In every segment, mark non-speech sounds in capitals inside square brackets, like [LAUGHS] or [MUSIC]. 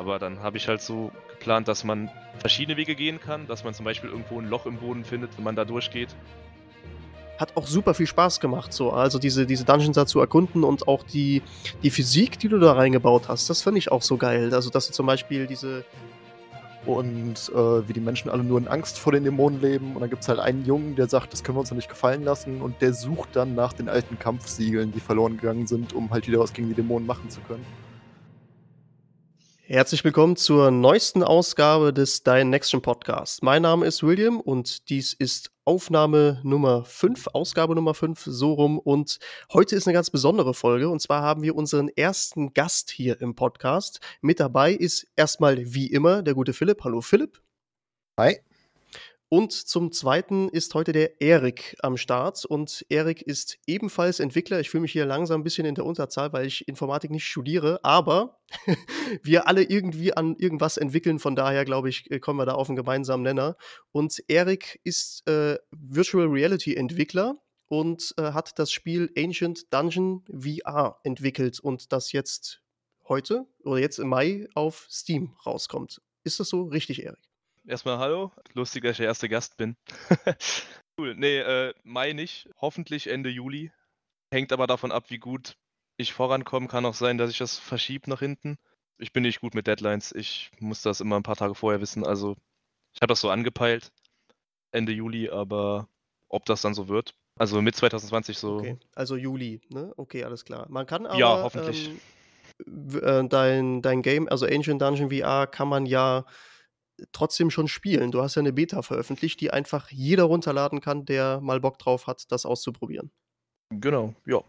Aber dann habe ich halt so geplant, dass man verschiedene Wege gehen kann, dass man zum Beispiel irgendwo ein Loch im Boden findet, wenn man da durchgeht. Hat auch super viel Spaß gemacht, so. Also diese, diese Dungeons da zu erkunden und auch die, die Physik, die du da reingebaut hast, das finde ich auch so geil. Also, dass du zum Beispiel diese, und äh, wie die Menschen alle nur in Angst vor den Dämonen leben. Und dann gibt es halt einen Jungen, der sagt, das können wir uns noch nicht gefallen lassen. Und der sucht dann nach den alten Kampfsiegeln, die verloren gegangen sind, um halt wieder was gegen die Dämonen machen zu können. Herzlich willkommen zur neuesten Ausgabe des Dein Next Gen Podcast. Mein Name ist William und dies ist Aufnahme Nummer 5, Ausgabe Nummer 5, so rum. Und heute ist eine ganz besondere Folge. Und zwar haben wir unseren ersten Gast hier im Podcast. Mit dabei ist erstmal wie immer der gute Philipp. Hallo Philipp. Hi. Und zum Zweiten ist heute der Erik am Start. Und Erik ist ebenfalls Entwickler. Ich fühle mich hier langsam ein bisschen in der Unterzahl, weil ich Informatik nicht studiere. Aber [LAUGHS] wir alle irgendwie an irgendwas entwickeln. Von daher, glaube ich, äh, kommen wir da auf einen gemeinsamen Nenner. Und Erik ist äh, Virtual Reality Entwickler und äh, hat das Spiel Ancient Dungeon VR entwickelt und das jetzt heute oder jetzt im Mai auf Steam rauskommt. Ist das so richtig, Erik? Erstmal hallo. Lustig, dass ich der erste Gast bin. [LAUGHS] cool. Nee, äh, Mai nicht. Hoffentlich Ende Juli. Hängt aber davon ab, wie gut ich vorankomme. Kann auch sein, dass ich das verschiebe nach hinten. Ich bin nicht gut mit Deadlines. Ich muss das immer ein paar Tage vorher wissen. Also, ich habe das so angepeilt. Ende Juli, aber ob das dann so wird. Also mit 2020 so. Okay, also Juli, ne? Okay, alles klar. Man kann aber. Ja, hoffentlich. Ähm, äh, dein, dein Game, also Ancient Dungeon VR, kann man ja trotzdem schon spielen. Du hast ja eine Beta veröffentlicht, die einfach jeder runterladen kann, der mal Bock drauf hat, das auszuprobieren. Genau, ja.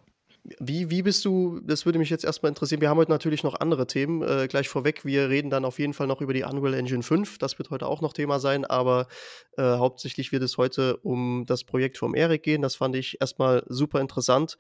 Wie, wie bist du, das würde mich jetzt erstmal interessieren, wir haben heute natürlich noch andere Themen. Äh, gleich vorweg, wir reden dann auf jeden Fall noch über die Unreal Engine 5, das wird heute auch noch Thema sein, aber äh, hauptsächlich wird es heute um das Projekt vom Erik gehen. Das fand ich erstmal super interessant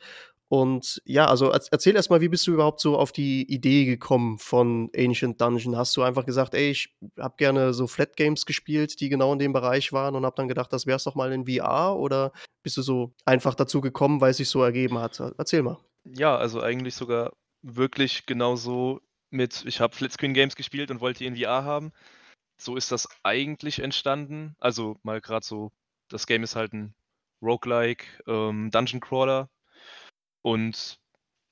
und ja, also erzähl erstmal, wie bist du überhaupt so auf die Idee gekommen von Ancient Dungeon? Hast du einfach gesagt, ey, ich habe gerne so Flat Games gespielt, die genau in dem Bereich waren und habe dann gedacht, das wär's doch mal in VR? Oder bist du so einfach dazu gekommen, weil es sich so ergeben hat? E-, erzähl mal. Ja, also eigentlich sogar wirklich genau so mit, ich habe Flatscreen Games gespielt und wollte die in VR haben. So ist das eigentlich entstanden. Also mal gerade so, das Game ist halt ein Roguelike ähm, Dungeon Crawler und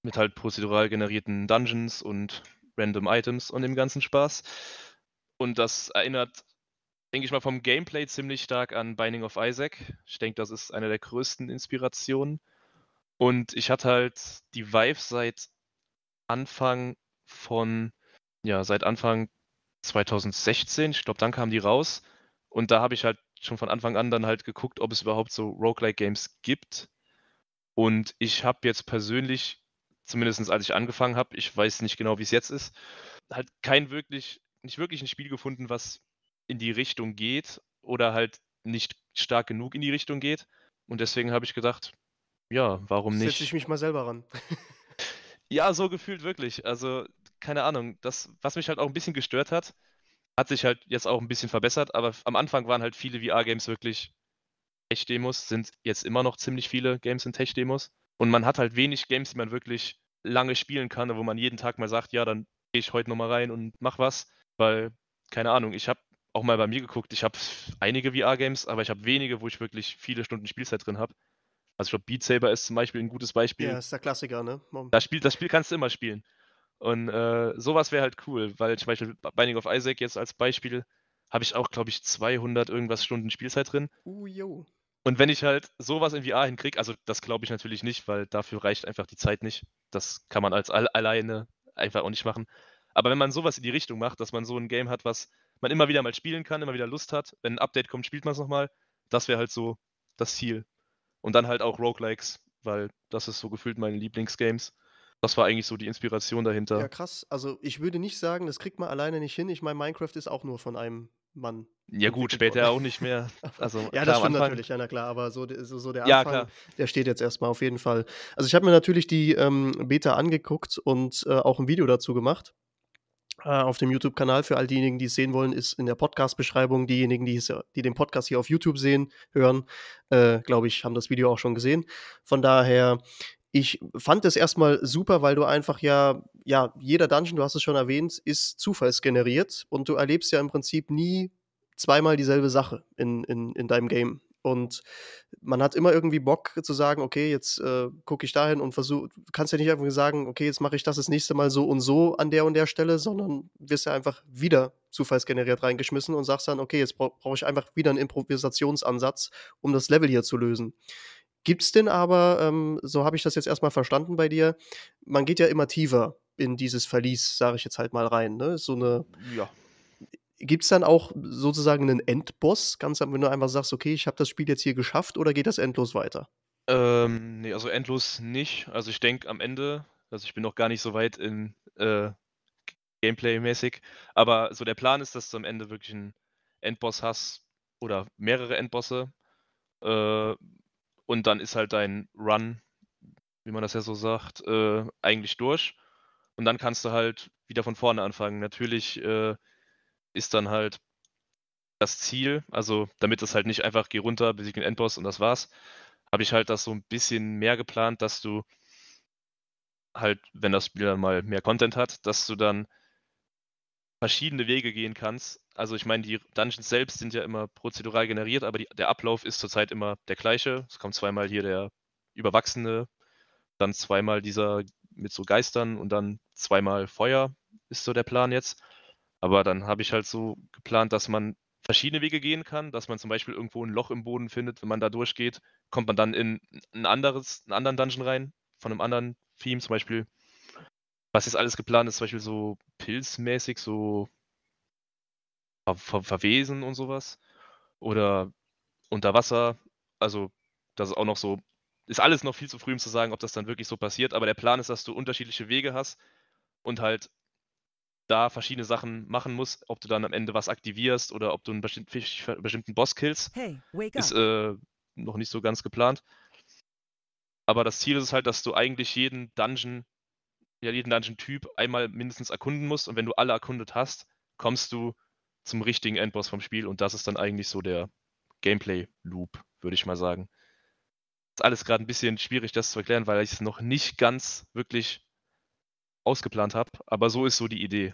mit halt prozedural generierten Dungeons und random Items und dem ganzen Spaß. Und das erinnert, denke ich mal, vom Gameplay ziemlich stark an Binding of Isaac. Ich denke, das ist eine der größten Inspirationen. Und ich hatte halt die Vive seit Anfang von, ja, seit Anfang 2016. Ich glaube, dann kamen die raus. Und da habe ich halt schon von Anfang an dann halt geguckt, ob es überhaupt so Roguelike-Games gibt und ich habe jetzt persönlich, zumindest als ich angefangen habe, ich weiß nicht genau, wie es jetzt ist, halt kein wirklich, nicht wirklich ein Spiel gefunden, was in die Richtung geht oder halt nicht stark genug in die Richtung geht. Und deswegen habe ich gedacht, ja, warum nicht? Setze ich mich mal selber ran. [LAUGHS] ja, so gefühlt wirklich. Also, keine Ahnung. Das, was mich halt auch ein bisschen gestört hat, hat sich halt jetzt auch ein bisschen verbessert, aber am Anfang waren halt viele VR-Games wirklich Tech-Demos sind jetzt immer noch ziemlich viele Games in Tech-Demos. Und man hat halt wenig Games, die man wirklich lange spielen kann, wo man jeden Tag mal sagt, ja, dann gehe ich heute nochmal rein und mach was. Weil, keine Ahnung, ich habe auch mal bei mir geguckt, ich habe einige VR-Games, aber ich habe wenige, wo ich wirklich viele Stunden Spielzeit drin habe. Also ich glaube, Beat Saber ist zum Beispiel ein gutes Beispiel. Ja, ist der Klassiker, ne? Das Spiel, das Spiel kannst du immer spielen. Und äh, sowas wäre halt cool, weil zum Beispiel Binding of Isaac jetzt als Beispiel habe ich auch, glaube ich, 200 irgendwas Stunden Spielzeit drin. Uh, yo. Und wenn ich halt sowas in VR hinkriege, also das glaube ich natürlich nicht, weil dafür reicht einfach die Zeit nicht. Das kann man als alleine einfach auch nicht machen. Aber wenn man sowas in die Richtung macht, dass man so ein Game hat, was man immer wieder mal spielen kann, immer wieder Lust hat, wenn ein Update kommt, spielt man es nochmal, das wäre halt so das Ziel. Und dann halt auch Roguelikes, weil das ist so gefühlt meine Lieblingsgames das war eigentlich so die Inspiration dahinter. Ja, krass. Also ich würde nicht sagen, das kriegt man alleine nicht hin. Ich meine, Minecraft ist auch nur von einem Mann. Ja gut, später auch nicht mehr. [LAUGHS] Also, ja, klar, das stimmt natürlich, ja, na klar, aber so, so, so der Anfang, ja, der steht jetzt erstmal auf jeden Fall. Also ich habe mir natürlich die ähm, Beta angeguckt und äh, auch ein Video dazu gemacht äh, auf dem YouTube-Kanal. Für all diejenigen, die es sehen wollen, ist in der Podcast-Beschreibung. Diejenigen, die, es, die, den Podcast hier auf YouTube sehen, hören, äh, glaube ich, haben das Video auch schon gesehen. Von daher, ich fand das erstmal super, weil du einfach ja, ja, jeder Dungeon, du hast es schon erwähnt, ist zufallsgeneriert und du erlebst ja im Prinzip nie zweimal dieselbe Sache in, in, in deinem Game. Und man hat immer irgendwie Bock zu sagen, okay, jetzt äh, gucke ich dahin und versuche, du kannst ja nicht einfach sagen, okay, jetzt mache ich das das nächste Mal so und so an der und der Stelle, sondern wirst ja einfach wieder zufallsgeneriert reingeschmissen und sagst dann, okay, jetzt bra brauche ich einfach wieder einen Improvisationsansatz, um das Level hier zu lösen. Gibt es denn aber, ähm, so habe ich das jetzt erstmal verstanden bei dir, man geht ja immer tiefer in dieses Verlies, sage ich jetzt halt mal rein. Ne? So eine. Ja. Gibt es dann auch sozusagen einen Endboss, ganz wenn du einfach sagst, okay, ich habe das Spiel jetzt hier geschafft oder geht das endlos weiter? Ähm, nee, also endlos nicht. Also ich denke am Ende, also ich bin noch gar nicht so weit in äh, Gameplay-mäßig, aber so der Plan ist, dass du am Ende wirklich einen Endboss hast oder mehrere Endbosse. Äh, und dann ist halt dein Run, wie man das ja so sagt, äh, eigentlich durch. Und dann kannst du halt wieder von vorne anfangen. Natürlich äh, ist dann halt das Ziel, also damit es halt nicht einfach geh runter, besiege den Endboss und das war's, habe ich halt das so ein bisschen mehr geplant, dass du halt, wenn das Spiel dann mal mehr Content hat, dass du dann verschiedene Wege gehen kannst, also ich meine, die Dungeons selbst sind ja immer prozedural generiert, aber die, der Ablauf ist zurzeit immer der gleiche. Es kommt zweimal hier der Überwachsene, dann zweimal dieser mit so Geistern und dann zweimal Feuer ist so der Plan jetzt. Aber dann habe ich halt so geplant, dass man verschiedene Wege gehen kann, dass man zum Beispiel irgendwo ein Loch im Boden findet, wenn man da durchgeht, kommt man dann in ein anderes, einen anderen Dungeon rein, von einem anderen Theme zum Beispiel. Was jetzt alles geplant ist, zum Beispiel so pilzmäßig, so Ver Verwesen und sowas. Oder unter Wasser. Also, das ist auch noch so. Ist alles noch viel zu früh, um zu sagen, ob das dann wirklich so passiert. Aber der Plan ist, dass du unterschiedliche Wege hast und halt da verschiedene Sachen machen musst. Ob du dann am Ende was aktivierst oder ob du einen bestimm bestimmten Boss killst, hey, wake up. ist äh, noch nicht so ganz geplant. Aber das Ziel ist halt, dass du eigentlich jeden Dungeon, ja, jeden Dungeon-Typ einmal mindestens erkunden musst. Und wenn du alle erkundet hast, kommst du zum richtigen Endboss vom Spiel und das ist dann eigentlich so der Gameplay-Loop, würde ich mal sagen. Ist alles gerade ein bisschen schwierig, das zu erklären, weil ich es noch nicht ganz wirklich ausgeplant habe, aber so ist so die Idee.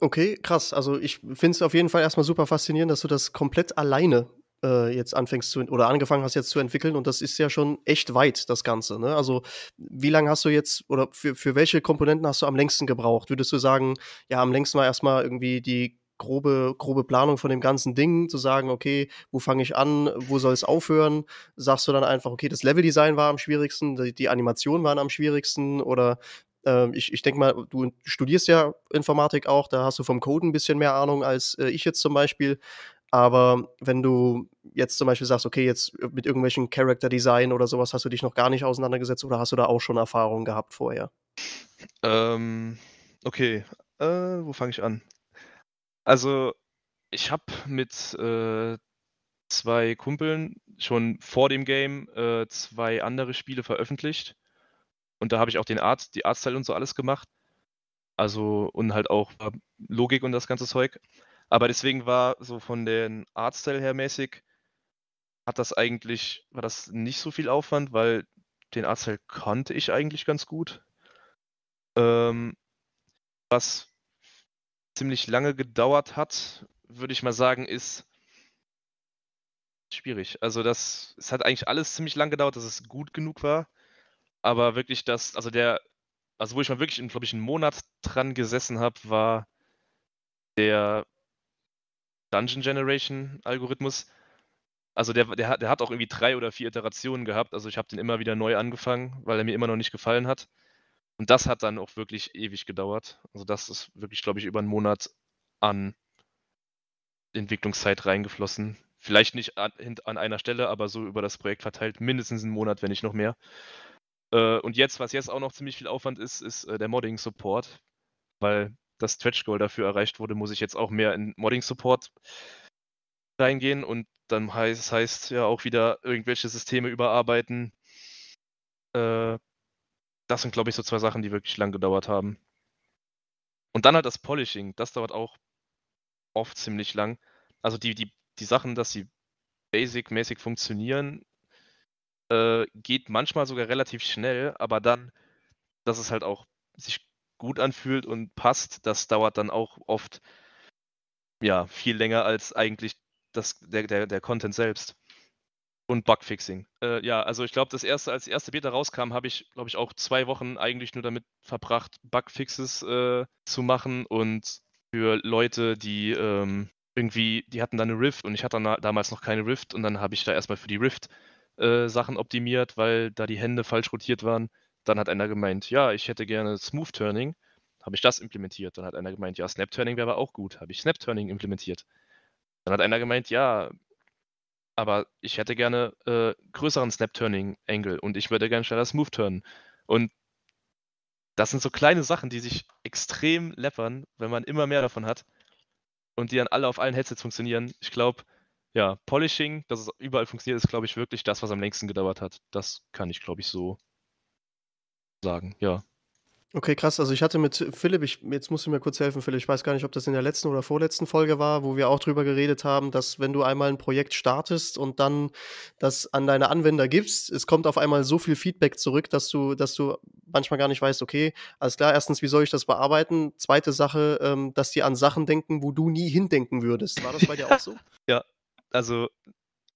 Okay, krass. Also ich finde es auf jeden Fall erstmal super faszinierend, dass du das komplett alleine äh, jetzt anfängst zu oder angefangen hast jetzt zu entwickeln und das ist ja schon echt weit, das Ganze. Ne? Also wie lange hast du jetzt oder für, für welche Komponenten hast du am längsten gebraucht? Würdest du sagen, ja, am längsten war erstmal irgendwie die grobe, grobe Planung von dem ganzen Ding, zu sagen, okay, wo fange ich an, wo soll es aufhören? Sagst du dann einfach, okay, das Leveldesign war am schwierigsten, die, die Animationen waren am schwierigsten oder ähm, ich, ich denke mal, du studierst ja Informatik auch, da hast du vom Code ein bisschen mehr Ahnung als äh, ich jetzt zum Beispiel. Aber wenn du jetzt zum Beispiel sagst, okay, jetzt äh, mit irgendwelchen Character Design oder sowas hast du dich noch gar nicht auseinandergesetzt oder hast du da auch schon Erfahrungen gehabt vorher? Ähm, okay, äh, wo fange ich an? Also, ich habe mit äh, zwei Kumpeln schon vor dem Game äh, zwei andere Spiele veröffentlicht. Und da habe ich auch den Arzt, die Artstyle und so alles gemacht. Also, und halt auch äh, Logik und das ganze Zeug. Aber deswegen war so von den Artstyle her mäßig, hat das eigentlich, war das nicht so viel Aufwand, weil den Artstyle kannte ich eigentlich ganz gut. Ähm, was ziemlich lange gedauert hat, würde ich mal sagen, ist schwierig. Also das, es hat eigentlich alles ziemlich lange gedauert, dass es gut genug war. Aber wirklich das, also der, also wo ich mal wirklich, glaube ich, einen Monat dran gesessen habe, war der Dungeon Generation Algorithmus. Also der, der, der hat auch irgendwie drei oder vier Iterationen gehabt. Also ich habe den immer wieder neu angefangen, weil er mir immer noch nicht gefallen hat. Und das hat dann auch wirklich ewig gedauert. Also das ist wirklich, glaube ich, über einen Monat an Entwicklungszeit reingeflossen. Vielleicht nicht an, an einer Stelle, aber so über das Projekt verteilt. Mindestens einen Monat, wenn nicht noch mehr. Äh, und jetzt, was jetzt auch noch ziemlich viel Aufwand ist, ist äh, der Modding-Support. Weil das Stretch Goal dafür erreicht wurde, muss ich jetzt auch mehr in Modding Support reingehen und dann heißt, es heißt ja auch wieder irgendwelche Systeme überarbeiten. Äh, das sind, glaube ich, so zwei Sachen, die wirklich lang gedauert haben. Und dann halt das Polishing, das dauert auch oft ziemlich lang. Also die, die, die Sachen, dass sie basic-mäßig funktionieren, äh, geht manchmal sogar relativ schnell, aber dann, dass es halt auch sich gut anfühlt und passt, das dauert dann auch oft ja viel länger als eigentlich das, der, der, der Content selbst. Und Bugfixing. Äh, ja, also ich glaube, das erste, als die erste Beta rauskam, habe ich, glaube ich, auch zwei Wochen eigentlich nur damit verbracht, Bugfixes äh, zu machen und für Leute, die ähm, irgendwie, die hatten dann eine Rift und ich hatte dann damals noch keine Rift und dann habe ich da erstmal für die Rift äh, Sachen optimiert, weil da die Hände falsch rotiert waren. Dann hat einer gemeint, ja, ich hätte gerne Smooth Turning. Habe ich das implementiert? Dann hat einer gemeint, ja, Snap Turning wäre aber auch gut. Habe ich Snap Turning implementiert? Dann hat einer gemeint, ja, aber ich hätte gerne äh, größeren Snap Turning Angle und ich würde gerne schneller Smooth Turnen. Und das sind so kleine Sachen, die sich extrem läppern, wenn man immer mehr davon hat und die dann alle auf allen Headsets funktionieren. Ich glaube, ja, Polishing, dass es überall funktioniert, ist, glaube ich, wirklich das, was am längsten gedauert hat. Das kann ich, glaube ich, so sagen, ja. Okay, krass. Also ich hatte mit Philipp, ich, jetzt musst du mir kurz helfen, Philipp, ich weiß gar nicht, ob das in der letzten oder vorletzten Folge war, wo wir auch drüber geredet haben, dass wenn du einmal ein Projekt startest und dann das an deine Anwender gibst, es kommt auf einmal so viel Feedback zurück, dass du, dass du manchmal gar nicht weißt, okay, alles klar, erstens, wie soll ich das bearbeiten? Zweite Sache, ähm, dass die an Sachen denken, wo du nie hindenken würdest. War das bei dir auch so? [LAUGHS] Ja, also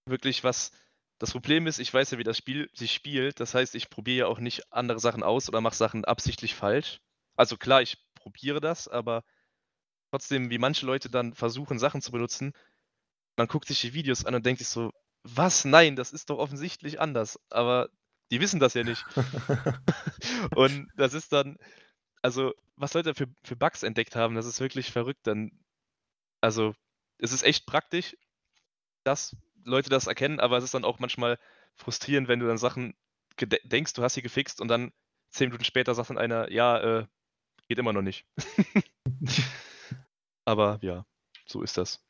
wirklich was das Problem ist, ich weiß ja, wie das Spiel sich spielt. Das heißt, ich probiere ja auch nicht andere Sachen aus oder mache Sachen absichtlich falsch. Also klar, ich probiere das, aber trotzdem, wie manche Leute dann versuchen, Sachen zu benutzen, man guckt sich die Videos an und denkt sich so, was? Nein, das ist doch offensichtlich anders. Aber die wissen das ja nicht. [LAUGHS] und das ist dann, also, was Leute für, für Bugs entdeckt haben, das ist wirklich verrückt. Dann, also, es ist echt praktisch, das Leute das erkennen, aber es ist dann auch manchmal frustrierend, wenn du dann Sachen denkst, du hast sie gefixt und dann zehn Minuten später sagt dann einer, ja, äh, geht immer noch nicht. [LAUGHS] aber ja, so ist das.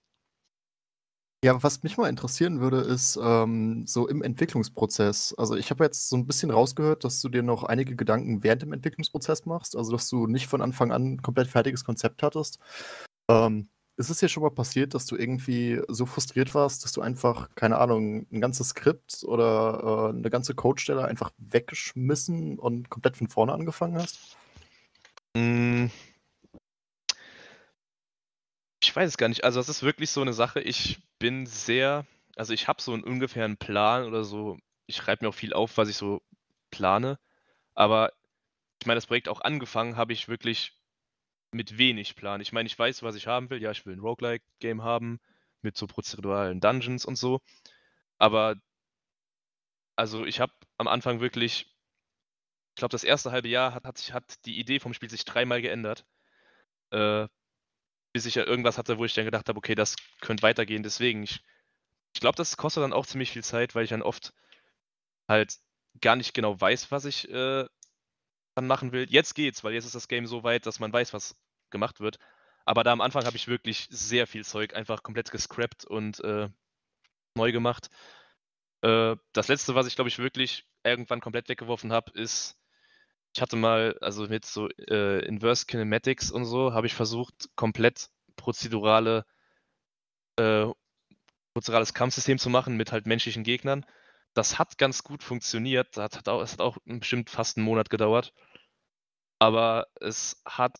Ja, was mich mal interessieren würde, ist ähm, so im Entwicklungsprozess. Also ich habe jetzt so ein bisschen rausgehört, dass du dir noch einige Gedanken während dem Entwicklungsprozess machst, also dass du nicht von Anfang an ein komplett fertiges Konzept hattest. Ähm, ist es dir schon mal passiert, dass du irgendwie so frustriert warst, dass du einfach, keine Ahnung, ein ganzes Skript oder äh, eine ganze Codestelle einfach weggeschmissen und komplett von vorne angefangen hast? Hm. Ich weiß es gar nicht. Also, das ist wirklich so eine Sache. Ich bin sehr, also ich habe so einen ungefähren Plan oder so. Ich schreibe mir auch viel auf, was ich so plane. Aber ich meine, das Projekt auch angefangen habe ich wirklich mit wenig Plan. Ich meine, ich weiß, was ich haben will. Ja, ich will ein Roguelike-Game haben mit so prozeduralen Dungeons und so. Aber also ich habe am Anfang wirklich, ich glaube, das erste halbe Jahr hat, hat, hat die Idee vom Spiel sich dreimal geändert. Äh, bis ich ja irgendwas hatte, wo ich dann gedacht habe, okay, das könnte weitergehen. Deswegen, ich, ich glaube, das kostet dann auch ziemlich viel Zeit, weil ich dann oft halt gar nicht genau weiß, was ich äh, machen will. Jetzt geht's, weil jetzt ist das Game so weit, dass man weiß, was gemacht wird. Aber da am Anfang habe ich wirklich sehr viel Zeug einfach komplett gescrapped und äh, neu gemacht. Äh, das letzte, was ich glaube ich wirklich irgendwann komplett weggeworfen habe, ist, ich hatte mal, also mit so äh, Inverse Kinematics und so, habe ich versucht, komplett prozedurale, äh, prozedurales Kampfsystem zu machen mit halt menschlichen Gegnern. Das hat ganz gut funktioniert. Das hat auch, das hat auch bestimmt fast einen Monat gedauert aber es hat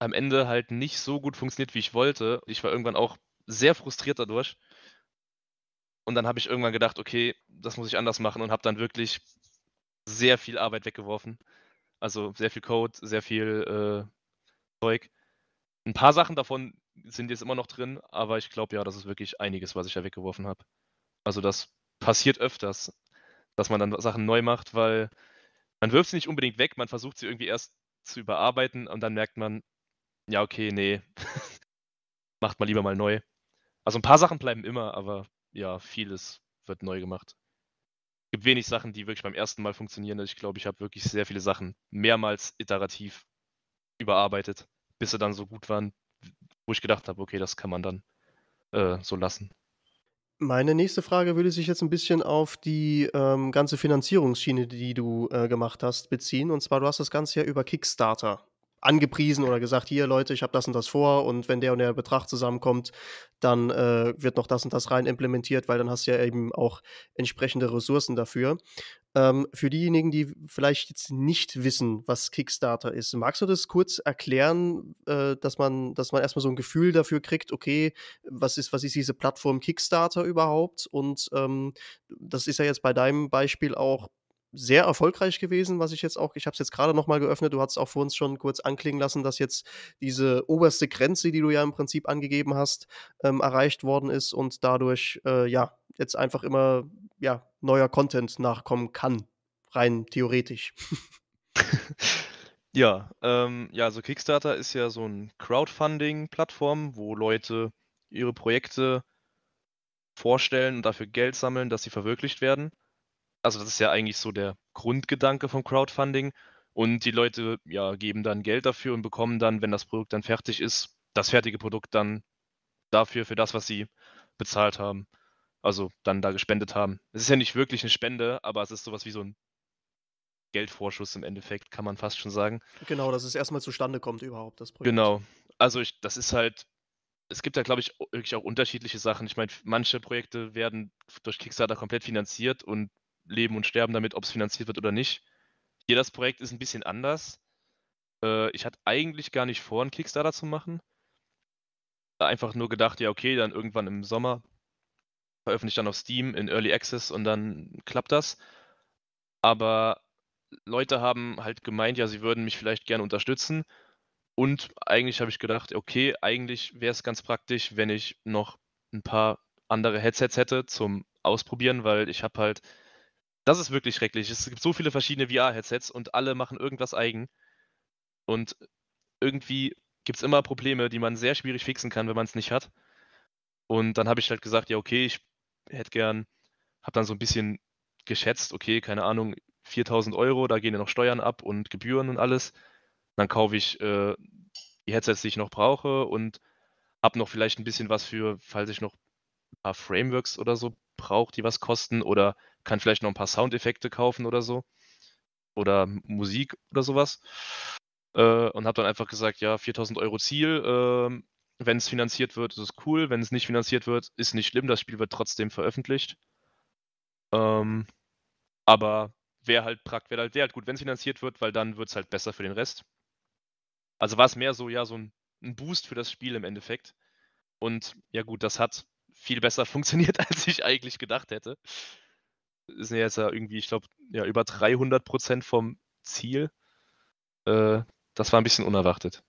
am Ende halt nicht so gut funktioniert, wie ich wollte. Ich war irgendwann auch sehr frustriert dadurch. Und dann habe ich irgendwann gedacht, okay, das muss ich anders machen und habe dann wirklich sehr viel Arbeit weggeworfen. Also sehr viel Code, sehr viel äh, Zeug. Ein paar Sachen davon sind jetzt immer noch drin, aber ich glaube ja, das ist wirklich einiges, was ich da weggeworfen habe. Also das passiert öfters, dass man dann Sachen neu macht, weil man wirft sie nicht unbedingt weg, man versucht sie irgendwie erst zu überarbeiten und dann merkt man, ja, okay, nee, [LAUGHS] macht mal lieber mal neu. Also ein paar Sachen bleiben immer, aber ja, vieles wird neu gemacht. Es gibt wenig Sachen, die wirklich beim ersten Mal funktionieren. Ich glaube, ich habe wirklich sehr viele Sachen mehrmals iterativ überarbeitet, bis sie dann so gut waren, wo ich gedacht habe, okay, das kann man dann äh, so lassen. Meine nächste Frage würde sich jetzt ein bisschen auf die ähm, ganze Finanzierungsschiene, die du äh, gemacht hast, beziehen. Und zwar, du hast das Ganze ja über Kickstarter angepriesen oder gesagt, hier Leute, ich habe das und das vor und wenn der und der Betrag zusammenkommt, dann äh, wird noch das und das rein implementiert, weil dann hast du ja eben auch entsprechende Ressourcen dafür. Ähm, für diejenigen, die vielleicht jetzt nicht wissen, was Kickstarter ist, magst du das kurz erklären, äh, dass man, dass man erstmal so ein Gefühl dafür kriegt, okay, was ist, was ist diese Plattform Kickstarter überhaupt? Und ähm, das ist ja jetzt bei deinem Beispiel auch sehr erfolgreich gewesen, was ich jetzt auch, ich habe es jetzt gerade nochmal geöffnet, du hast es auch vor uns schon kurz anklingen lassen, dass jetzt diese oberste Grenze, die du ja im Prinzip angegeben hast, ähm, erreicht worden ist und dadurch, äh, ja, jetzt einfach immer, ja, neuer Content nachkommen kann, rein theoretisch. [LAUGHS] ja, ähm, ja, also Kickstarter ist ja so ein Crowdfunding-Plattform, wo Leute ihre Projekte vorstellen und dafür Geld sammeln, dass sie verwirklicht werden also das ist ja eigentlich so der Grundgedanke vom Crowdfunding. Und die Leute ja, geben dann Geld dafür und bekommen dann, wenn das Produkt dann fertig ist, das fertige Produkt dann dafür, für das, was sie bezahlt haben. Also dann da gespendet haben. Es ist ja nicht wirklich eine Spende, aber es ist sowas wie so ein Geldvorschuss im Endeffekt, kann man fast schon sagen. Genau, dass es erstmal zustande kommt überhaupt, das Projekt. Genau. Also ich, das ist halt, es gibt da glaube ich wirklich auch unterschiedliche Sachen. Ich meine, manche Projekte werden durch Kickstarter komplett finanziert und leben und sterben damit, ob es finanziert wird oder nicht. Jedes Projekt ist ein bisschen anders. Äh, ich hatte eigentlich gar nicht vor, einen Kickstarter zu machen. Einfach nur gedacht, ja, okay, dann irgendwann im Sommer veröffentliche ich dann auf Steam in Early Access und dann klappt das. Aber Leute haben halt gemeint, ja, sie würden mich vielleicht gerne unterstützen. Und eigentlich habe ich gedacht, okay, eigentlich wäre es ganz praktisch, wenn ich noch ein paar andere Headsets hätte zum Ausprobieren, weil ich habe halt das ist wirklich schrecklich. Es gibt so viele verschiedene VR-Headsets und alle machen irgendwas eigen. Und irgendwie gibt es immer Probleme, die man sehr schwierig fixen kann, wenn man es nicht hat. Und dann habe ich halt gesagt, ja, okay, ich hätte gern, habe dann so ein bisschen geschätzt, okay, keine Ahnung, 4000 Euro, da gehen ja noch Steuern ab und Gebühren und alles. Dann kaufe ich äh, die Headsets, die ich noch brauche und habe noch vielleicht ein bisschen was für, falls ich noch ein paar Frameworks oder so braucht, die was kosten oder kann vielleicht noch ein paar Soundeffekte kaufen oder so. Oder Musik oder sowas. Äh, und habe dann einfach gesagt, ja, 4000 Euro Ziel. Äh, wenn es finanziert wird, ist es cool. Wenn es nicht finanziert wird, ist nicht schlimm. Das Spiel wird trotzdem veröffentlicht. Ähm, aber wäre halt praktisch, wäre halt, wär halt gut, wenn es finanziert wird, weil dann wird es halt besser für den Rest. Also war es mehr so, ja, so ein, ein Boost für das Spiel im Endeffekt. Und ja gut, das hat viel besser [LAUGHS] funktioniert, als ich eigentlich gedacht hätte. Ist ja jetzt ja irgendwie, ich glaube, ja, über 300 Prozent vom Ziel. Äh, das war ein bisschen unerwartet.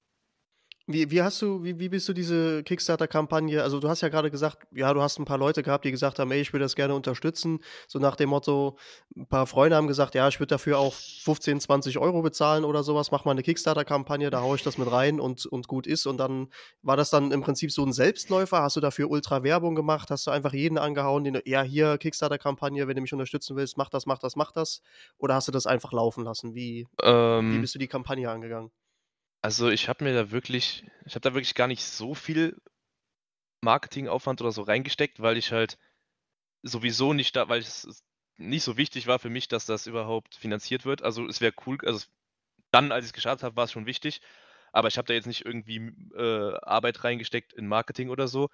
Wie, wie hast du, wie, wie bist du diese Kickstarter-Kampagne? Also, du hast ja gerade gesagt, ja, du hast ein paar Leute gehabt, die gesagt haben, ey, ich würde das gerne unterstützen. So nach dem Motto, ein paar Freunde haben gesagt, ja, ich würde dafür auch 15, 20 Euro bezahlen oder sowas, mach mal eine Kickstarter-Kampagne, da haue ich das mit rein und, und gut ist. Und dann war das dann im Prinzip so ein Selbstläufer. Hast du dafür Ultra-Werbung gemacht? Hast du einfach jeden angehauen, den du, ja, hier, Kickstarter-Kampagne, wenn du mich unterstützen willst, mach das, mach das, mach das? Oder hast du das einfach laufen lassen? Wie, ähm, wie bist du die Kampagne angegangen? Also, ich habe mir da wirklich ich habe da wirklich gar nicht so viel Marketingaufwand oder so reingesteckt, weil ich halt sowieso nicht da, weil es nicht so wichtig war für mich, dass das überhaupt finanziert wird. Also es wäre cool, also dann, als ich es geschafft habe, war es schon wichtig, aber ich habe da jetzt nicht irgendwie äh, Arbeit reingesteckt in Marketing oder so.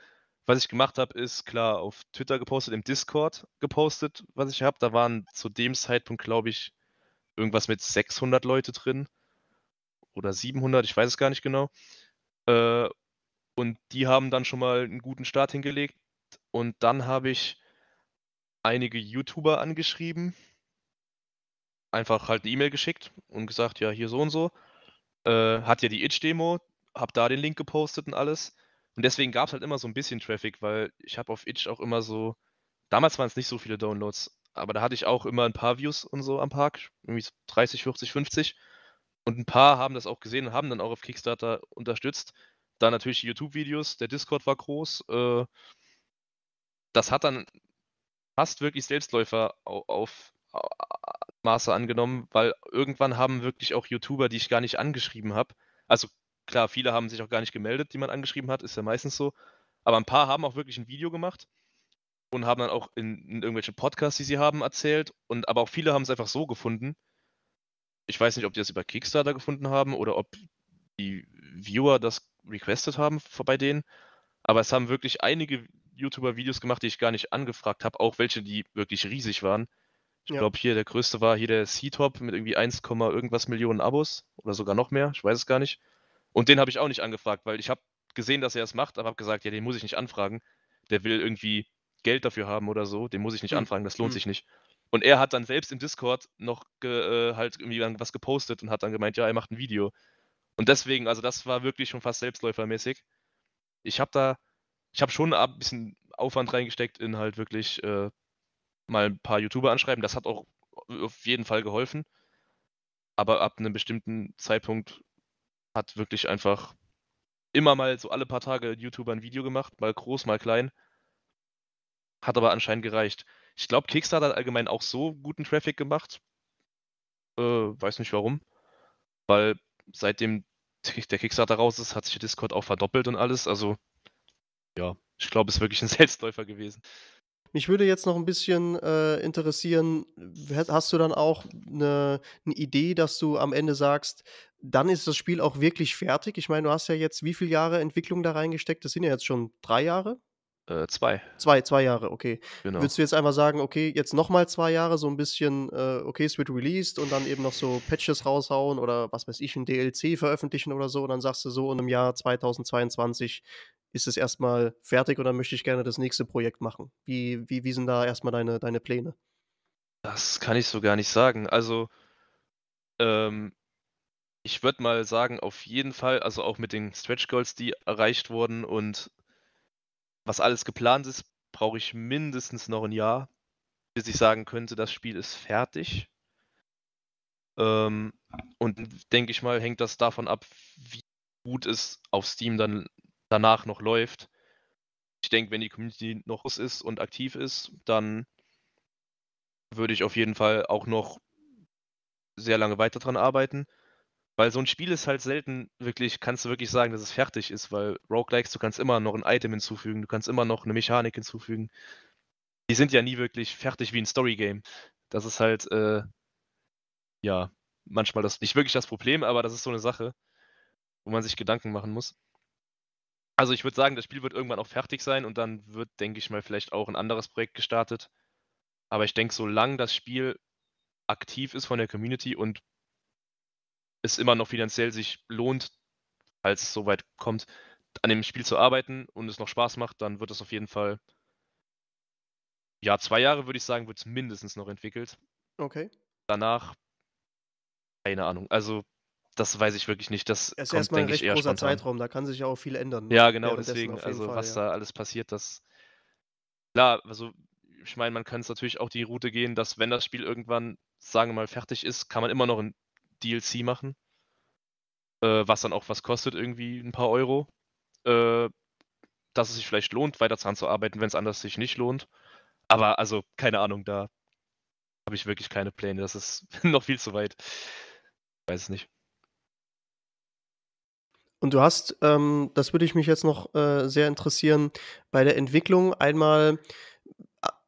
Was ich gemacht habe, ist klar auf Twitter gepostet, im Discord gepostet, was ich habe. Da waren zu dem Zeitpunkt, glaube ich, irgendwas mit 600 Leute drin oder 700, ich weiß es gar nicht genau. Äh, und die haben dann schon mal einen guten Start hingelegt. Und dann habe ich einige YouTuber angeschrieben, einfach halt eine E-Mail geschickt und gesagt, ja, hier so und so. Äh, hat ja die Itch-Demo, habe da den Link gepostet und alles. Und deswegen gab es halt immer so ein bisschen Traffic, weil ich habe auf Itch auch immer so, damals waren es nicht so viele Downloads, aber da hatte ich auch immer ein paar Views und so am Park, irgendwie 30, 40, 50. Und ein paar haben das auch gesehen und haben dann auch auf Kickstarter unterstützt. Da natürlich die YouTube-Videos, der Discord war groß. Äh, das hat dann fast wirklich Selbstläufer auf, auf, Maße angenommen, weil irgendwann haben wirklich auch YouTuber, die ich gar nicht angeschrieben habe, also klar, viele haben sich auch gar nicht gemeldet, die man angeschrieben hat, ist ja meistens so, aber ein paar haben auch wirklich ein Video gemacht und haben dann auch in, in irgendwelchen Podcasts, die sie haben, erzählt und aber auch viele haben es einfach so gefunden ich weiß nicht, ob die das über Kickstarter gefunden haben oder ob die Viewer das requested haben bei denen. Aber es haben wirklich einige YouTuber Videos gemacht, die ich gar nicht angefragt habe, auch welche, die wirklich riesig waren. Ich ja. glaube, hier der größte war hier der C-Top mit irgendwie 1, irgendwas Millionen Abos oder sogar noch mehr, ich weiß es gar nicht. Und den habe ich auch nicht angefragt, weil ich habe gesehen, dass er es macht, aber habe gesagt, ja, den muss ich nicht anfragen. Der will irgendwie Geld dafür haben oder so, den muss ich nicht mhm. anfragen, das lohnt mhm. sich nicht. Und er hat dann selbst im Discord noch ge, äh, halt irgendwie was gepostet und hat dann gemeint, ja, er macht ein Video. Und deswegen, also das war wirklich schon fast selbstläufermäßig. Ich habe da, ich habe schon ein bisschen Aufwand reingesteckt in halt wirklich äh, mal ein paar YouTuber anschreiben. Das hat auch auf jeden Fall geholfen. Aber ab einem bestimmten Zeitpunkt hat wirklich einfach immer mal so alle paar Tage YouTuber ein Video gemacht, mal groß, mal klein. Hat aber anscheinend gereicht. Ich glaube, Kickstarter hat allgemein auch so guten Traffic gemacht. Äh, weiß nicht warum. Weil seitdem der Kickstarter raus ist, hat sich Discord auch verdoppelt und alles. Also, ja, ich glaube, es ist wirklich ein [LAUGHS] Selbstläufer gewesen. Mich würde jetzt noch ein bisschen äh, interessieren, hast du dann auch eine, eine, Idee, dass du am Ende sagst, dann ist das Spiel auch wirklich fertig? Ich meine, du hast ja jetzt wie viele Jahre Entwicklung da reingesteckt? Das sind ja jetzt schon drei Jahre, äh, zwei. Zwei, zwei Jahre, okay. Genau. Würdest du jetzt einfach sagen, okay, jetzt nochmal zwei Jahre, so ein bisschen, äh, okay, es wird released und dann eben noch so Patches raushauen oder was weiß ich, ein DLC veröffentlichen oder so und dann sagst du so, und im Jahr 2022 ist es erstmal fertig und dann möchte ich gerne das nächste Projekt machen. Wie, wie, wie sind da erstmal deine, deine Pläne? Das kann ich so gar nicht sagen. Also, ähm, ich würde mal sagen, auf jeden Fall, also auch mit den Stretch Goals, die erreicht wurden und was alles geplant ist, brauche ich mindestens noch ein Jahr, bis ich sagen könnte, das Spiel ist fertig. Ähm, und denke ich mal, hängt das davon ab, wie gut es auf Steam dann danach noch läuft. Ich denke, wenn die Community noch groß ist und aktiv ist, dann würde ich auf jeden Fall auch noch sehr lange weiter dran arbeiten. Weil so ein Spiel ist halt selten wirklich, kannst du wirklich sagen, dass es fertig ist, weil Roguelikes, du kannst immer noch ein Item hinzufügen, du kannst immer noch eine Mechanik hinzufügen. Die sind ja nie wirklich fertig wie ein Storygame. Das ist halt, äh, ja, manchmal das, nicht wirklich das Problem, aber das ist so eine Sache, wo man sich Gedanken machen muss. Also ich würde sagen, das Spiel wird irgendwann auch fertig sein und dann wird, denke ich mal, vielleicht auch ein anderes Projekt gestartet. Aber ich denke, solange das Spiel aktiv ist von der Community und es immer noch finanziell sich lohnt, falls es so weit kommt, an dem Spiel zu arbeiten und es noch Spaß macht, dann wird es auf jeden Fall, ja, zwei Jahre würde ich sagen, wird es mindestens noch entwickelt. Okay. Danach, keine Ahnung. Also, das weiß ich wirklich nicht. Das es ist erstmal ein recht großer spontan. Zeitraum, da kann sich ja auch viel ändern. Ne? Ja, genau, deswegen, also Fall, was ja. da alles passiert, das. Klar, also ich meine, man kann es natürlich auch die Route gehen, dass wenn das Spiel irgendwann, sagen wir mal, fertig ist, kann man immer noch ein DLC machen, äh, was dann auch was kostet, irgendwie ein paar Euro, äh, dass es sich vielleicht lohnt, weiter dran zu arbeiten, wenn es anders sich nicht lohnt. Aber also, keine Ahnung, da habe ich wirklich keine Pläne. Das ist [LAUGHS] noch viel zu weit. Ich weiß es nicht. Und du hast, ähm, das würde ich mich jetzt noch äh, sehr interessieren, bei der Entwicklung einmal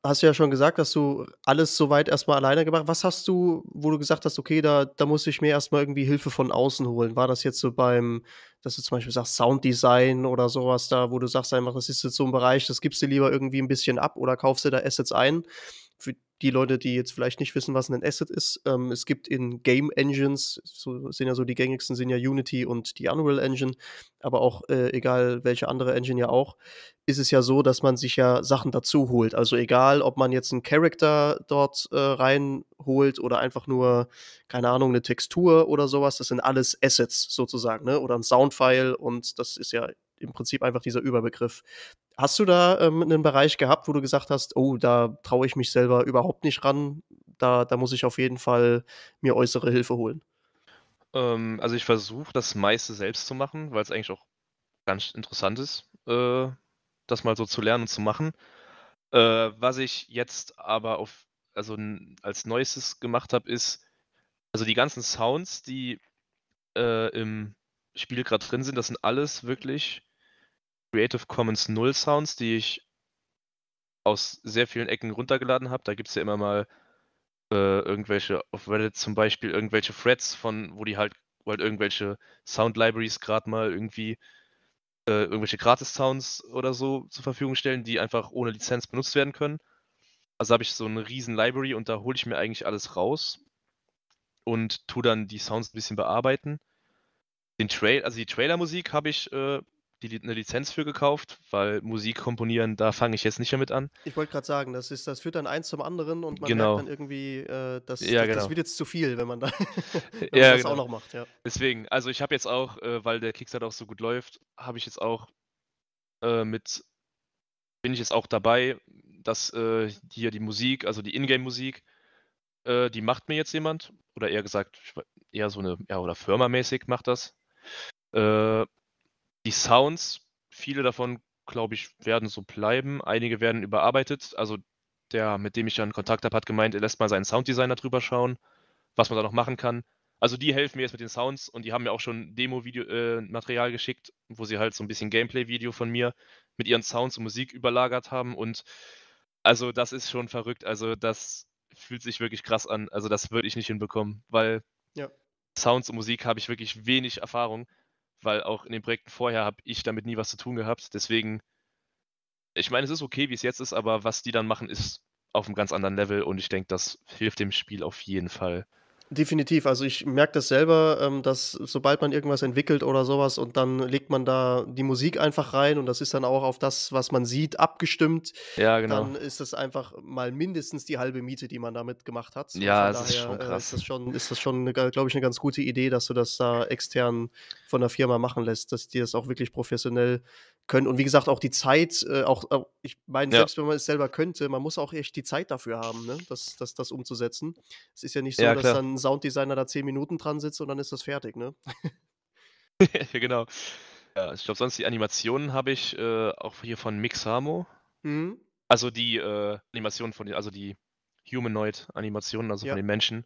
hast du ja schon gesagt, dass du alles soweit erstmal alleine gemacht hast. Was hast du, wo du gesagt hast, okay, da, da muss ich mir erstmal irgendwie Hilfe von außen holen? War das jetzt so beim, dass du zum Beispiel sagst, Sounddesign oder sowas da, wo du sagst einfach, das ist jetzt so ein Bereich, das gibst du lieber irgendwie ein bisschen ab oder kaufst du da Assets ein? die Leute, die jetzt vielleicht nicht wissen, was ein Asset ist, ähm, es gibt in Game Engines, so sind ja so die gängigsten, sind ja Unity und die Unreal Engine, aber auch äh, egal welche andere Engine ja auch, ist es ja so, dass man sich ja Sachen dazu holt. Also egal, ob man jetzt einen Character dort äh, reinholt oder einfach nur, keine Ahnung, eine Textur oder sowas, das sind alles Assets sozusagen, ne? Oder ein Soundfile und das ist ja im Prinzip einfach dieser Überbegriff. Hast du da ähm, einen Bereich gehabt, wo du gesagt hast, oh, da traue ich mich selber überhaupt nicht ran, da, da muss ich auf jeden Fall mir äußere Hilfe holen? Ähm, also ich versuche das meiste selbst zu machen, weil es eigentlich auch ganz interessant ist, äh, das mal so zu lernen und zu machen. Äh, was ich jetzt aber auf, also als Neuestes gemacht habe, ist, also die ganzen Sounds, die äh, im Spiel gerade drin sind, das sind alles wirklich Creative Commons Null Sounds, die ich aus sehr vielen Ecken runtergeladen habe. Da gibt es ja immer mal äh, irgendwelche, auf Reddit zum Beispiel, irgendwelche Threads von, wo die halt, wo halt irgendwelche Sound Libraries gerade mal irgendwie äh, irgendwelche Gratis-Sounds oder so zur Verfügung stellen, die einfach ohne Lizenz benutzt werden können. Also habe ich so eine riesen Library und da hole ich mir eigentlich alles raus und tue dann die Sounds ein bisschen bearbeiten. Den Trail, also die Trailer-Musik habe ich äh, die, eine Lizenz für gekauft, weil Musik komponieren, da fange ich jetzt nicht mehr mit an. Ich wollte gerade sagen, das, ist, das führt dann eins zum anderen und man genau. merkt dann irgendwie, äh, das, ja, genau. das, wird jetzt zu viel, wenn man, da, [LAUGHS] wenn [LAUGHS] ja, man das genau. auch noch macht. Ja. Deswegen, also ich habe jetzt auch, äh, weil der Kickstarter auch so gut läuft, habe ich jetzt auch äh, mit, bin ich jetzt auch dabei, dass äh, hier die Musik, also die Ingame-Musik, äh, die macht mir jetzt jemand, oder eher gesagt, eher so eine, ja, oder firmamäßig macht das. Äh, die Sounds, viele davon, glaube ich, werden so bleiben. Einige werden überarbeitet. Also der, mit dem ich dann Kontakt habe, hat gemeint, er lässt mal seinen Sounddesigner drüber schauen, was man da noch machen kann. Also die helfen mir jetzt mit den Sounds und die haben mir auch schon Demo-Material äh, geschickt, wo sie halt so ein bisschen Gameplay-Video von mir mit ihren Sounds und Musik überlagert haben. Und also das ist schon verrückt. Also das fühlt sich wirklich krass an. Also das würde ich nicht hinbekommen, weil ja. Sounds und Musik habe ich wirklich wenig Erfahrung weil auch in den Projekten vorher habe ich damit nie was zu tun gehabt. Deswegen, ich meine, es ist okay, wie es jetzt ist, aber was die dann machen, ist auf einem ganz anderen Level und ich denke, das hilft dem Spiel auf jeden Fall. Definitiv, also ich merke das selber, ähm, dass sobald man irgendwas entwickelt oder sowas und dann legt man da die Musik einfach rein und das ist dann auch auf das, was man sieht, abgestimmt. Ja, genau. Dann ist das einfach mal mindestens die halbe Miete, die man damit gemacht hat. So ja, das daher, ist schon äh, krass. ist das schon, ist das schon glaube ich, eine ganz gute Idee, dass du das da extern von der Firma machen lässt, dass die das auch wirklich professionell können. Und wie gesagt, auch die Zeit, äh, auch, äh, ich meine, ja. selbst wenn man es selber könnte, man muss auch echt die Zeit dafür haben, ne? das, das, das umzusetzen. Es ist ja nicht so, ja, dass dann ein Sounddesigner da zehn Minuten dran sitzt und dann ist das fertig, ne? [LAUGHS] genau. Ja, ich glaube, sonst die Animationen habe ich äh, auch hier von Mixamo. Mhm. Also die äh, Animationen von den, also die Humanoid-Animationen, also ja. von den Menschen.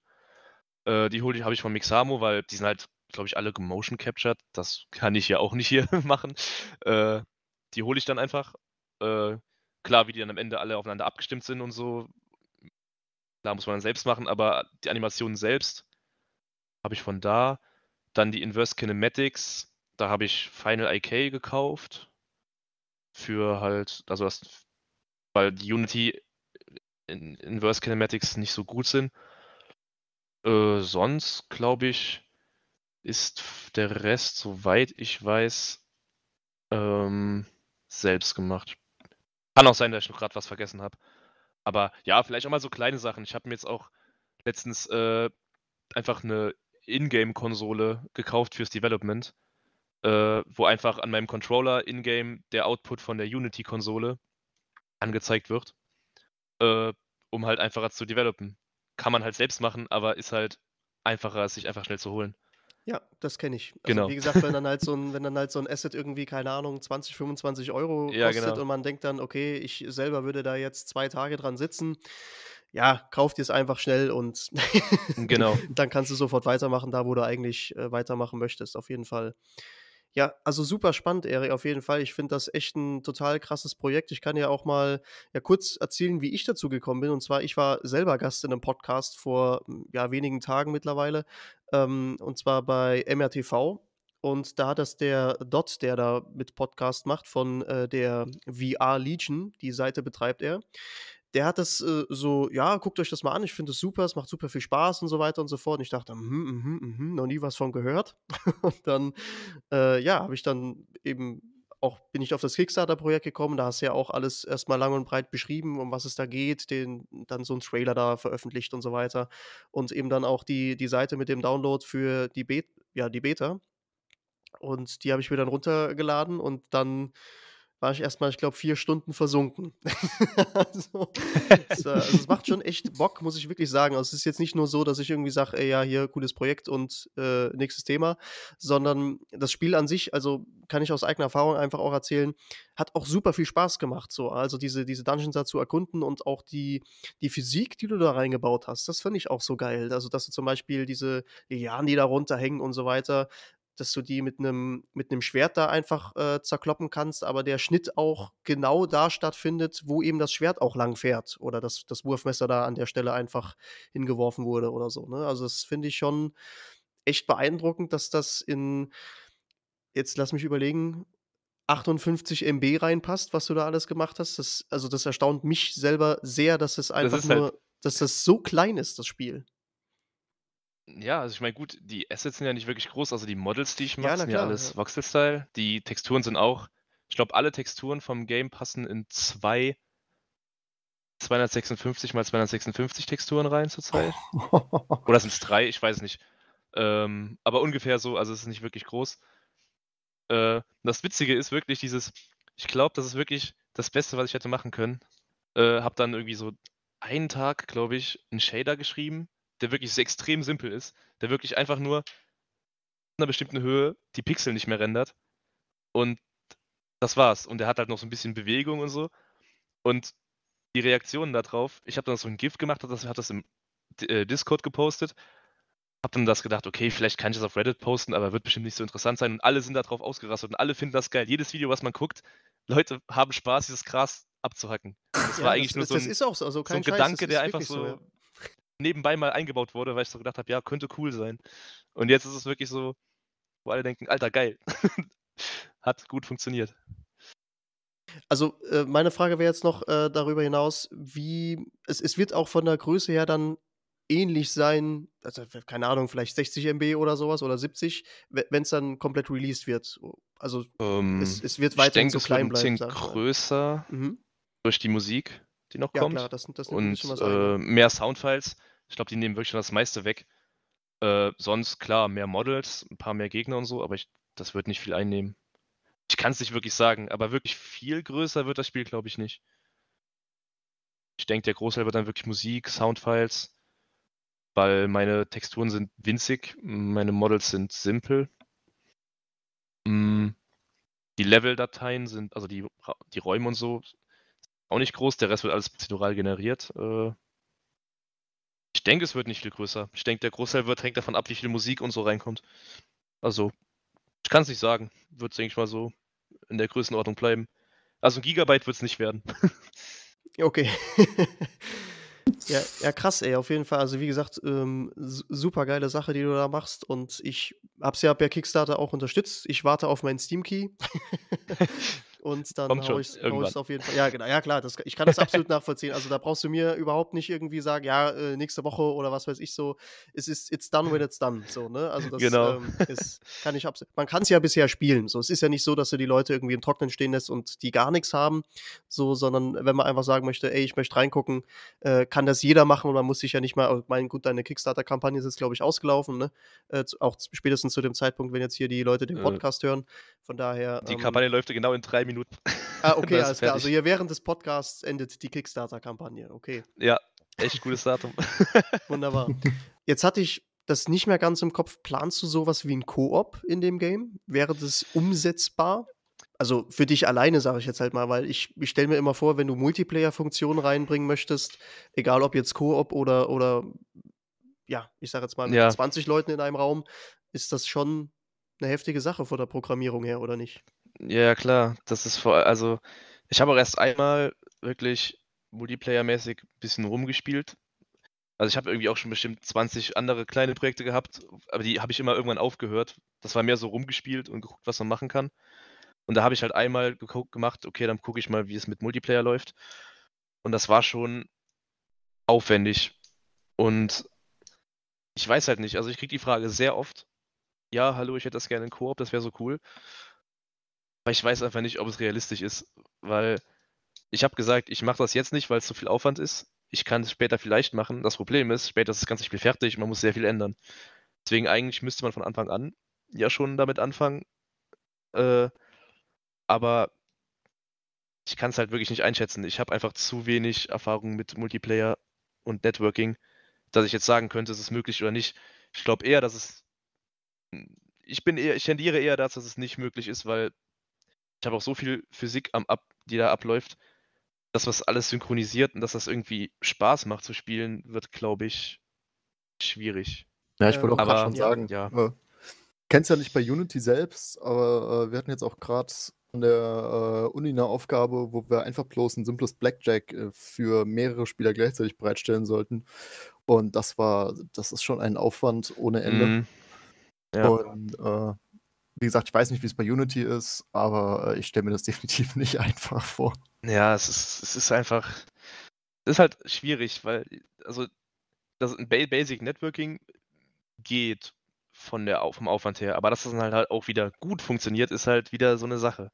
Äh, die habe ich von Mixamo, weil die sind halt glaube ich, alle gemotion captured. Das kann ich ja auch nicht hier [LAUGHS] machen. Äh, die hole ich dann einfach. Äh, klar, wie die dann am Ende alle aufeinander abgestimmt sind und so, Da muss man dann selbst machen, aber die Animationen selbst habe ich von da. Dann die Inverse Kinematics, da habe ich Final IK gekauft. Für halt, also das, weil die Unity in Inverse Kinematics nicht so gut sind. Äh, sonst, glaube ich, ist der Rest, soweit ich weiß, ähm, selbst gemacht. Kann auch sein, dass ich noch gerade was vergessen habe. Aber ja, vielleicht auch mal so kleine Sachen. Ich habe mir jetzt auch letztens äh, einfach eine Ingame-Konsole gekauft fürs Development, äh, wo einfach an meinem Controller Ingame der Output von der Unity-Konsole angezeigt wird, äh, um halt einfacher zu developen. Kann man halt selbst machen, aber ist halt einfacher, es sich einfach schnell zu holen. Ja, das kenne ich. Also genau. Wie gesagt, wenn dann [LAUGHS] halt so ein, wenn dann halt so ein Asset irgendwie, keine Ahnung, 20, 25 Euro ja, kostet genau. und man denkt dann, okay, ich selber würde da jetzt zwei Tage dran sitzen. Ja, kauft dir es einfach schnell und genau. [LAUGHS] dann kannst du sofort weitermachen, da wo du eigentlich äh, weitermachen möchtest, auf jeden Fall. Ja, also super spannend, Erik, auf jeden Fall. Ich finde das echt ein total krasses Projekt. Ich kann ja auch mal ja, kurz erzählen, wie ich dazu gekommen bin. Und zwar, ich war selber Gast in einem Podcast vor hm, ja, wenigen Tagen mittlerweile. Ähm, und zwar bei MRTV. Und da hat das der Dot, der da mit Podcast macht, von äh, der VR Legion, die Seite betreibt er, der hat das äh, so, ja, guckt euch das mal an, ich finde es super, es macht super viel Spaß und so weiter und so fort. Und ich dachte, mhm, mhm, mhm, noch nie was von gehört. [LAUGHS] und dann, äh, ja, habe ich dann eben auch bin ich auf das Kickstarter-Projekt gekommen. Da hast du ja auch alles erstmal lang und breit beschrieben, um was es da geht, den, dann so ein Trailer da veröffentlicht und so weiter. Und eben dann auch die, die Seite mit dem Download für die, Be ja, die Beta. Und die habe ich mir dann runtergeladen und dann war ich erstmal, ich glaube, vier Stunden versunken. [LAUGHS] also, es, äh, [LAUGHS] also, es, macht schon echt Bock, muss ich wirklich sagen. Also, es ist jetzt nicht nur so, dass ich irgendwie sage, ja, hier, cooles Projekt und äh, nächstes Thema, sondern das Spiel an sich, also kann ich aus eigener Erfahrung einfach auch erzählen, hat auch super viel Spaß gemacht. So. Also diese, diese Dungeons dazu erkunden und auch die, die Physik, die du da reingebaut hast, das finde ich auch so geil. Also, dass du zum Beispiel diese Lianen, die da runterhängen und so weiter, dass du die mit einem mit einem Schwert da einfach äh, zerkloppen kannst, aber der Schnitt auch genau da stattfindet, wo eben das Schwert auch lang fährt oder dass das Wurfmesser da an der Stelle einfach hingeworfen wurde oder so. Ne? Also das finde ich schon echt beeindruckend, dass das in, jetzt lass mich überlegen, 58 MB reinpasst, was du da alles gemacht hast. Das, also das erstaunt mich selber sehr, dass es einfach das halt nur, halt dass das so klein ist, das Spiel. Ja, also ich meine, gut, die Assets sind ja nicht wirklich groß. Also die Models, die ich mache, Ja, na sind ja alles Ja. Voxel-Style. Die Texturen sind auch, ich glaube, alle Texturen vom Game passen in zwei 256 mal 256 Texturen rein zurzeit. [LAUGHS] Oder sind es drei? Ich weiß nicht. Ähm, aber ungefähr so, also es ist nicht wirklich groß. Äh, das Witzige ist wirklich dieses, ich glaube, das ist wirklich das Beste, was ich hätte machen können. Äh, hab dann irgendwie so einen Tag, glaube ich, einen Shader geschrieben der wirklich extrem simpel ist, der wirklich einfach nur an einer bestimmten Höhe die Pixel nicht mehr rendert. Und das war's. Und der hat halt noch so ein bisschen Bewegung und so. Und die Reaktionen darauf, ich habe dann so ein GIF gemacht, das, hat das im äh, Discord gepostet. Hab dann das gedacht, okay, vielleicht kann ich das auf Reddit posten, aber wird bestimmt nicht so interessant sein. Und alle sind darauf ausgerastet und alle finden das geil. Jedes Video, was man guckt, Leute haben Spaß, dieses Gras abzuhacken. Das ja, war eigentlich das, nur so ein, so, also so ein Gedanke, der einfach so, so nebenbei mal eingebaut wurde, weil ich so gedacht habe, ja, könnte cool sein. Und jetzt ist es wirklich so, wo alle denken, Alter, geil. [LAUGHS] Hat gut funktioniert. Also äh, meine Frage wäre jetzt noch äh, darüber hinaus, wie es, es wird auch von der Größe her dann ähnlich sein, also keine Ahnung, vielleicht 60 MB oder sowas oder 70, wenn es dann komplett released wird. Also um, ähm, es, es, wird weiterhin ich denke, so klein es wird ein bleiben. Bisschen größer mhm. durch die Musik, die noch ja, kommt. Klar, das, das und äh, mehr Soundfiles. Ich glaube, die nehmen wirklich schon das meiste weg. Äh, sonst, klar, mehr Models, ein paar mehr Gegner und so, aber ich, das wird nicht viel einnehmen. Ich kann es nicht wirklich sagen, aber wirklich viel größer wird das Spiel, glaube ich, nicht. Ich denke, der Großteil wird dann wirklich Musik, Soundfiles, weil meine Texturen sind winzig, meine Models sind simpel. Mm, die Level-Dateien sind, also die, die Räume und so, auch nicht groß. Der Rest wird alles prozedural generiert. Äh, ich denke, es wird nicht viel größer. Ich denke, der Großteil wird hängt davon ab, wie viel Musik und so reinkommt. Also, ich kann es nicht sagen. Wird es, denke ich mal, so in der Größenordnung bleiben. Also ein Gigabyte wird es nicht werden. okay. [LAUGHS] ja, ja, krass, ey, auf jeden Fall. Also wie gesagt, ähm, super geile Sache, die du da machst. Und ich habe es ja per Kickstarter auch unterstützt. Ich warte auf meinen Steam-Key. [LAUGHS] Und dann Kommt hau ich es auf jeden Fall. Ja, genau. Ja, klar, das, ich kann das absolut nachvollziehen. Also da brauchst du mir überhaupt nicht irgendwie sagen, ja, äh, nächste Woche oder was weiß ich so, es ist it's done when it's done. So, ne? Also das genau. ähm, ist, kann ich absolut. Man kann es ja bisher spielen. So, es ist ja nicht so, dass du die Leute irgendwie im Trocknen stehen lässt und die gar nichts haben. So, sondern wenn man einfach sagen möchte, ey, ich möchte reingucken, äh, kann das jeder machen und man muss sich ja nicht mal, oh, mein gut, deine Kickstarter-Kampagne ist jetzt, glaube ich, ausgelaufen, ne? Äh, auch spätestens zu dem Zeitpunkt, wenn jetzt hier die Leute den äh. Podcast hören. Von daher. Die ähm, Kampagne läuft ja genau in drei Minuten. Minuten. Ah, [LAUGHS] okay, alles klar. Also hier während des Podcasts endet die Kickstarter-Kampagne, okay. Ja, echt gutes Datum. [LAUGHS] Wunderbar. [LAUGHS] Jetzt hatte ich das nicht mehr ganz im Kopf. Planst du sowas wie ein Koop in dem Game? Wäre das umsetzbar? Also für dich alleine, sage ich jetzt halt mal, weil ich, ich stelle mir immer vor, wenn du Multiplayer-Funktionen reinbringen möchtest, egal ob jetzt Koop oder, oder ja, ich sage jetzt mal mit ja. 20 Leuten in einem Raum, ist das schon eine heftige Sache vor der Programmierung her, oder nicht? Ja, klar. Das ist vor also ich habe auch erst einmal wirklich Multiplayer-mäßig ein bisschen rumgespielt. Also ich habe irgendwie auch schon bestimmt 20 andere kleine Projekte gehabt, aber die habe ich immer irgendwann aufgehört. Das war mehr so rumgespielt und geguckt, was man machen kann. Und da habe ich halt einmal geguckt, gemacht, okay, dann gucke ich mal, wie es mit Multiplayer läuft. Und das war schon aufwendig. Und ich weiß halt nicht, also ich kriege die Frage sehr oft, ja, hallo, ich hätte das gerne in Koop, das wäre so cool. Aber ich weiß einfach nicht, ob es realistisch ist, weil ich habe gesagt, ich mache das jetzt nicht, weil es zu viel Aufwand ist. Ich kann es später vielleicht machen. Das Problem ist, später ist das ganze Spiel fertig, man muss sehr viel ändern. Deswegen eigentlich müsste man von Anfang an ja schon damit anfangen. Äh, aber ich kann es halt wirklich nicht einschätzen. Ich habe einfach zu wenig Erfahrung mit Multiplayer und Networking, dass ich jetzt sagen könnte, ist es möglich oder nicht. Ich glaube eher, dass es. Ich bin eher, ich tendiere eher dazu, dass es nicht möglich ist, weil ich habe auch so viel Physik am Ab, die da abläuft, dass was alles synchronisiert und dass das irgendwie Spaß macht zu spielen, wird, glaube ich, schwierig. Ja, ich wollte auch ähm, gerade schon sagen. Ja. Äh, kennst ja nicht bei Unity selbst, aber äh, wir hatten jetzt auch gerade an der äh, Uni eine Aufgabe, wo wir einfach bloß ein simples Blackjack äh, für mehrere Spieler gleichzeitig bereitstellen sollten. Und das war, das ist schon ein Aufwand ohne Ende. Mm. Ja. Und äh, wie gesagt, ich weiß nicht, wie es bei Unity ist, aber äh, ich stelle mir das [LAUGHS] definitiv nicht einfach vor. Ja, es ist, es ist einfach. Es ist halt schwierig, weil, also, das Basic Networking geht von der, vom Aufwand her, aber dass das dann halt auch wieder gut funktioniert, ist halt wieder so eine Sache.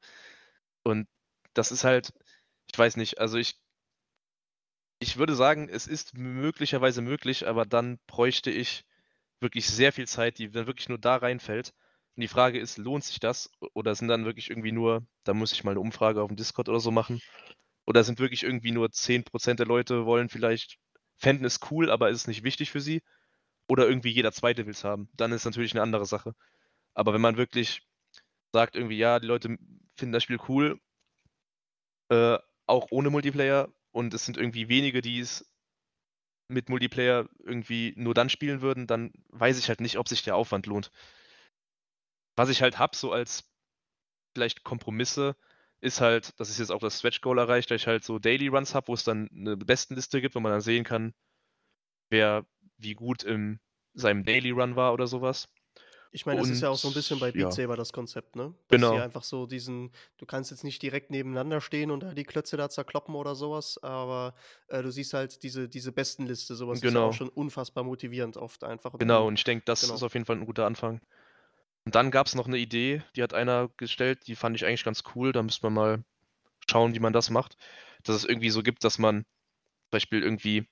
Und das ist halt, ich weiß nicht, also ich ich würde sagen, es ist möglicherweise möglich, aber dann bräuchte ich wirklich sehr viel Zeit, die dann wirklich nur da reinfällt. Und die Frage ist, lohnt sich das oder sind dann wirklich irgendwie nur, da muss ich mal eine Umfrage auf dem Discord oder so machen, oder sind wirklich irgendwie nur 10% der Leute wollen vielleicht, fänden es cool, aber ist es nicht wichtig für sie? Oder irgendwie jeder Zweite will es haben. Dann ist natürlich eine andere Sache. Aber wenn man wirklich sagt irgendwie, ja, die Leute finden das Spiel cool, äh, auch ohne Multiplayer, und es sind irgendwie wenige, die es mit Multiplayer irgendwie nur dann spielen würden, dann weiß ich halt nicht, ob sich der Aufwand lohnt was ich halt habe, so als vielleicht Kompromisse, ist halt, dass ich jetzt auch das Stretch Goal erreicht, dass ich halt so Daily Runs habe, wo es dann eine Bestenliste gibt, wo man dann sehen kann, wer wie gut in seinem Daily Run war oder sowas. Ich meine, das ist ja auch so ein bisschen bei Beat Saber ja. das Konzept, ne? Dass genau. einfach so diesen, du kannst jetzt nicht direkt nebeneinander stehen und die Klötze da zerkloppen oder sowas, aber äh, du siehst halt diese, diese Bestenliste, sowas genau. ist auch schon unfassbar motivierend oft einfach. Genau, und ich denke, das genau. ist auf jeden Fall ein guter Anfang. Und dann gab es noch eine Idee, die hat einer gestellt, die fand ich eigentlich ganz cool. Da müsste man mal schauen, wie man das macht. Dass es irgendwie so gibt, dass man zum Beispiel irgendwie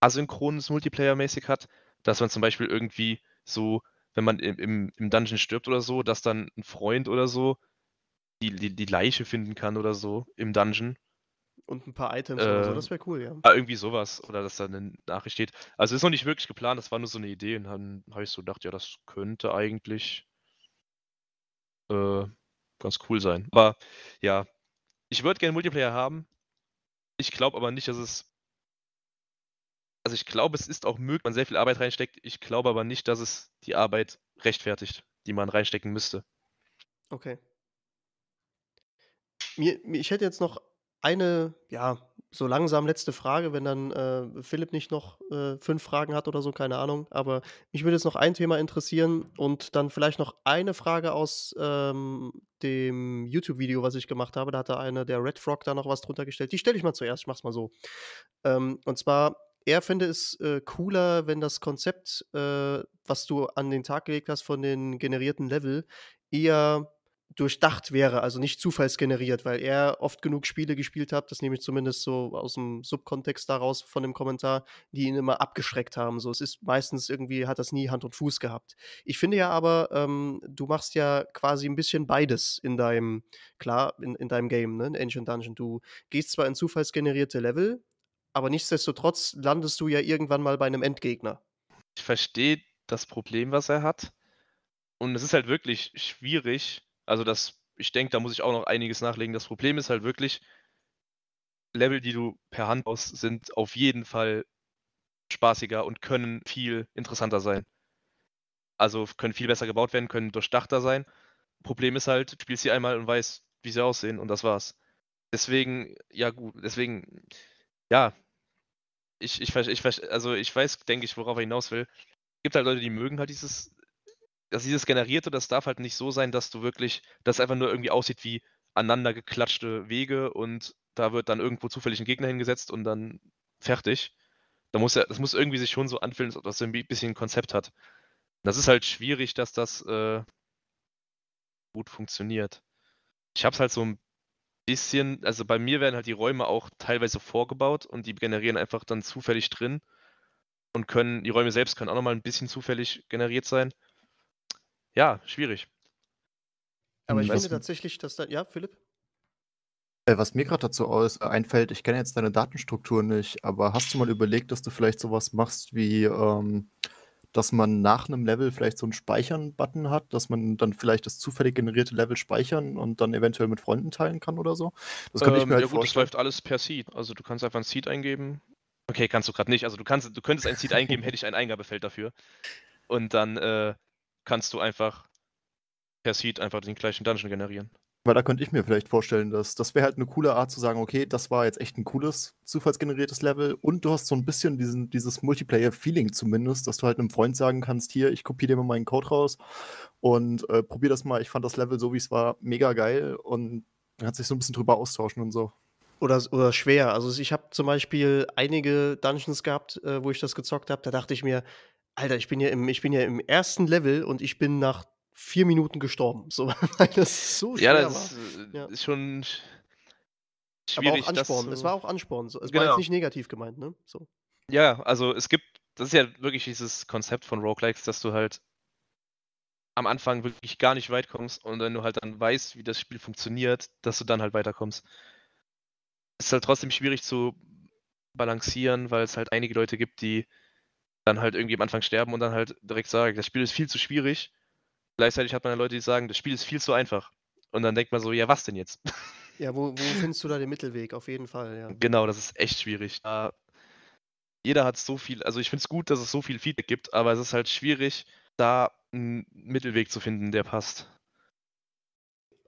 asynchrones Multiplayer-mäßig hat, dass man zum Beispiel irgendwie so, wenn man im, im Dungeon stirbt oder so, dass dann ein Freund oder so die, die, die Leiche finden kann oder so im Dungeon. Und ein paar Items äh, oder so, ähm, das wäre cool, ja. Irgendwie sowas, oder dass da eine Nachricht steht. Also ist noch nicht wirklich geplant, das war nur so eine Idee und dann habe ich so gedacht, ja, das könnte eigentlich äh, ganz cool sein. Aber ja, ich würde gerne Multiplayer haben. Ich glaube aber nicht, dass es. Also ich glaube, es ist auch möglich, man sehr viel Arbeit reinsteckt. Ich glaube aber nicht, dass es die Arbeit rechtfertigt, die man reinstecken müsste. Okay. Mir, ich hätte jetzt noch eine, ja, so langsam letzte Frage, wenn dann äh, Philipp nicht noch äh, fünf Fragen hat oder so, keine Ahnung. Aber mich würde jetzt noch ein Thema interessieren und dann vielleicht noch eine Frage aus ähm, dem YouTube-Video, was ich gemacht habe. Da hatte eine, der Red Frog, da noch was drunter gestellt. Die stelle ich mal zuerst, ich mach's mal so. Ähm, und zwar, er finde es äh, cooler, wenn das Konzept, äh, was du an den Tag gelegt hast von den generierten Level, eher durchdacht wäre, also nicht zufallsgeneriert, weil er oft genug Spiele gespielt hat, das nehme ich zumindest so aus dem Subkontext daraus von dem Kommentar, die ihn immer abgeschreckt haben. So, es ist meistens irgendwie, hat das nie Hand und Fuß gehabt. Ich finde ja aber, ähm, du machst ja quasi ein bisschen beides in deinem, klar, in, in deinem Game, ne, in Ancient Dungeon. Du gehst zwar in zufallsgenerierte Level, aber nichtsdestotrotz landest du ja irgendwann mal bei einem Endgegner. Ich verstehe das Problem, was er hat. Und es ist halt wirklich schwierig, also das, ich denke, da muss ich auch noch einiges nachlegen. Das Problem ist halt wirklich, Level, die du per Hand baust, sind auf jeden Fall spaßiger und können viel interessanter sein. Also können viel besser gebaut werden, können durchdachter sein. Problem ist halt, du spielst sie einmal und weißt, wie sie aussehen und das war's. Deswegen, ja gut, deswegen, ja, ich, ich, ich, also ich weiß, denke ich, worauf er hinaus will. Es gibt halt Leute, die mögen halt dieses dass dieses Generierte, das darf halt nicht so sein, dass du wirklich, das einfach nur irgendwie aussieht wie aneinander geklatschte Wege und da wird dann irgendwo zufällig ein Gegner hingesetzt und dann fertig. Da muss ja, das muss irgendwie sich schon so anfühlen, dass das ein bisschen ein Konzept hat. Das ist halt schwierig, dass das äh, gut funktioniert. Ich habe es halt so ein bisschen, also bei mir werden halt die Räume auch teilweise vorgebaut und die generieren einfach dann zufällig drin und können, die Räume selbst können auch nochmal ein bisschen zufällig generiert sein ja, schwierig. Aber ich hm, finde tatsächlich, dass da. Ja, Philipp? Äh, was mir gerade dazu äh, einfällt, ich kenne jetzt deine Datenstruktur nicht, aber hast du mal überlegt, dass du vielleicht sowas machst wie, ähm, dass man nach einem Level vielleicht so einen Speichern-Button hat, dass man dann vielleicht das zufällig generierte Level speichern und dann eventuell mit Freunden teilen kann oder so? Das könnte ähm, ich mir ähm, halt ja gut, vorstellen. das läuft alles per Seed. Also du kannst einfach ein Seed eingeben. Okay, kannst du gerade nicht. Also du kannst, du könntest ein Seed eingeben, hätte ich ein Eingabefeld dafür. Und dann äh, kannst du einfach per Seed einfach den gleichen Dungeon generieren. Weil da könnte ich mir vielleicht vorstellen, dass das wäre halt eine coole Art zu sagen, okay, das war jetzt echt ein cooles, zufallsgeneriertes Level und du hast so ein bisschen diesen, dieses Multiplayer-Feeling zumindest, dass du halt einem Freund sagen kannst, hier, ich kopiere dir mal meinen Code raus und äh, probier das mal, ich fand das Level so, wie es war, mega geil und dann kannst sich so ein bisschen drüber austauschen und so. Oder, oder schwer. Also ich habe zum Beispiel einige Dungeons gehabt, äh, wo ich das gezockt habe, da dachte ich mir, Alter, ich bin ja im, ich bin ja im ersten Level und ich bin nach vier Minuten gestorben. So, [LAUGHS] weil das so schwer ja, das war. Äh, ja. ist schon schwierig. Aber auch Ansporn. Das, es war auch Ansporn. So. Es genau. war jetzt genau. nicht negativ gemeint, ne? So. Ja, also es gibt, das ist ja wirklich dieses Konzept von Roguelikes, dass du halt am Anfang wirklich gar nicht weit kommst und wenn du halt dann weißt, wie das Spiel funktioniert, dass du dann halt weiterkommst. Ist halt trotzdem schwierig zu balancieren, weil es halt einige Leute gibt, die dann halt irgendwie am Anfang sterben und dann halt direkt sagen, das Spiel ist viel zu schwierig. Gleichzeitig hat man ja Leute, die sagen, das Spiel ist viel zu einfach. Und dann denkt man so, ja, was denn jetzt? [LAUGHS] Ja, wo, wo findest du da den Mittelweg? Auf jeden Fall, ja. Genau, das ist echt schwierig. Da, jeder hat so viel, also ich finde es gut, dass es so viel Feedback gibt, aber es ist halt schwierig, da einen Mittelweg zu finden, der passt.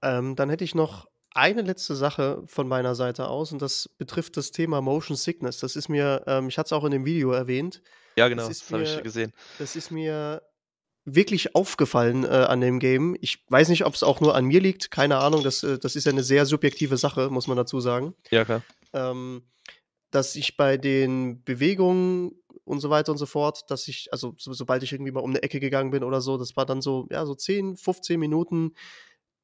Ähm, dann hätte ich noch eine letzte Sache von meiner Seite aus und das betrifft das Thema Motion Sickness. Das ist mir, ähm, ich hatte es auch in dem Video erwähnt, ja, genau, das, das habe ich gesehen. Das ist mir wirklich aufgefallen äh, an dem Game. Ich weiß nicht, ob es auch nur an mir liegt, keine Ahnung. Das, äh, das ist ja eine sehr subjektive Sache, muss man dazu sagen. Ja, klar. Ähm, dass ich bei den Bewegungen und so weiter und so fort, dass ich, also so, sobald ich irgendwie mal um eine Ecke gegangen bin oder so, das war dann so, ja, so 10, 15 Minuten.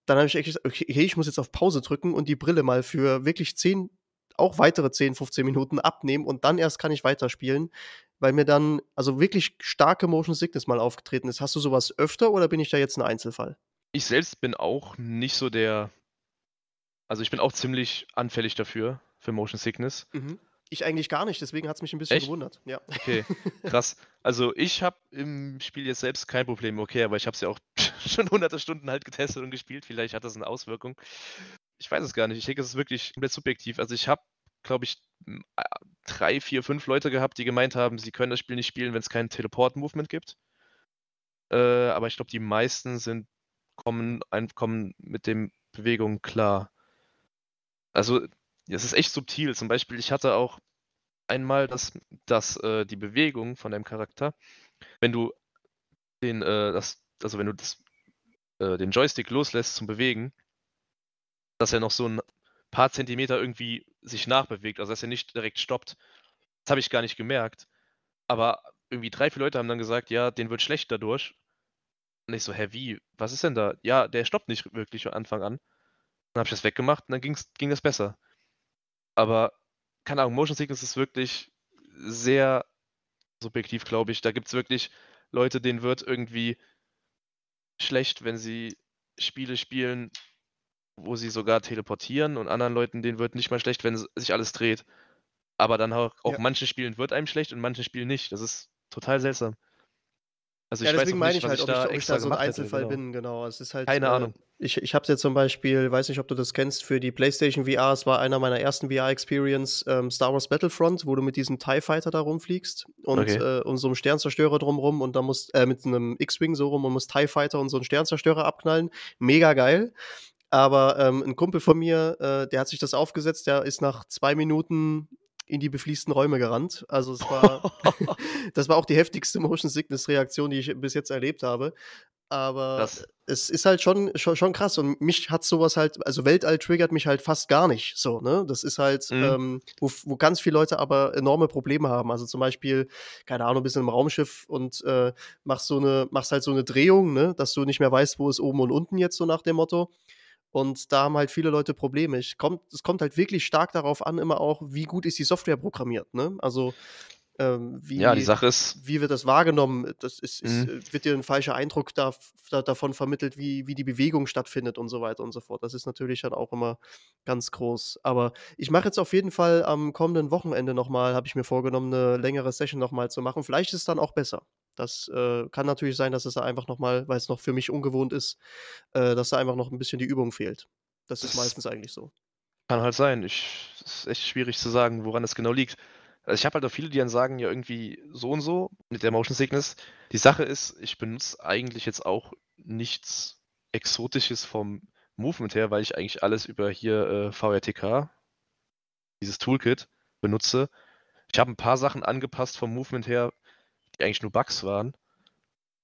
Dann habe ich echt gesagt, okay, ich muss jetzt auf Pause drücken und die Brille mal für wirklich 10, auch weitere 10, 15 Minuten abnehmen und dann erst kann ich weiterspielen weil mir dann also wirklich starke Motion Sickness mal aufgetreten ist. Hast du sowas öfter oder bin ich da jetzt ein Einzelfall? Ich selbst bin auch nicht so der, also ich bin auch ziemlich anfällig dafür, für Motion Sickness. Mhm. Ich eigentlich gar nicht, deswegen hat es mich ein bisschen Echt? gewundert. Ja. Okay, [LAUGHS] krass. Also ich habe im Spiel jetzt selbst kein Problem, okay, aber ich habe es ja auch [LAUGHS] schon hunderte Stunden halt getestet und gespielt. Vielleicht hat das eine Auswirkung. Ich weiß es gar nicht. Ich denke, es ist wirklich komplett subjektiv. Also ich habe glaube ich, drei, vier, fünf Leute gehabt, die gemeint haben, sie können das Spiel nicht spielen, wenn es kein Teleport-Movement gibt. Äh, aber ich glaube, die meisten sind, kommen, ein, kommen mit den Bewegungen klar. Also, es ist echt subtil. Zum Beispiel, ich hatte auch einmal, dass, dass äh, die Bewegung von deinem Charakter, wenn du den, äh, das, also wenn du das, äh, den Joystick loslässt zum Bewegen, dass er noch so ein paar Zentimeter irgendwie sich nachbewegt, also dass er nicht direkt stoppt. Das habe ich gar nicht gemerkt. Aber irgendwie drei, vier Leute haben dann gesagt, ja, den wird schlecht dadurch. Und ich so, hä, wie? Was ist denn da? Ja, der stoppt nicht wirklich von Anfang an. Dann habe ich das weggemacht und dann ging's, ging das besser. Aber, keine Ahnung, Motion Sickness ist wirklich sehr subjektiv, glaube ich. Da gibt es wirklich Leute, denen wird irgendwie schlecht, wenn sie Spiele spielen, wo sie sogar teleportieren und anderen Leuten, denen wird nicht mal schlecht, wenn sich alles dreht. Aber dann auch, auch ja. manchen Spielen wird einem schlecht und manchen Spielen nicht. Das ist total seltsam. Also ja, deswegen weiß nicht, meine ich halt, ich ob, ich, ob ich da so ein Einzelfall hätte, genau. bin, genau. Es ist halt, Keine äh, Ahnung. Ich, ich habe jetzt zum Beispiel, weiß nicht, ob du das kennst, für die PlayStation VR, es war einer meiner ersten VR-Experience, ähm, Star Wars Battlefront, wo du mit diesem TIE Fighter da rumfliegst und, okay. äh, und so einem Sternzerstörer drumrum und da musst, äh, mit einem X-Wing so rum und musst TIE Fighter und so einen Sternzerstörer abknallen. Mega geil. Aber ähm, ein Kumpel von mir, äh, der hat sich das aufgesetzt, der ist nach zwei Minuten in die befließten Räume gerannt. Also es war, [LAUGHS] [LAUGHS] das war auch die heftigste Motion Sickness Reaktion, die ich bis jetzt erlebt habe. Aber das. es ist halt schon, schon, schon krass und mich hat sowas halt, also Weltall triggert mich halt fast gar nicht so, ne? Das ist halt, mhm. ähm, wo, wo ganz viele Leute aber enorme Probleme haben. Also zum Beispiel, keine Ahnung, bist in einem Raumschiff und äh, machst so eine, machst halt so eine Drehung, ne? Dass du nicht mehr weißt, wo ist oben und unten jetzt, so nach dem Motto. Und da haben halt viele Leute Probleme. Ich kommt, es kommt halt wirklich stark darauf an, immer auch, wie gut ist die Software programmiert. Ne? Also wie, ähm, ja, die Sache ist, wie wird das wahrgenommen? Das ist, ist mhm. äh, wird dir ein falscher Eindruck da, da, davon vermittelt, wie, wie die Bewegung stattfindet und so weiter und so fort. Das ist natürlich dann auch immer ganz groß. Aber ich mache jetzt auf jeden Fall am kommenden Wochenende nochmal, habe ich mir vorgenommen, eine längere Session nochmal zu machen. Vielleicht ist es dann auch besser. Das äh, kann natürlich sein, dass es da einfach nochmal, weil es noch für mich ungewohnt ist, äh, dass da einfach noch ein bisschen die Übung fehlt. Das ist meistens eigentlich so. Kann halt sein. Es ist echt schwierig zu sagen, woran es genau liegt. Also ich habe halt auch viele, die dann sagen, ja, irgendwie so und so mit der Motion Sickness. Die Sache ist, ich benutze eigentlich jetzt auch nichts Exotisches vom Movement her, weil ich eigentlich alles über hier äh, VRTK, dieses Toolkit, benutze. Ich habe ein paar Sachen angepasst vom Movement her, die eigentlich nur Bugs waren.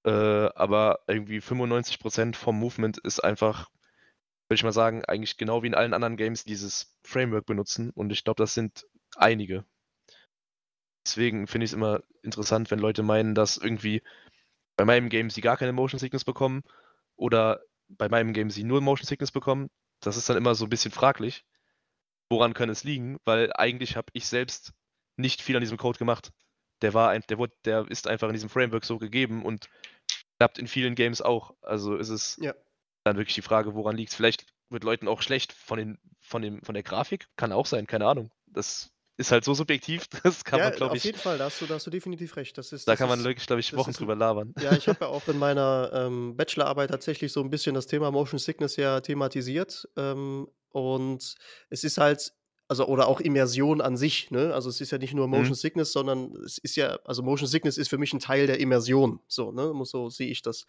Äh, aber irgendwie 95% vom Movement ist einfach, würde ich mal sagen, eigentlich genau wie in allen anderen Games dieses Framework benutzen. Und ich glaube, das sind einige. Deswegen finde ich es immer interessant, wenn Leute meinen, dass irgendwie bei meinem Game sie gar keine Motion Sickness bekommen oder bei meinem Game sie nur Motion Sickness bekommen. Das ist dann immer so ein bisschen fraglich. Woran kann es liegen? Weil eigentlich habe ich selbst nicht viel an diesem Code gemacht der war ein, der, wurde, der ist einfach in diesem Framework so gegeben und klappt in vielen Games auch. Also ist es ja. dann wirklich die Frage, woran liegt es? Vielleicht wird Leuten auch schlecht von, den, von, dem, von der Grafik. Kann auch sein, keine Ahnung. Das ist halt so subjektiv, [LAUGHS] das kann ja, man, glaube ich. Auf jeden Fall, da hast, du, da hast du definitiv recht. Das ist, da das kann man wirklich, glaube ich, Wochen ist, drüber labern. Ja, ich habe ja [LAUGHS] auch in meiner ähm, Bachelorarbeit tatsächlich so ein bisschen das Thema Motion Sickness ja thematisiert. Ähm, und es ist halt also oder auch Immersion an sich, ne? Also es ist ja nicht nur mhm. Motion mhm. Sickness, sondern es ist ja, also Motion Sickness ist für mich ein Teil der Immersion, so, ne? So sehe ich das.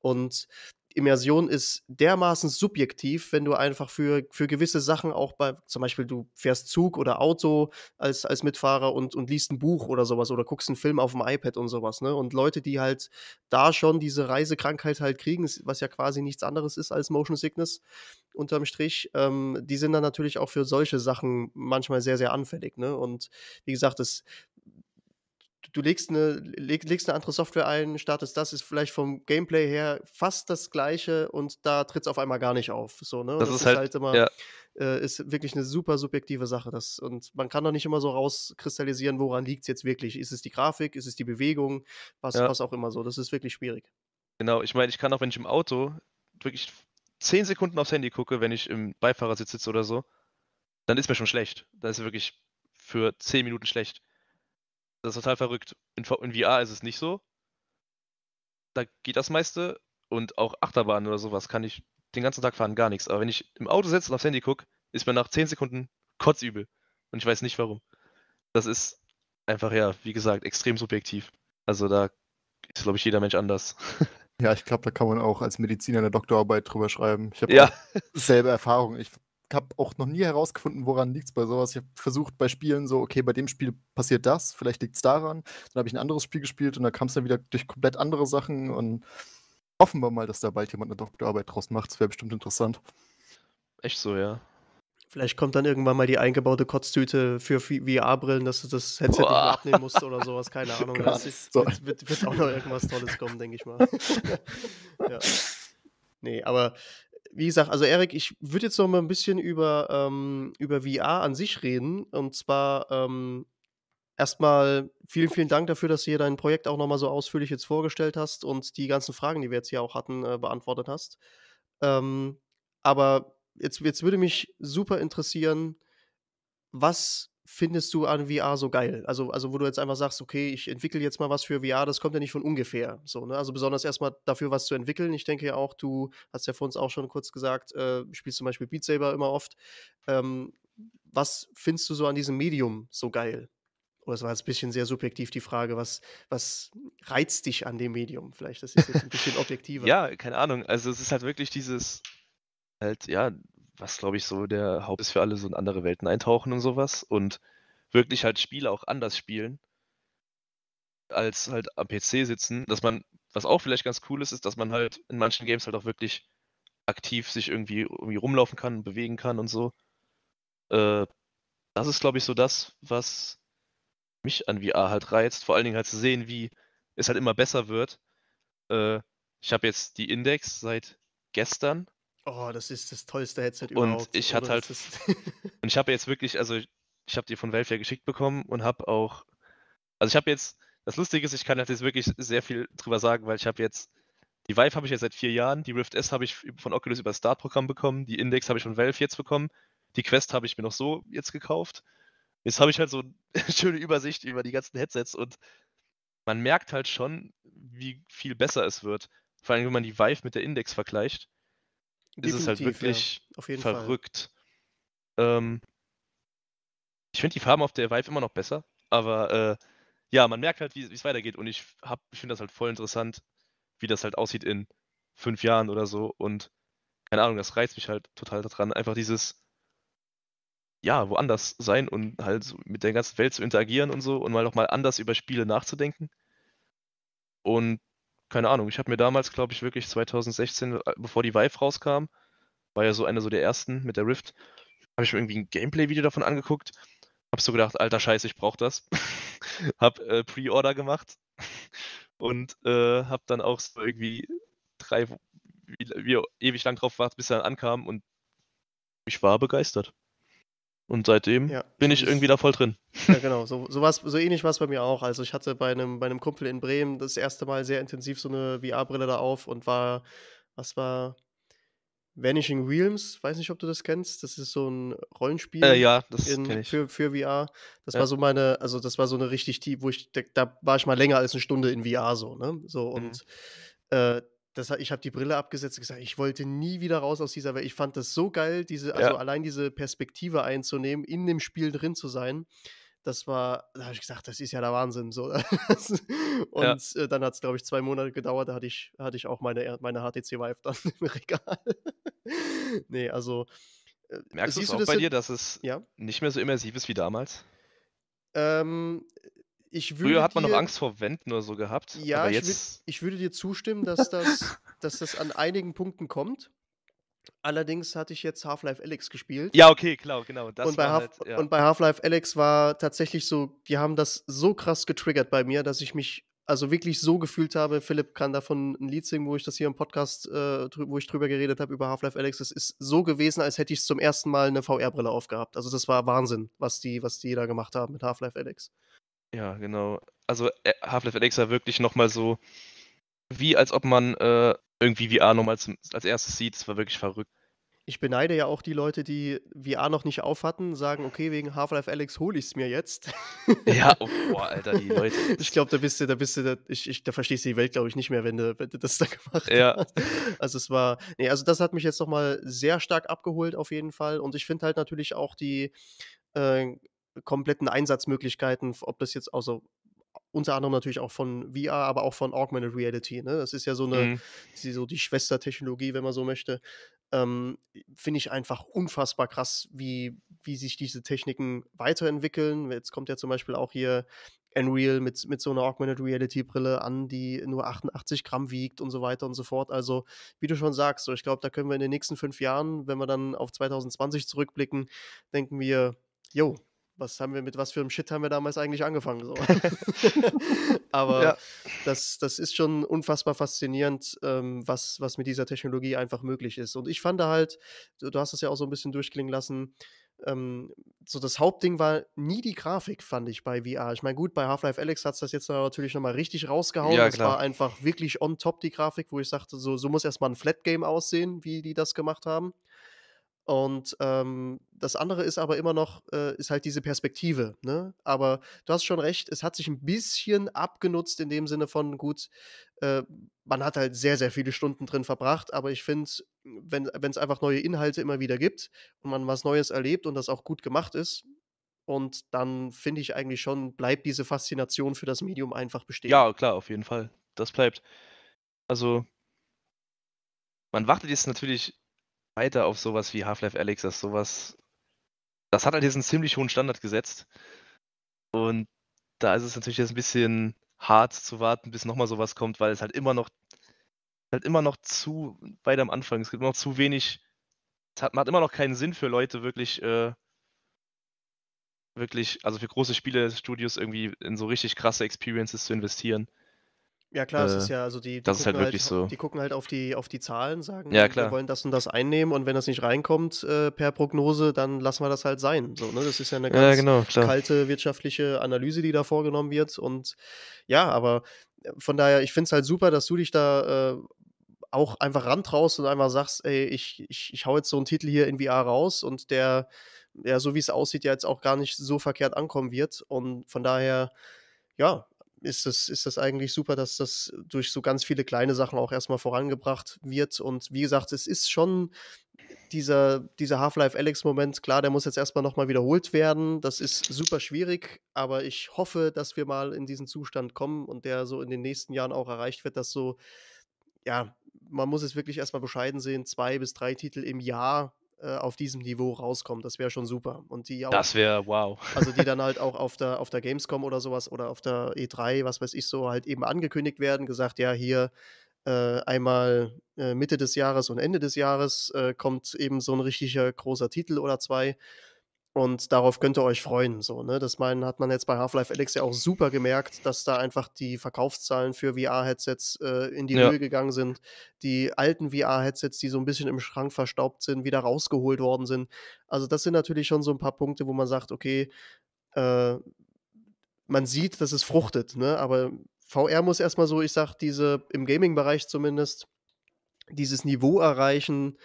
Und Immersion ist dermaßen subjektiv, wenn du einfach für, für gewisse Sachen auch bei, zum Beispiel du fährst Zug oder Auto als, als Mitfahrer und, und liest ein Buch oder sowas oder guckst einen Film auf dem iPad und sowas, ne? Und Leute, die halt da schon diese Reisekrankheit halt kriegen, was ja quasi nichts anderes ist als Motion Sickness unterm Strich, ähm, die sind dann natürlich auch für solche Sachen manchmal sehr, sehr anfällig, ne? Und wie gesagt, das, du legst eine, leg, legst eine andere Software ein, startest das, ist vielleicht vom Gameplay her fast das gleiche und da tritt es auf einmal gar nicht auf. So, ne? Das, das ist halt, halt immer, ja. äh, ist wirklich eine super subjektive Sache. Das, und man kann doch nicht immer so rauskristallisieren, woran liegt es jetzt wirklich. Ist es die Grafik, ist es die Bewegung, was, ja. was auch immer so. Das ist wirklich schwierig. Genau, ich meine, ich kann auch, wenn ich im Auto wirklich zehn Sekunden aufs Handy gucke, wenn ich im Beifahrersitz sitze oder so, dann ist mir schon schlecht. Dann ist es wirklich für zehn Minuten schlecht. Das ist total verrückt. In, in VR ist es nicht so. Da geht das meiste. Und auch Achterbahn oder sowas kann ich den ganzen Tag fahren, gar nichts. Aber wenn ich im Auto sitze und aufs Handy gucke, ist mir nach 10 Sekunden kotzübel. Und ich weiß nicht warum. Das ist einfach, ja, wie gesagt, extrem subjektiv. Also da ist, glaube ich, jeder Mensch anders. [LAUGHS] Ja, ich glaube, da kann man auch als Mediziner eine Doktorarbeit drüber schreiben. Ich habe ja. selbe Erfahrung. Ich habe auch noch nie herausgefunden, woran liegt es bei sowas. Ich habe versucht bei Spielen so, okay, bei dem Spiel passiert das, vielleicht liegt es daran. Dann habe ich ein anderes Spiel gespielt und da kam es dann wieder durch komplett andere Sachen und hoffen wir mal, dass da bald jemand eine Doktorarbeit draus macht. Das wäre bestimmt interessant. Echt so, ja. Vielleicht kommt dann irgendwann mal die eingebaute Kotztüte für VR-Brillen, dass du das Headset Boah. nicht abnehmen musst oder sowas. Keine [LAUGHS] Ahnung. Das so. wird, wird, wird, auch noch irgendwas Tolles kommen, denke ich mal. [LAUGHS] ja. Nee, aber wie gesagt, also Erik, ich würde jetzt noch mal ein bisschen über, ähm, über VR an sich reden. Und zwar ähm, erstmal vielen, vielen Dank dafür, dass du hier dein Projekt auch noch mal so ausführlich jetzt vorgestellt hast und die ganzen Fragen, die wir jetzt hier auch hatten, äh, beantwortet hast. Ähm, aber jetzt, jetzt würde mich super interessieren, was findest du an VR so geil? Also, also wo du jetzt einfach sagst, okay, ich entwickle jetzt mal was für VR, das kommt ja nicht von ungefähr. So, ne? Also besonders erstmal dafür was zu entwickeln. Ich denke ja auch, du hast ja vor uns auch schon kurz gesagt, äh, spielst zum Beispiel Beat Saber immer oft. Ähm, was findest du so an diesem Medium so geil? Oder es war jetzt ein bisschen sehr subjektiv die Frage, was, was reizt dich an dem Medium? Vielleicht das ist jetzt ein bisschen [LAUGHS] objektiver. ja, keine Ahnung. Also es ist halt wirklich dieses, halt, ja, was glaube ich so der Haupt ist für alle, so in andere Welten eintauchen und sowas und wirklich halt Spiele auch anders spielen, als halt am PC sitzen. Dass man, was auch vielleicht ganz cool ist, ist, dass man halt in manchen Games halt auch wirklich aktiv sich irgendwie, irgendwie rumlaufen kann, bewegen kann und so. Äh, das ist, glaube ich, so das, was mich an VR halt reizt. Vor allen Dingen halt zu sehen, wie es halt immer besser wird. Äh, ich habe jetzt die Index seit gestern Oh, das ist das tollste Headset überhaupt. Und ich hatte halt. [LAUGHS] und ich habe jetzt wirklich, also ich habe die von Valve ja geschickt bekommen und habe auch. Also ich habe jetzt. Das Lustige ist, ich kann halt jetzt wirklich sehr viel drüber sagen, weil ich habe jetzt. Die Vive habe ich ja seit vier Jahren, die Rift S habe ich von Oculus über das Start-Programm bekommen, die Index habe ich von Valve jetzt bekommen, die Quest habe ich mir noch so jetzt gekauft. Jetzt habe ich halt so [LAUGHS] eine schöne Übersicht über die ganzen Headsets und man merkt halt schon, wie viel besser es wird. Vor allem, wenn man die Vive mit der Index vergleicht. Halt Definitiv, ist es halt wirklich ja. verrückt. Ähm, ich finde die Farben auf der Vive immer noch besser, aber äh, ja, man merkt halt, wie es weitergeht und ich, ich finde das halt voll interessant, wie das halt aussieht in fünf Jahren oder so und keine Ahnung, das reizt mich halt total daran, einfach dieses ja, woanders sein und halt so mit der ganzen Welt zu interagieren und so und mal nochmal anders über Spiele nachzudenken. Und keine Ahnung, ich habe mir damals, glaube ich, wirklich 2016, äh, bevor die Vive rauskam, war ja so eine so der ersten mit der Rift, habe ich mir irgendwie ein Gameplay-Video davon angeguckt, habe so gedacht, alter Scheiße, ich brauche das, [LAUGHS] habe äh, Pre-Order gemacht [LAUGHS] und äh, habe dann auch so irgendwie drei, wie, wie ewig lang drauf gewartet, bis er dann ankam und ich war begeistert. Und seitdem ja, bin ich irgendwie da voll drin. [LAUGHS] Ja, genau. So, so, was, so ähnlich war es bei mir auch. Also, ich hatte bei einem, bei einem Kumpel in Bremen das erste Mal sehr intensiv so eine VR-Brille da auf und war, was war, Vanishing Realms, weiß nicht, ob du das kennst. Das ist so ein Rollenspiel äh, ja, in, Für, für VR. Das ja. war so meine, also das war so eine richtig tief, wo ich, da, war ich mal länger als eine Stunde in VR so, ne? So mhm. und mhm. äh, das, ich habe die Brille abgesetzt und gesagt, ich wollte nie wieder raus aus dieser Welt. Ich fand das so geil, diese, also allein diese Perspektive einzunehmen, in dem Spiel drin zu sein. Das war, da habe ich gesagt, das ist ja der Wahnsinn. So. [LAUGHS] und ja. Äh, dann hat es, glaube ich, zwei Monate gedauert, da hatte ich, hatte ich auch meine, meine HTC Vive dann [LAUGHS] im Regal. nee, also. Äh, Merkst du es auch bei dir, dass es ja? nicht mehr so immersiv ist wie damals? Ähm, ich würde Früher hat man noch Angst vor Wänden oder so gehabt. Ja, ich, jetzt... würd, ich würde dir zustimmen, dass das, dass das an einigen Punkten kommt. Allerdings hatte ich jetzt Half-Life Alex gespielt. Ja, okay, klar, genau. Und bei, halt, ja. und, bei Half-Life Alex war tatsächlich so, die haben das so krass getriggert bei mir, dass ich mich also wirklich so gefühlt habe. Philipp kann davon ein Lied singen, wo ich das hier im Podcast, äh, wo ich drüber geredet habe, über Half-Life Alex. Es ist so gewesen, als hätte ich zum ersten Mal eine VR-Brille aufgehabt. Also das war Wahnsinn, was die, was die da gemacht haben mit Half-Life Alex. Ja, genau. Also äh, Half-Life Alex war wirklich nochmal so, wie als ob man äh, irgendwie VR nochmal als erstes sieht. Es war wirklich verrückt. Ich beneide ja auch die Leute, die VR noch nicht auf hatten, sagen, okay, wegen Half-Life Alex hole ich es mir jetzt. [LAUGHS] Ja, oh, [LAUGHS] boah, Alter, die Leute. ich glaube, da bist du, da bist du, da, ich, ich, da verstehst du die Welt, glaube ich, nicht mehr, wenn du, wenn du das da gemacht ja. hast. Also es war, nee, also das hat mich jetzt nochmal sehr stark abgeholt auf jeden Fall. Und ich finde halt natürlich auch die, äh, kompletten Einsatzmöglichkeiten, ob das jetzt also unter anderem natürlich auch von VR, aber auch von Augmented Reality. Ne? Das ist ja so eine, mhm. die, so die Schwestertechnologie, wenn man so möchte. Ähm, Finde ich einfach unfassbar krass, wie, wie sich diese Techniken weiterentwickeln. Jetzt kommt ja zum Beispiel auch hier Unreal mit, mit so einer Augmented Reality Brille an, die nur 88 Gramm wiegt und so weiter und so fort. Also, wie du schon sagst, so, ich glaube, da können wir in den nächsten fünf Jahren, wenn wir dann auf 2020 zurückblicken, denken wir, jo, was haben wir mit was für einem Shit haben wir damals eigentlich angefangen? So. [LAUGHS] [LAUGHS] Aber ja. das, das ist schon unfassbar faszinierend, ähm, was, was mit dieser Technologie einfach möglich ist. Und ich fand da halt, du hast es ja auch so ein bisschen durchklingen lassen, ähm, so das Hauptding war nie die Grafik, fand ich bei VR. Ich meine, gut, bei Half-Life Alex hat es das jetzt natürlich nochmal richtig rausgehauen. Ja, es war einfach wirklich on top die Grafik, wo ich sagte, so, so muss erstmal ein Flat-Game aussehen, wie die das gemacht haben. Und ähm, das andere ist aber immer noch, äh, ist halt diese Perspektive. Ne? Aber du hast schon recht, es hat sich ein bisschen abgenutzt in dem Sinne von, gut, äh, man hat halt sehr, sehr viele Stunden drin verbracht, aber ich finde, wenn es einfach neue Inhalte immer wieder gibt und man was Neues erlebt und das auch gut gemacht ist, und dann finde ich eigentlich schon, bleibt diese Faszination für das Medium einfach bestehen. Ja, klar, auf jeden Fall. Das bleibt. Also, man wartet jetzt natürlich weiter auf sowas wie Half-Life Alex, dass sowas. Das hat halt jetzt einen ziemlich hohen Standard gesetzt. Und da ist es natürlich jetzt ein bisschen hart zu warten, bis nochmal sowas kommt, weil es halt immer noch halt immer noch zu weit am Anfang. Es gibt immer noch zu wenig. Es hat, man hat immer noch keinen Sinn für Leute, wirklich, äh, wirklich, also für große Spielestudios irgendwie in so richtig krasse Experiences zu investieren. Ja, klar, es ist äh, ja, also die, die das ist halt wirklich halt, so. Die gucken halt auf die, auf die Zahlen, sagen, ja, ne, klar. wir wollen das und das einnehmen und wenn das nicht reinkommt äh, per Prognose, dann lassen wir das halt sein. So, ne? Das ist ja eine ganz ja, genau, kalte wirtschaftliche Analyse, die da vorgenommen wird. Und ja, aber äh, von daher, ich finde es halt super, dass du dich da äh, auch einfach rantraust und einfach sagst, ey, ich, ich, ich hau jetzt so einen Titel hier in VR raus und der, ja, so wie es aussieht, ja jetzt auch gar nicht so verkehrt ankommen wird. Und von daher, ja, ist das, ist das eigentlich super, dass das durch so ganz viele kleine Sachen auch erstmal vorangebracht wird. Und wie gesagt, es ist schon dieser, dieser Half-Life Alex-Moment, klar, der muss jetzt erstmal nochmal wiederholt werden. Das ist super schwierig, aber ich hoffe, dass wir mal in diesen Zustand kommen und der so in den nächsten Jahren auch erreicht wird, dass so, ja, man muss es wirklich erstmal bescheiden sehen, zwei bis drei Titel im Jahr äh, auf diesem Niveau rauskommen. Das wäre schon super. Und die auch, das wäre wow. Also die dann halt [LAUGHS] auch auf der, auf der Gamescom oder sowas oder auf der E3, was weiß ich so, halt eben angekündigt werden, gesagt, ja, hier äh, einmal äh, Mitte des Jahres und Ende des Jahres äh, kommt eben so ein richtiger großer Titel oder zwei. Und darauf könnt ihr euch freuen. So, ne? Das mein, hat man jetzt bei Half-Life Alex ja auch super gemerkt, dass da einfach die Verkaufszahlen für VR-Headsets äh, in die ja. Höhe gegangen sind. Die alten VR-Headsets, die so ein bisschen im Schrank verstaubt sind, wieder rausgeholt worden sind. Also, das sind natürlich schon so ein paar Punkte, wo man sagt, okay, äh, man sieht, dass es fruchtet, ne? Aber VR muss erstmal so, ich sag, diese, im Gaming-Bereich zumindest, dieses Niveau erreichen,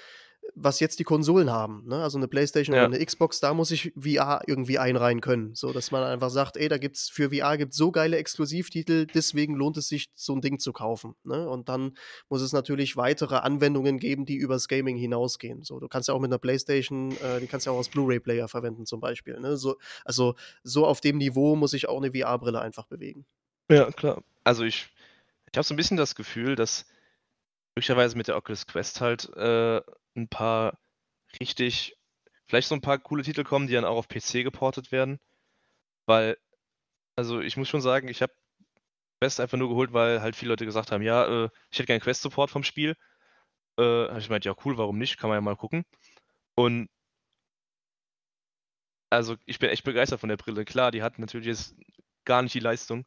was jetzt die Konsolen haben, ne? also eine Playstation ja. oder eine Xbox, da muss ich VR irgendwie einreihen können, so dass man einfach sagt, ey, da gibt's für VR gibt's so geile Exklusivtitel, deswegen lohnt es sich, so ein Ding zu kaufen. Ne? Und dann muss es natürlich weitere Anwendungen geben, die übers Gaming hinausgehen. So, du kannst ja auch mit einer Playstation, äh, die kannst ja auch als Blu-ray-Player verwenden zum Beispiel. Ne? So, also so auf dem Niveau muss ich auch eine VR-Brille einfach bewegen. Ja, klar. Also ich, ich habe so ein bisschen das Gefühl, dass möglicherweise mit der Oculus Quest halt äh, ein paar richtig, vielleicht so ein paar coole Titel kommen, die dann auch auf PC geportet werden. Weil, also ich muss schon sagen, ich habe Quest einfach nur geholt, weil halt viele Leute gesagt haben, ja, äh, ich hätte gerne Quest-Support vom Spiel. Äh, habe ich meinte, ja cool, warum nicht? Kann man ja mal gucken. Und also ich bin echt begeistert von der Brille. Klar, die hat natürlich jetzt gar nicht die Leistung,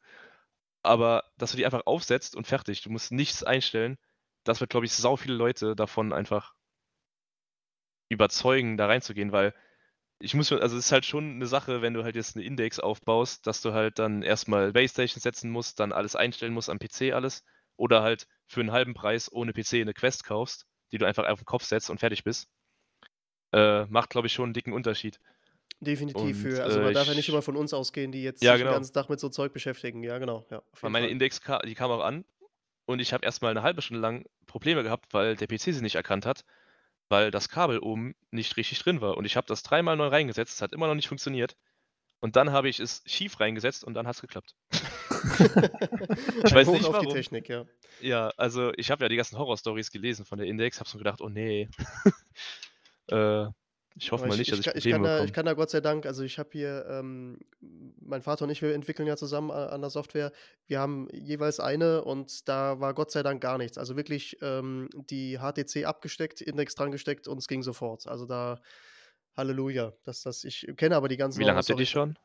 aber dass du die einfach aufsetzt und fertig, du musst nichts einstellen, das wird, glaube ich, sau viele Leute davon einfach überzeugen, da reinzugehen, weil ich muss also es ist halt schon eine Sache, wenn du halt jetzt einen Index aufbaust, dass du halt dann erstmal Base Station setzen musst, dann alles einstellen musst am PC alles oder halt für einen halben Preis ohne PC eine Quest kaufst, die du einfach auf den Kopf setzt und fertig bist. Äh, macht, glaube ich, schon einen dicken Unterschied. Definitiv. Und, für, also äh, man äh, darf ja nicht immer von uns ausgehen, die jetzt ja, genau. den ganzen Tag mit so Zeug beschäftigen. Ja, genau. Ja, meine Fall. Index die kam auch an und ich habe erstmal eine halbe Stunde lang Probleme gehabt, weil der PC sie nicht erkannt hat weil das Kabel oben nicht richtig drin war. Und ich habe das dreimal neu reingesetzt, es hat immer noch nicht funktioniert. Und dann habe ich es schief reingesetzt und dann hat es geklappt. [LAUGHS] ich weiß Hoch nicht, auf warum. die Technik, ja. Ja, also ich habe ja die ganzen Horror-Stories gelesen von der Index, habe so gedacht, oh nee. [LAUGHS] äh, ich hoffe aber mal nicht, ich, dass ich, ich, ich kann da, Ich kann da Gott sei Dank, also ich habe hier, ähm, mein Vater und ich, wir entwickeln ja zusammen an der Software. Wir haben jeweils eine und da war Gott sei Dank gar nichts. Also wirklich ähm, die HTC abgesteckt, Index dran gesteckt und es ging sofort. Also da, Halleluja, dass das, ich kenne aber die ganzen. Wie lange habt ihr die schon?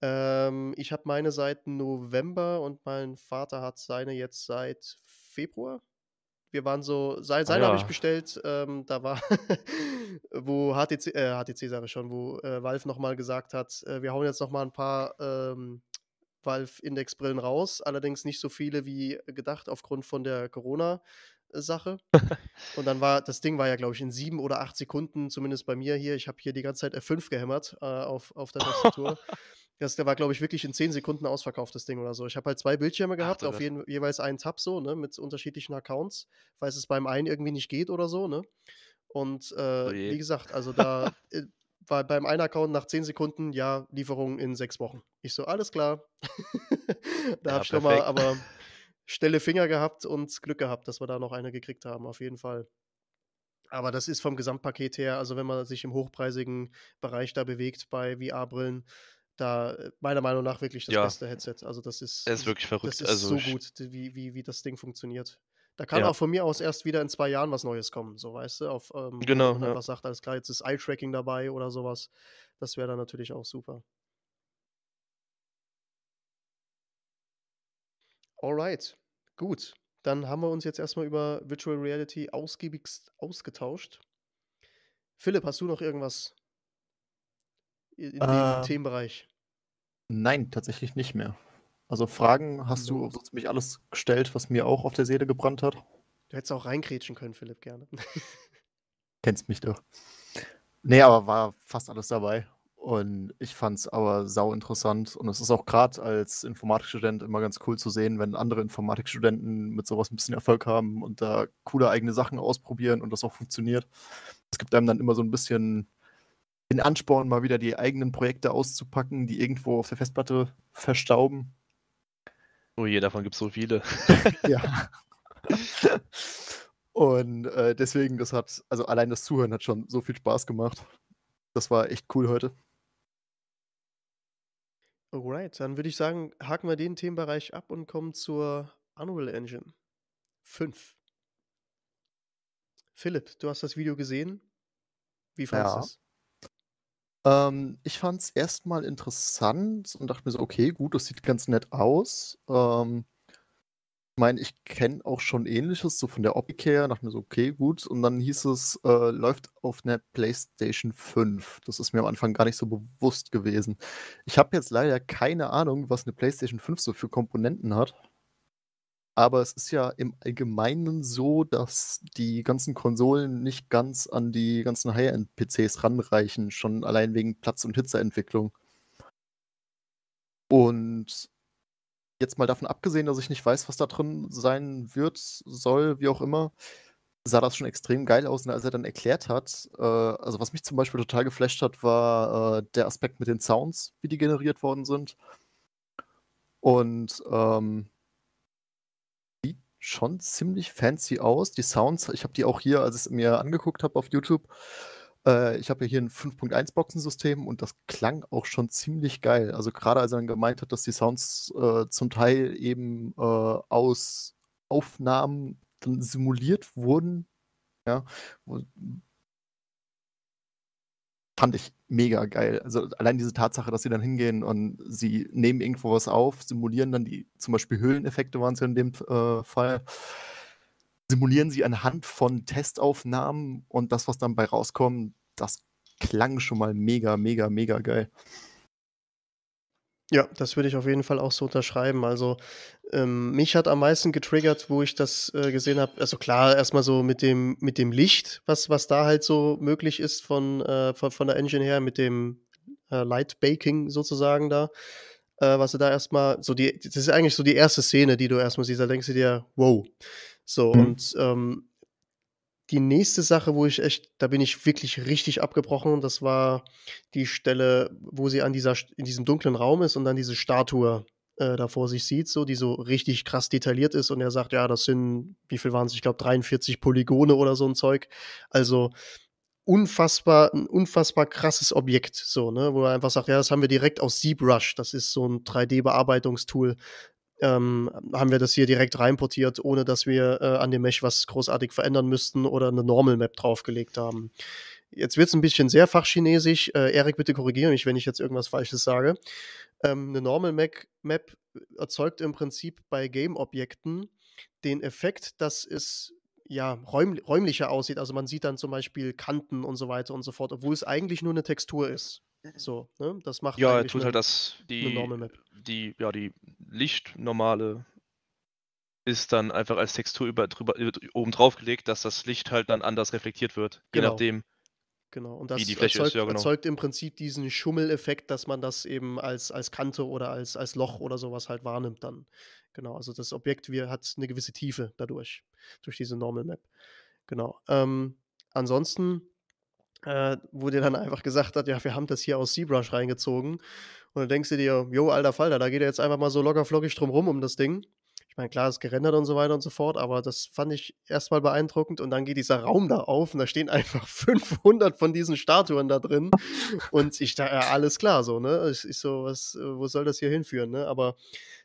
Ähm, ich habe meine seit November und mein Vater hat seine jetzt seit Februar. Wir waren so, sein, sein ah, ja. habe ich bestellt, ähm, da war, [LAUGHS] wo HTC, äh, HTC sage ich schon, wo äh, Valve nochmal gesagt hat, äh, wir hauen jetzt nochmal ein paar ähm, Valve-Index-Brillen raus, allerdings nicht so viele wie gedacht aufgrund von der Corona- Sache. [LAUGHS] Und dann war, das Ding war ja, glaube ich, in sieben oder acht Sekunden, zumindest bei mir hier. Ich habe hier die ganze Zeit F5 gehämmert äh, auf, auf der Tastatur. [LAUGHS] Das, der war, glaube ich, wirklich in zehn Sekunden ausverkauft, das Ding oder so. Ich habe halt zwei Bildschirme gehabt, Ach, auf jeden, jeweils einen Tab so, ne, mit unterschiedlichen Accounts, falls es beim einen irgendwie nicht geht oder so, ne. Und oh äh, wie gesagt, also [LAUGHS] da äh, war beim einen Account nach zehn Sekunden, ja, Lieferung in sechs Wochen. Ich so, alles klar. [LAUGHS] da ja, habe ich schon mal aber stelle Finger gehabt und Glück gehabt, dass wir da noch eine gekriegt haben, auf jeden Fall. Aber das ist vom Gesamtpaket her, also wenn man sich im hochpreisigen Bereich da bewegt bei VR-Brillen, da äh, meiner Meinung nach wirklich das ja, beste Headset. Also das ist, ist wirklich verrückt. Das ist also so gut, wie, wie, wie das Ding funktioniert. Da kann ja. auch von mir aus erst wieder in zwei Jahren was Neues kommen, so weißt du, auf ähm, genau, ja. was sagt, alles klar, jetzt ist Eye-Tracking dabei oder sowas. Das wäre dann natürlich auch super. Alright, gut. Dann haben wir uns jetzt erstmal über Virtual Reality ausgiebigst ausgetauscht. Philipp, hast du noch irgendwas in dem äh, Themenbereich? Nein, tatsächlich nicht mehr. Also Fragen hast du so ziemlich alles gestellt, was mir auch auf der Seele gebrannt hat. Du hättest auch reinkrätschen können, Philipp, gerne. [LAUGHS] Kennst mich doch. Nee, aber war fast alles dabei. Und ich fand es aber sau interessant. Und es ist auch gerade als Informatikstudent immer ganz cool zu sehen, wenn andere Informatikstudenten mit sowas ein bisschen Erfolg haben und da coole eigene Sachen ausprobieren und das auch funktioniert. Es gibt einem dann immer so ein bisschen den Ansporn, mal wieder die eigenen Projekte auszupacken, die irgendwo auf der Festplatte verstauben. Oh je, davon gibt es so viele. [LAUGHS] ja. [LAUGHS] Und äh, deswegen, das hat, also allein das Zuhören hat schon so viel Spaß gemacht. Das war echt cool heute. Alright, dann würde ich sagen, haken wir den Themenbereich ab und kommen zur Unreal Engine 5. Philipp, du hast das Video gesehen. Wie fandest du ja. es? Ähm, ich fand es erstmal interessant und dachte mir so, okay, gut, das sieht ganz nett aus. Ähm, ich meine, ich kenne auch schon ähnliches, so von der Optik her, dachte mir so, okay, gut. Und dann hieß es, äh, läuft auf einer PlayStation 5. Das ist mir am Anfang gar nicht so bewusst gewesen. Ich habe jetzt leider keine Ahnung, was eine PlayStation 5 so für Komponenten hat. Aber es ist ja im Allgemeinen so, dass die ganzen Konsolen nicht ganz an die ganzen High-End-PCs ranreichen, schon allein wegen Platz- und Hitzeentwicklung. Und jetzt mal davon abgesehen, dass ich nicht weiß, was da drin sein wird, soll, wie auch immer, sah das schon extrem geil aus. Und als er dann erklärt hat, äh, also was mich zum Beispiel total geflasht hat, war äh, der Aspekt mit den Sounds, wie die generiert worden sind. Und ähm, schon ziemlich fancy aus. Die Sounds, ich habe die auch hier, als ich es mir angeguckt habe auf YouTube. Äh, ich habe ja hier ein 5.1 Boxensystem und das klang auch schon ziemlich geil. Also gerade als er dann gemeint hat, dass die Sounds äh, zum Teil eben äh, aus Aufnahmen simuliert wurden, ja, fand ich mega geil. Also allein diese Tatsache, dass sie dann hingehen und sie nehmen irgendwo was auf, simulieren dann die, zum Beispiel Höhleneffekte waren es ja in dem äh, Fall, simulieren sie anhand von Testaufnahmen und das, was dann bei rauskommt, das klang schon mal mega, mega, mega geil. Ja, das würde ich auf jeden Fall auch so unterschreiben. Also ähm, mich hat am meisten getriggert, wo ich das äh, gesehen habe. Also klar, erstmal so mit dem mit dem Licht, was was da halt so möglich ist von äh, von, von der Engine her mit dem äh, Light Baking sozusagen da, äh, was du da erstmal so die das ist eigentlich so die erste Szene, die du erstmal siehst. Da denkst du dir, wow. So mhm. und ähm, die nächste Sache, wo ich echt, da bin ich wirklich richtig abgebrochen. Das war die Stelle, wo sie an dieser, in diesem dunklen Raum ist und dann diese Statue äh, da vor sich sieht, so, die so richtig krass detailliert ist und er sagt, ja, das sind, wie viel waren es? Ich glaube, 43 Polygone oder so ein Zeug. Also unfassbar, ein unfassbar krasses Objekt, so, ne, wo er einfach sagt, ja, das haben wir direkt aus ZBrush, das ist so ein 3D-Bearbeitungstool, ähm, haben wir das hier direkt reinportiert, ohne dass wir äh, an dem Mesh was großartig verändern müssten oder eine Normal Map draufgelegt haben. Jetzt wird es ein bisschen sehr fachchinesisch. Äh, Erik, bitte korrigiere mich, wenn ich jetzt irgendwas Falsches sage. Ähm, eine Normal Map, Map erzeugt im Prinzip bei Game-Objekten den Effekt, dass es ja, räum, räumlicher aussieht. Also man sieht dann zum Beispiel Kanten und so weiter und so fort, obwohl es eigentlich nur eine Textur ist. So, ne? Das macht ja, er tut halt das die die ja die Lichtnormale ist dann einfach als Textur über, drüber, oben drauf gelegt, dass das Licht halt dann anders reflektiert wird, genau. je nachdem. Genau, und das die erzeugt, ist, ja, genau. erzeugt im Prinzip diesen Schummeleffekt, dass man das eben als, als Kante oder als, als Loch oder sowas halt wahrnimmt dann. Genau, also das Objekt wir, hat eine gewisse Tiefe dadurch, durch diese Normal Map. Genau. Ähm, ansonsten äh, wo dir dann einfach gesagt hat, ja, wir haben das hier aus ZBrush reingezogen. Und dann denkst du dir, jo, alter Falter, da geht er jetzt einfach mal so locker flockig drum rum um das Ding. Ich meine, klar, es ist gerendert und so weiter und so fort, aber das fand ich erstmal beeindruckend. Und dann geht dieser Raum da auf und da stehen einfach 500 [LAUGHS] von diesen Statuen da drin. Und ich dachte, ja, alles klar, so, ne? Ich, ich so, was, äh, wo soll das hier hinführen, ne? Aber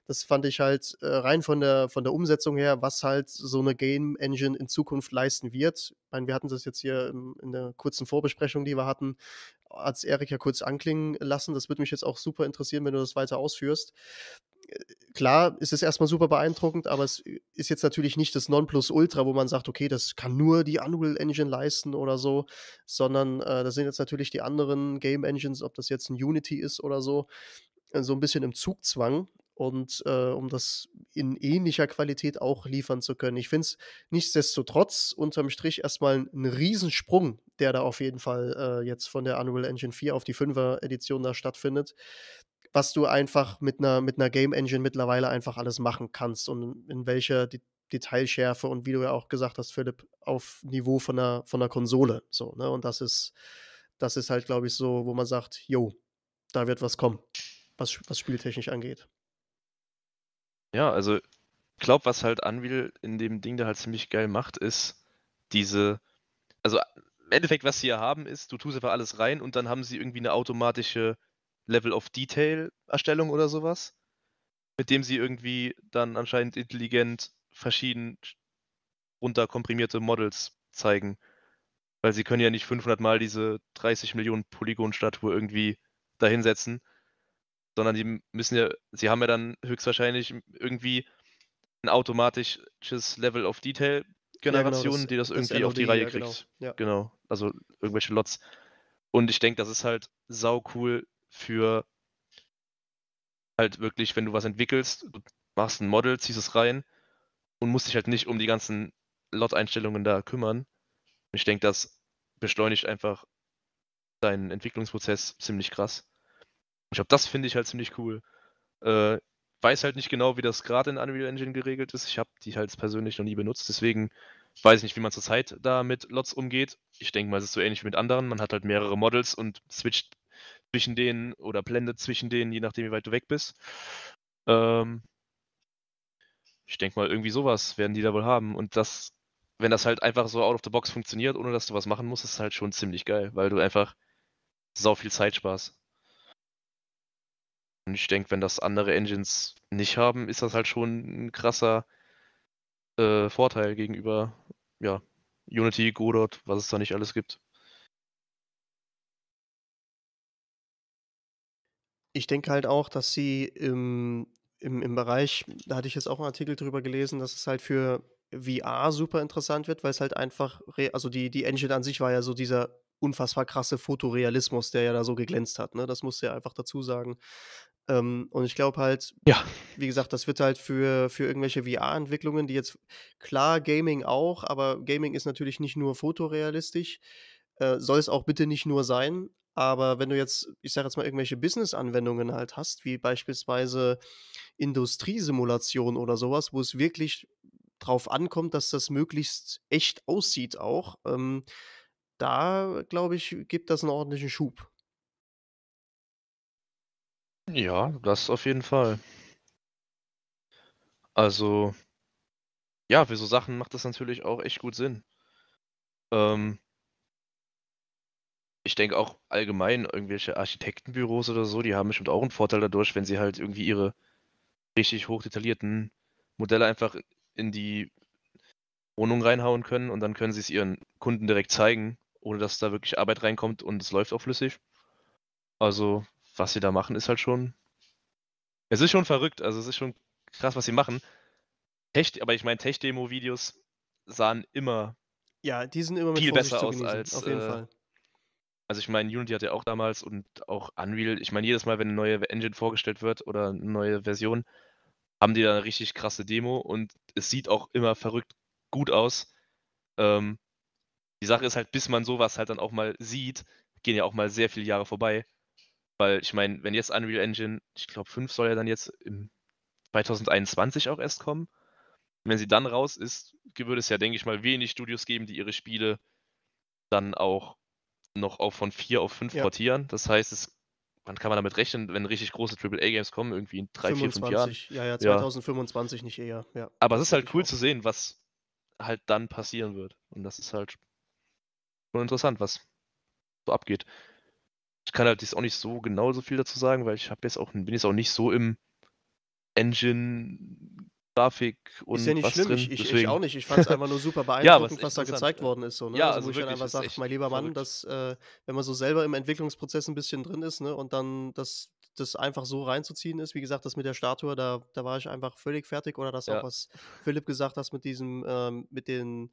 das fand ich halt äh, rein von der, von der Umsetzung her, was halt so eine Game Engine in Zukunft leisten wird. Ich meine, wir hatten das jetzt hier in, in der kurzen Vorbesprechung, die wir hatten, als Erik ja kurz anklingen lassen. Das würde mich jetzt auch super interessieren, wenn du das weiter ausführst. Äh, klar, ist es erstmal super beeindruckend, aber es ist jetzt natürlich nicht das Nonplusultra, wo man sagt, okay, das kann nur die Unreal Engine leisten oder so, sondern äh, das sind jetzt natürlich die anderen Game Engines, ob das jetzt ein Unity ist oder so, äh, so ein bisschen im Zugzwang und äh, um das in ähnlicher Qualität auch liefern zu können. Ich finde es nichtsdestotrotz unterm Strich erstmal ein Riesensprung, der da auf jeden Fall äh, jetzt von der Unreal Engine 4 auf die 5er Edition da stattfindet, was du einfach mit einer, mit einer Game Engine mittlerweile einfach alles machen kannst und in welcher De Detailschärfe und wie du ja auch gesagt hast, Philipp, auf Niveau von einer, von einer Konsole. So, ne? Und das ist, das ist halt, glaube ich, so, wo man sagt, jo, da wird was kommen was, was spieltechnisch angeht. Ja, also ich glaube, was halt Anvil in dem Ding da halt ziemlich geil macht, ist diese, also im Endeffekt, was sie ja haben, ist, du tust einfach alles rein und dann haben sie irgendwie eine automatische Level of Detail-Erstellung oder sowas, mit dem sie irgendwie dann anscheinend intelligent verschieden runterkomprimierte Models zeigen. Weil sie können ja nicht 500 Mal diese 30 Millionen Polygon-Statue irgendwie dahinsetzen. setzen sondern die müssen ja, sie haben ja dann höchstwahrscheinlich irgendwie ein automatisches Level of Detail Generation, ja, genau, das, die das irgendwie auf die Reihe ja, genau, kriegt. Genau. Ja. genau. also irgendwelche Lots. Und ich denke, das ist halt sau cool für halt wirklich, wenn du was entwickelst, du machst ein Model, ziehst es rein und musst dich halt nicht um die ganzen Lot-Einstellungen da kümmern. Ich denke, das beschleunigt einfach deinen Entwicklungsprozess ziemlich krass. Ich glaube, das finde ich halt ziemlich cool. Äh, weiß halt nicht genau, wie das gerade in Unreal Engine geregelt ist. Ich habe die halt persönlich noch nie benutzt, deswegen weiß ich nicht, wie man zurzeit da mit Lots umgeht. Ich denke mal, es ist so ähnlich wie mit anderen. Man hat halt mehrere Models und switcht zwischen denen oder blendet zwischen denen, je nachdem, wie weit du weg bist. Ähm, ich denke mal, irgendwie sowas werden die da wohl haben. Und das, wenn das halt einfach so out of the box funktioniert, ohne dass du was machen musst, ist halt schon ziemlich geil, weil du einfach sau viel Zeit sparst. Und ich denke, wenn das andere Engines nicht haben, ist das halt schon ein krasser äh, Vorteil gegenüber ja, Unity, Godot, was es da nicht alles gibt. Ich denke halt auch, dass sie im, im, im Bereich, da hatte ich jetzt auch einen Artikel drüber gelesen, dass es halt für VR super interessant wird, weil es halt einfach, also die, die Engine an sich war ja so dieser unfassbar krasse Fotorealismus, der ja da so geglänzt hat. Ne? Das musst du ja einfach dazu sagen. Ähm, und ich glaube halt, ja. wie gesagt, das wird halt für, für irgendwelche VR-Entwicklungen, die jetzt, klar, Gaming auch, aber Gaming ist natürlich nicht nur fotorealistisch, äh, soll es auch bitte nicht nur sein. Aber wenn du jetzt, ich sage jetzt mal, irgendwelche Business-Anwendungen halt hast, wie beispielsweise Industriesimulation oder sowas, wo es wirklich drauf ankommt, dass das möglichst echt aussieht auch, ähm, da glaube ich, gibt das einen ordentlichen Schub. Ja, das auf jeden Fall. Also, ja, für so Sachen macht das natürlich auch echt gut Sinn. Ähm, ich denke auch allgemein, irgendwelche Architektenbüros oder so, die haben bestimmt auch einen Vorteil dadurch, wenn sie halt irgendwie ihre richtig hochdetaillierten Modelle einfach in die Wohnung reinhauen können und dann können sie es ihren Kunden direkt zeigen, ohne dass da wirklich Arbeit reinkommt und es läuft auch flüssig. Also was sie da machen, ist halt schon. Es ist schon verrückt, also es ist schon krass, was sie machen. Tech, aber ich meine, Tech-Demo-Videos sahen immer ja, die sind immer viel besser aus als. Auf jeden äh, Fall. Also ich meine, Unity hat ja auch damals und auch Unreal, ich meine, jedes Mal, wenn eine neue Engine vorgestellt wird oder eine neue Version, haben die da eine richtig krasse Demo und es sieht auch immer verrückt gut aus. Ähm, die Sache ist halt, bis man sowas halt dann auch mal sieht, gehen ja auch mal sehr viele Jahre vorbei. Weil ich meine, wenn jetzt Unreal Engine, ich glaube 5 soll ja dann jetzt im 2021 auch erst kommen. Wenn sie dann raus ist, würde es ja, denke ich mal, wenig Studios geben, die ihre Spiele dann auch noch auf von 4 auf 5 ja. portieren. Das heißt, es, wann kann man damit rechnen, wenn richtig große AAA-Games kommen, irgendwie in 3, 4, 5 Jahren? Ja, ja, 2025 ja. nicht eher. Ja. Aber es ist halt cool auch. zu sehen, was halt dann passieren wird. Und das ist halt schon interessant, was so abgeht. Ich kann halt jetzt auch nicht so genau so viel dazu sagen, weil ich habe jetzt auch, bin jetzt auch nicht so im Engine Grafik und ist ja nicht schlimm, drin, ich, ich, ich, auch nicht. Ich fand es [LAUGHS] einfach nur super beeindruckend, ja, was, da gezeigt worden ist. So, ne? Ja, also, also wo ich dann einfach sage, mein lieber Mann, dass äh, wenn man so selber im Entwicklungsprozess ein bisschen drin ist ne, und dann das, das einfach so reinzuziehen ist, wie gesagt, das mit der Statue, da, da war ich einfach völlig fertig. Oder das ja. auch, was Philipp gesagt hat mit diesem, ähm, mit den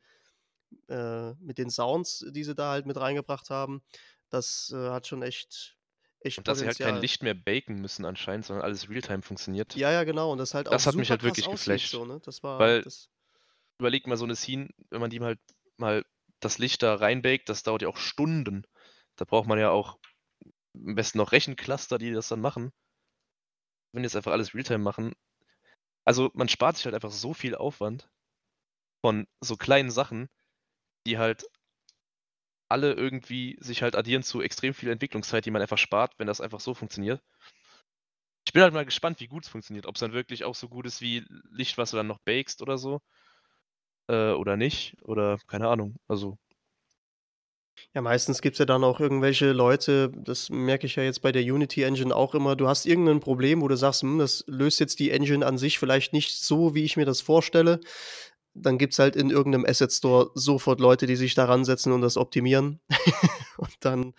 äh, mit den Sounds, die sie da halt mit reingebracht haben. Das äh, hat schon echt. echt und dass sie halt kein Licht mehr baken müssen anscheinend, sondern alles Realtime funktioniert. Ja, ja, genau. Und das halt auch Das hat mich halt wirklich geflasht. So, ne? Das war, Weil, das... überleg mal so eine Scene, wenn man die halt mal das Licht da reinbaked, das dauert ja auch Stunden. Da braucht man ja auch am besten noch Rechencluster, die das dann machen. Wenn die jetzt einfach alles Realtime machen. Also man spart sich halt einfach so viel Aufwand von so kleinen Sachen, die halt alle irgendwie sich halt addieren zu extrem viel Entwicklungszeit, die man einfach spart, wenn das einfach so funktioniert. Ich bin halt mal gespannt, wie gut es funktioniert. Ob es dann wirklich auch so gut ist wie Licht, was du dann noch bakst oder so. Äh, oder nicht. Oder keine Ahnung. Also. Ja, meistens gibt es ja dann auch irgendwelche Leute, das merke ich ja jetzt bei der Unity Engine auch immer, du hast irgendein Problem, wo du sagst, hm, das löst jetzt die Engine an sich vielleicht nicht so, wie ich mir das vorstelle dann gibt es halt in irgendeinem Asset Store sofort Leute, die sich daran setzen und das optimieren. [LAUGHS] und dann,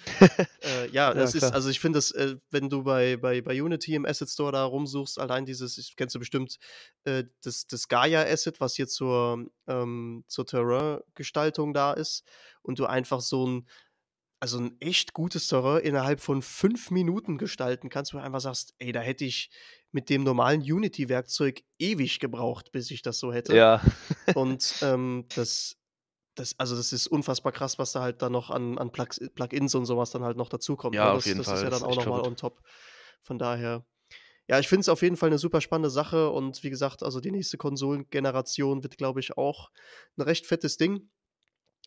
äh, ja, [LAUGHS] das ja, ist, also ich finde äh, wenn du bei, bei, bei Unity im Asset Store da rumsuchst, allein dieses, ich kennst du bestimmt, äh, das, das Gaia-Asset, was hier zur, ähm, zur Terrain-Gestaltung da ist, und du einfach so ein, also ein echt gutes Terrain innerhalb von fünf Minuten gestalten kannst, wo du einfach sagst, ey, da hätte ich, mit dem normalen Unity-Werkzeug ewig gebraucht, bis ich das so hätte. Ja. Und [LAUGHS] ähm, das, das, also das ist unfassbar krass, was da halt dann noch an, an Plugins und sowas dann halt noch dazukommt. Ja, ne? das, jeden das Fall. ist ja dann auch nochmal on top. Von daher. Ja, ich finde es auf jeden Fall eine super spannende Sache und wie gesagt, also die nächste Konsolengeneration wird, glaube ich, auch ein recht fettes Ding.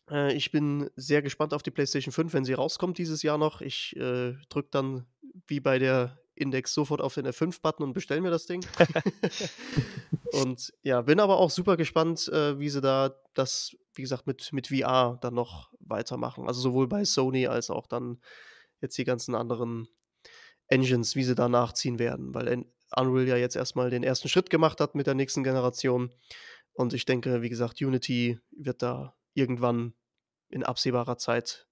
Äh, ich bin sehr gespannt auf die PlayStation 5, wenn sie rauskommt dieses Jahr noch. Ich äh, drücke dann wie bei der Index sofort auf den F5-Button und bestellen mir das Ding. [LAUGHS] [LAUGHS] und ja, bin aber auch super gespannt, äh, wie sie da das, wie gesagt, mit, mit VR dann noch weitermachen. Also sowohl bei Sony als auch dann jetzt die ganzen anderen Engines, wie sie da nachziehen werden, weil Unreal ja jetzt erstmal den ersten Schritt gemacht hat mit der nächsten Generation. Und ich denke, wie gesagt, Unity wird da irgendwann in absehbarer Zeit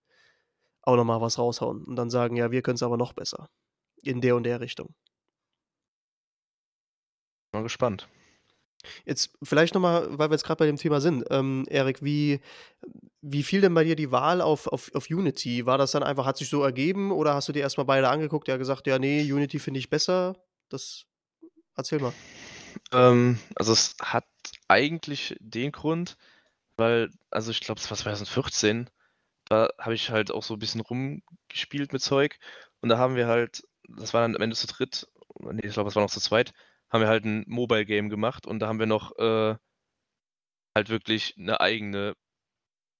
auch nochmal was raushauen und dann sagen, ja, wir können es aber noch besser in der und der Richtung. Mal gespannt. Jetzt vielleicht nochmal, weil wir jetzt gerade bei dem Thema sind, ähm, Erik, wie, wie fiel denn bei dir die Wahl auf, auf, auf Unity? War das dann einfach, hat sich so ergeben oder hast du dir erstmal beide angeguckt, der gesagt, ja, nee, Unity finde ich besser? Das erzähl mal. Ähm, also es hat eigentlich den Grund, weil, also ich glaube, es war 2014, da habe ich halt auch so ein bisschen rumgespielt mit Zeug und da haben wir halt das war dann am Ende zu dritt, nee, ich glaube, es war noch zu zweit, haben wir halt ein Mobile-Game gemacht und da haben wir noch äh, halt wirklich eine eigene,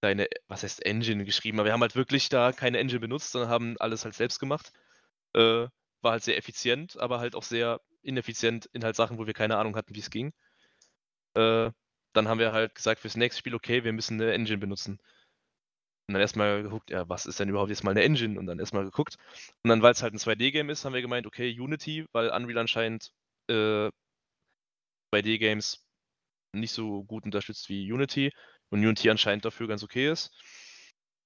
deine, was heißt Engine geschrieben, aber wir haben halt wirklich da keine Engine benutzt, sondern haben alles halt selbst gemacht. Äh, war halt sehr effizient, aber halt auch sehr ineffizient in halt Sachen, wo wir keine Ahnung hatten, wie es ging. Äh, dann haben wir halt gesagt, fürs nächste Spiel, okay, wir müssen eine Engine benutzen. Und dann erstmal geguckt, ja, was ist denn überhaupt jetzt mal eine Engine? Und dann erstmal geguckt. Und dann, weil es halt ein 2D-Game ist, haben wir gemeint, okay, Unity, weil Unreal anscheinend äh, 2D-Games nicht so gut unterstützt wie Unity. Und Unity anscheinend dafür ganz okay ist.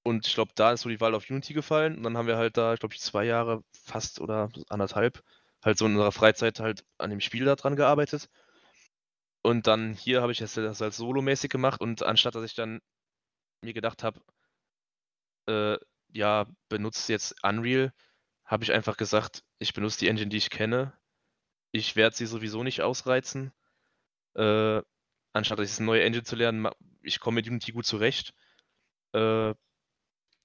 Und ich glaube, da ist so die Wahl auf Unity gefallen. Und dann haben wir halt da, glaube ich, zwei Jahre fast oder anderthalb halt so in unserer Freizeit halt an dem Spiel da dran gearbeitet. Und dann hier habe ich das, das halt solo-mäßig gemacht und anstatt dass ich dann mir gedacht habe, äh, ja, benutzt jetzt Unreal, habe ich einfach gesagt, ich benutze die Engine, die ich kenne. Ich werde sie sowieso nicht ausreizen. Äh, anstatt dass eine neue Engine zu lernen, ich komme mit Unity gut zurecht. Äh,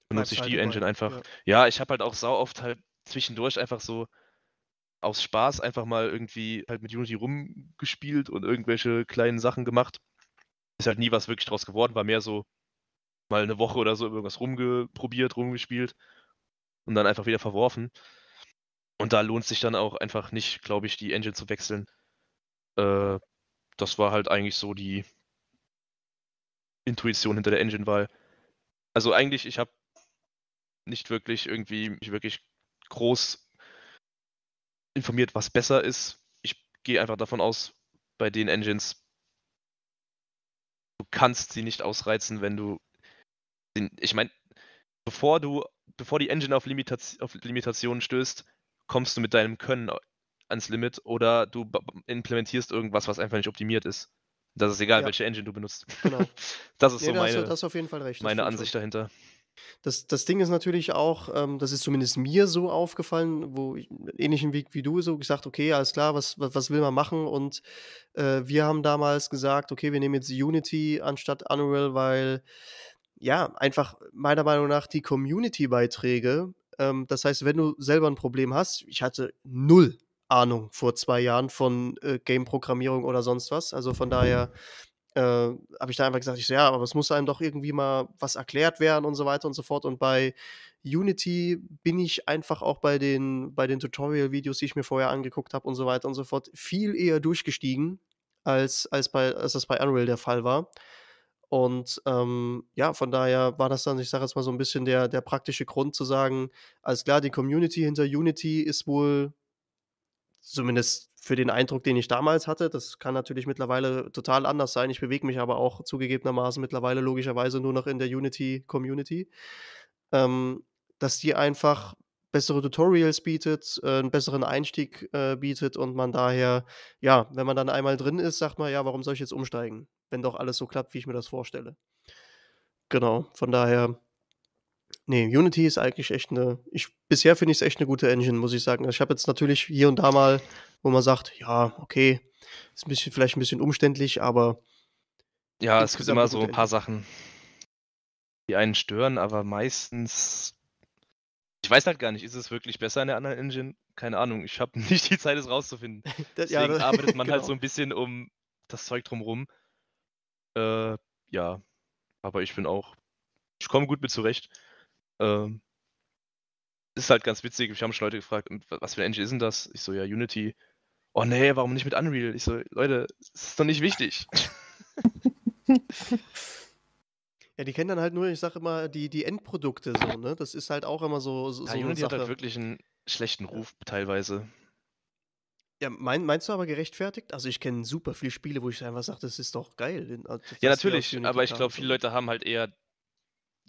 benutze ich die Engine einfach. Ja, ja ich habe halt auch sau oft halt zwischendurch einfach so aus Spaß einfach mal irgendwie halt mit Unity rumgespielt und irgendwelche kleinen Sachen gemacht. Ist halt nie was wirklich draus geworden, war mehr so, mal eine Woche oder so irgendwas rumgeprobiert, rumgespielt und dann einfach wieder verworfen. Und da lohnt sich dann auch einfach nicht, glaube ich, die Engine zu wechseln. Äh, das war halt eigentlich so die Intuition hinter der Engine, weil, also eigentlich, ich habe nicht wirklich irgendwie mich wirklich groß informiert, was besser ist. Ich gehe einfach davon aus, bei den Engines, du kannst sie nicht ausreizen, wenn du den, ich meine, bevor du, bevor die Engine auf, Limitation, auf Limitationen stößt, kommst du mit deinem Können ans Limit oder du implementierst irgendwas, was einfach nicht optimiert ist. Das ist egal, ja. welche Engine du benutzt. Genau. [LAUGHS] das ist nee, so genau, meine, das, das recht, meine Ansicht schon. dahinter. Das, das Ding ist natürlich auch, ähm, das ist zumindest mir so aufgefallen, wo ich, ähnlichen Weg wie du so gesagt, okay, alles klar, was, was, was will man machen? Und äh, wir haben damals gesagt, okay, wir nehmen jetzt Unity anstatt Unreal, weil ja, einfach meiner Meinung nach die Community-Beiträge. Ähm, das heißt, wenn du selber ein Problem hast, ich hatte null Ahnung vor zwei Jahren von äh, Game-Programmierung oder sonst was. Also von daher äh, habe ich da einfach gesagt, ich so, ja, aber es muss einem doch irgendwie mal was erklärt werden und so weiter und so fort. Und bei Unity bin ich einfach auch bei den, bei den Tutorial-Videos, die ich mir vorher angeguckt habe und so weiter und so fort, viel eher durchgestiegen, als, als, bei, als das bei Unreal der Fall war. Und ähm, ja, von daher war das dann, ich sage jetzt mal so ein bisschen der, der praktische Grund zu sagen, alles klar, die Community hinter Unity ist wohl zumindest für den Eindruck, den ich damals hatte. Das kann natürlich mittlerweile total anders sein. Ich bewege mich aber auch zugegebenermaßen mittlerweile logischerweise nur noch in der Unity-Community. Ähm, dass die einfach bessere Tutorials bietet, äh, einen besseren Einstieg äh, bietet und man daher, ja, wenn man dann einmal drin ist, sagt man, ja, warum soll ich jetzt umsteigen? wenn doch alles so klappt, wie ich mir das vorstelle. Genau, von daher, nee, Unity ist eigentlich echt eine, ich, bisher finde ich es echt eine gute Engine, muss ich sagen. Also ich habe jetzt natürlich hier und da mal, wo man sagt, ja, okay, ist ein bisschen, vielleicht ein bisschen umständlich, aber. Ja, es gibt immer so ein paar Engine. Sachen, die einen stören, aber meistens. Ich weiß halt gar nicht, ist es wirklich besser in der anderen Engine? Keine Ahnung, ich habe [LAUGHS] nicht die Zeit, es rauszufinden. [LAUGHS] Deswegen ja, arbeitet [LAUGHS] man halt genau. halt so ein bisschen um das Zeug drumrum. Äh, ja, aber ich bin auch, ich komme gut mit zurecht. Ähm, ist halt ganz witzig, mich haben schon Leute gefragt, was für ein Engine ist denn das? Ich so, ja, Unity. Oh nee, warum nicht mit Unreal? Ich so, Leute, das ist doch nicht wichtig. [LAUGHS] Ja, die kennen dann halt nur, ich sag immer, die, die Endprodukte so, ne? Das ist halt auch immer so. so ja, so Unity hat halt wirklich einen schlechten Ruf teilweise. Ja, mein, meinst du aber gerechtfertigt? Also ich kenne super viele Spiele, wo ich einfach sage, das ist doch geil. Äh, ja, natürlich, aber ich glaube, viele Leute haben halt eher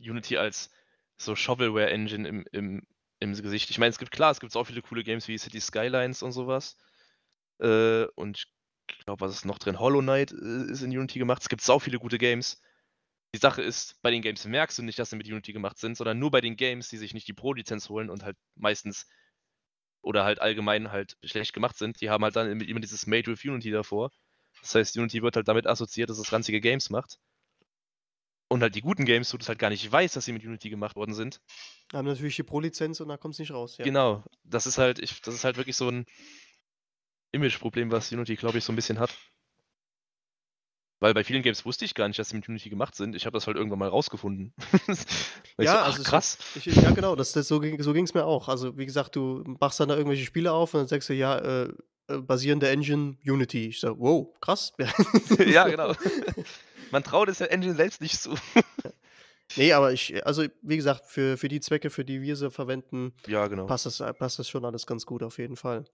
Unity als so Shovelware-Engine im, im, im Gesicht. Ich meine, es gibt klar, es gibt auch viele coole Games wie City Skylines und sowas. Äh, und ich glaube, was ist noch drin? Hollow Knight äh, ist in Unity gemacht. Es gibt so viele gute Games. Die Sache ist, bei den Games merkst du nicht, dass sie mit Unity gemacht sind, sondern nur bei den Games, die sich nicht die Pro-Lizenz holen und halt meistens oder halt allgemein halt schlecht gemacht sind, die haben halt dann immer dieses Made with Unity davor. Das heißt, Unity wird halt damit assoziiert, dass es ranzige Games macht. Und halt die guten Games, wo du es halt gar nicht weißt, dass sie mit Unity gemacht worden sind. Haben natürlich die Pro-Lizenz und da kommt es nicht raus, ja. Genau. Das ist halt, ich, das ist halt wirklich so ein Image-Problem, was Unity, glaube ich, so ein bisschen hat. Weil bei vielen Games wusste ich gar nicht, dass sie mit Unity gemacht sind. Ich habe das halt irgendwann mal rausgefunden. [LAUGHS] ja, so, also ach, also krass. Ich, ja, genau, das, das, so ging so es mir auch. Also, wie gesagt, du machst dann da irgendwelche Spiele auf und dann sagst du, ja, äh, äh basierende Engine Unity. Ich sage, wow, krass. [LAUGHS] [LAUGHS] ja, genau. [LAUGHS] Man traut es der Engine selbst nicht zu. nee, aber ich, also wie gesagt, für, für die Zwecke, für die wir sie verwenden, ja, genau. passt, das, passt das schon alles ganz gut auf jeden Fall.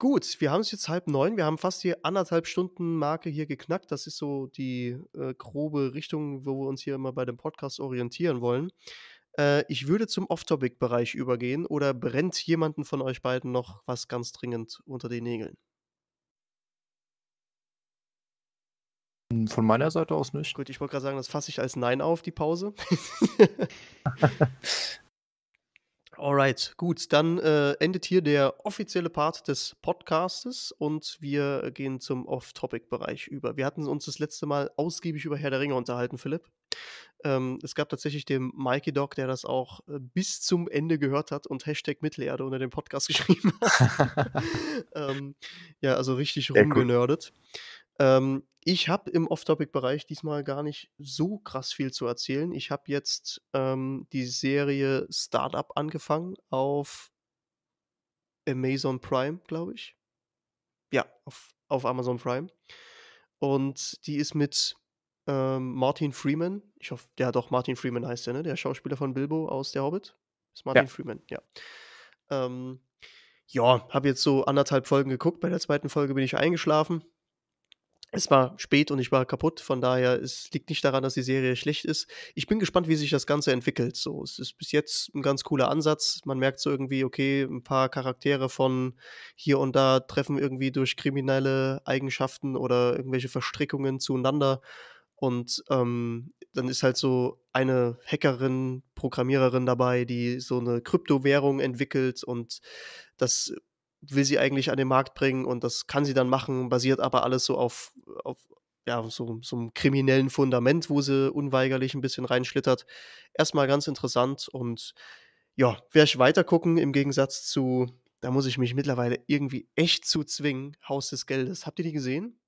Gut, wir haben es jetzt halb neun. Wir haben fast die anderthalb Stunden Marke hier geknackt. Das ist so die äh, grobe Richtung, wo wir uns hier immer bei dem Podcast orientieren wollen. Äh, ich würde zum Off-Topic-Bereich übergehen. Oder brennt jemanden von euch beiden noch was ganz dringend unter den Nägeln? Hm, von meiner Seite aus nicht. Gut, ich wollte gerade sagen, das fasse ich als Nein auf, die Pause. [LAUGHS] [LAUGHS] [LAUGHS] Alright, gut, dann äh, endet hier der offizielle Part des Podcastes und wir gehen zum Off-Topic-Bereich über. Wir hatten uns das letzte Mal ausgiebig über Herr der Ringe unterhalten, Philipp. Ähm, es gab tatsächlich den Mikey Dog, der das auch äh, bis zum Ende gehört hat und Hashtag Mittelerde unter dem Podcast [LAUGHS] geschrieben hat. [LAUGHS] ähm, ja, also richtig rumgenördet. Cool. Ähm, ich habe im Off-Topic-Bereich diesmal gar nicht so krass viel zu erzählen. Ich habe jetzt ähm, die Serie Startup angefangen auf Amazon Prime, glaube ich. Ja, auf, auf, Amazon Prime. Und die ist mit ähm, Martin Freeman. Ich hoffe, der hat auch Martin Freeman heißt der, ne? Der Schauspieler von Bilbo aus Der Hobbit. Ist Martin ja. Freeman, ja. Ähm, ja, habe jetzt so anderthalb Folgen geguckt. Bei der zweiten Folge bin ich eingeschlafen es war spät und ich war kaputt, von daher, es liegt nicht daran, dass die Serie schlecht ist. Ich bin gespannt, wie sich das Ganze entwickelt. So, es ist bis jetzt ein ganz cooler Ansatz. Man merkt so irgendwie, okay, ein paar Charaktere von hier und da treffen irgendwie durch kriminelle Eigenschaften oder irgendwelche Verstrickungen zueinander. Und ähm, dann ist halt so eine Hackerin, Programmiererin dabei, die so eine Kryptowährung entwickelt und das will sie eigentlich an den Markt bringen und das kann sie dann machen, basiert aber alles so auf, auf ja, so, so einem kriminellen Fundament, wo sie unweigerlich ein bisschen reinschlittert. Erstmal ganz interessant und ja, werde ich weitergucken im Gegensatz zu, da muss ich mich mittlerweile irgendwie echt zu zwingen, Haus des Geldes. Habt ihr die gesehen?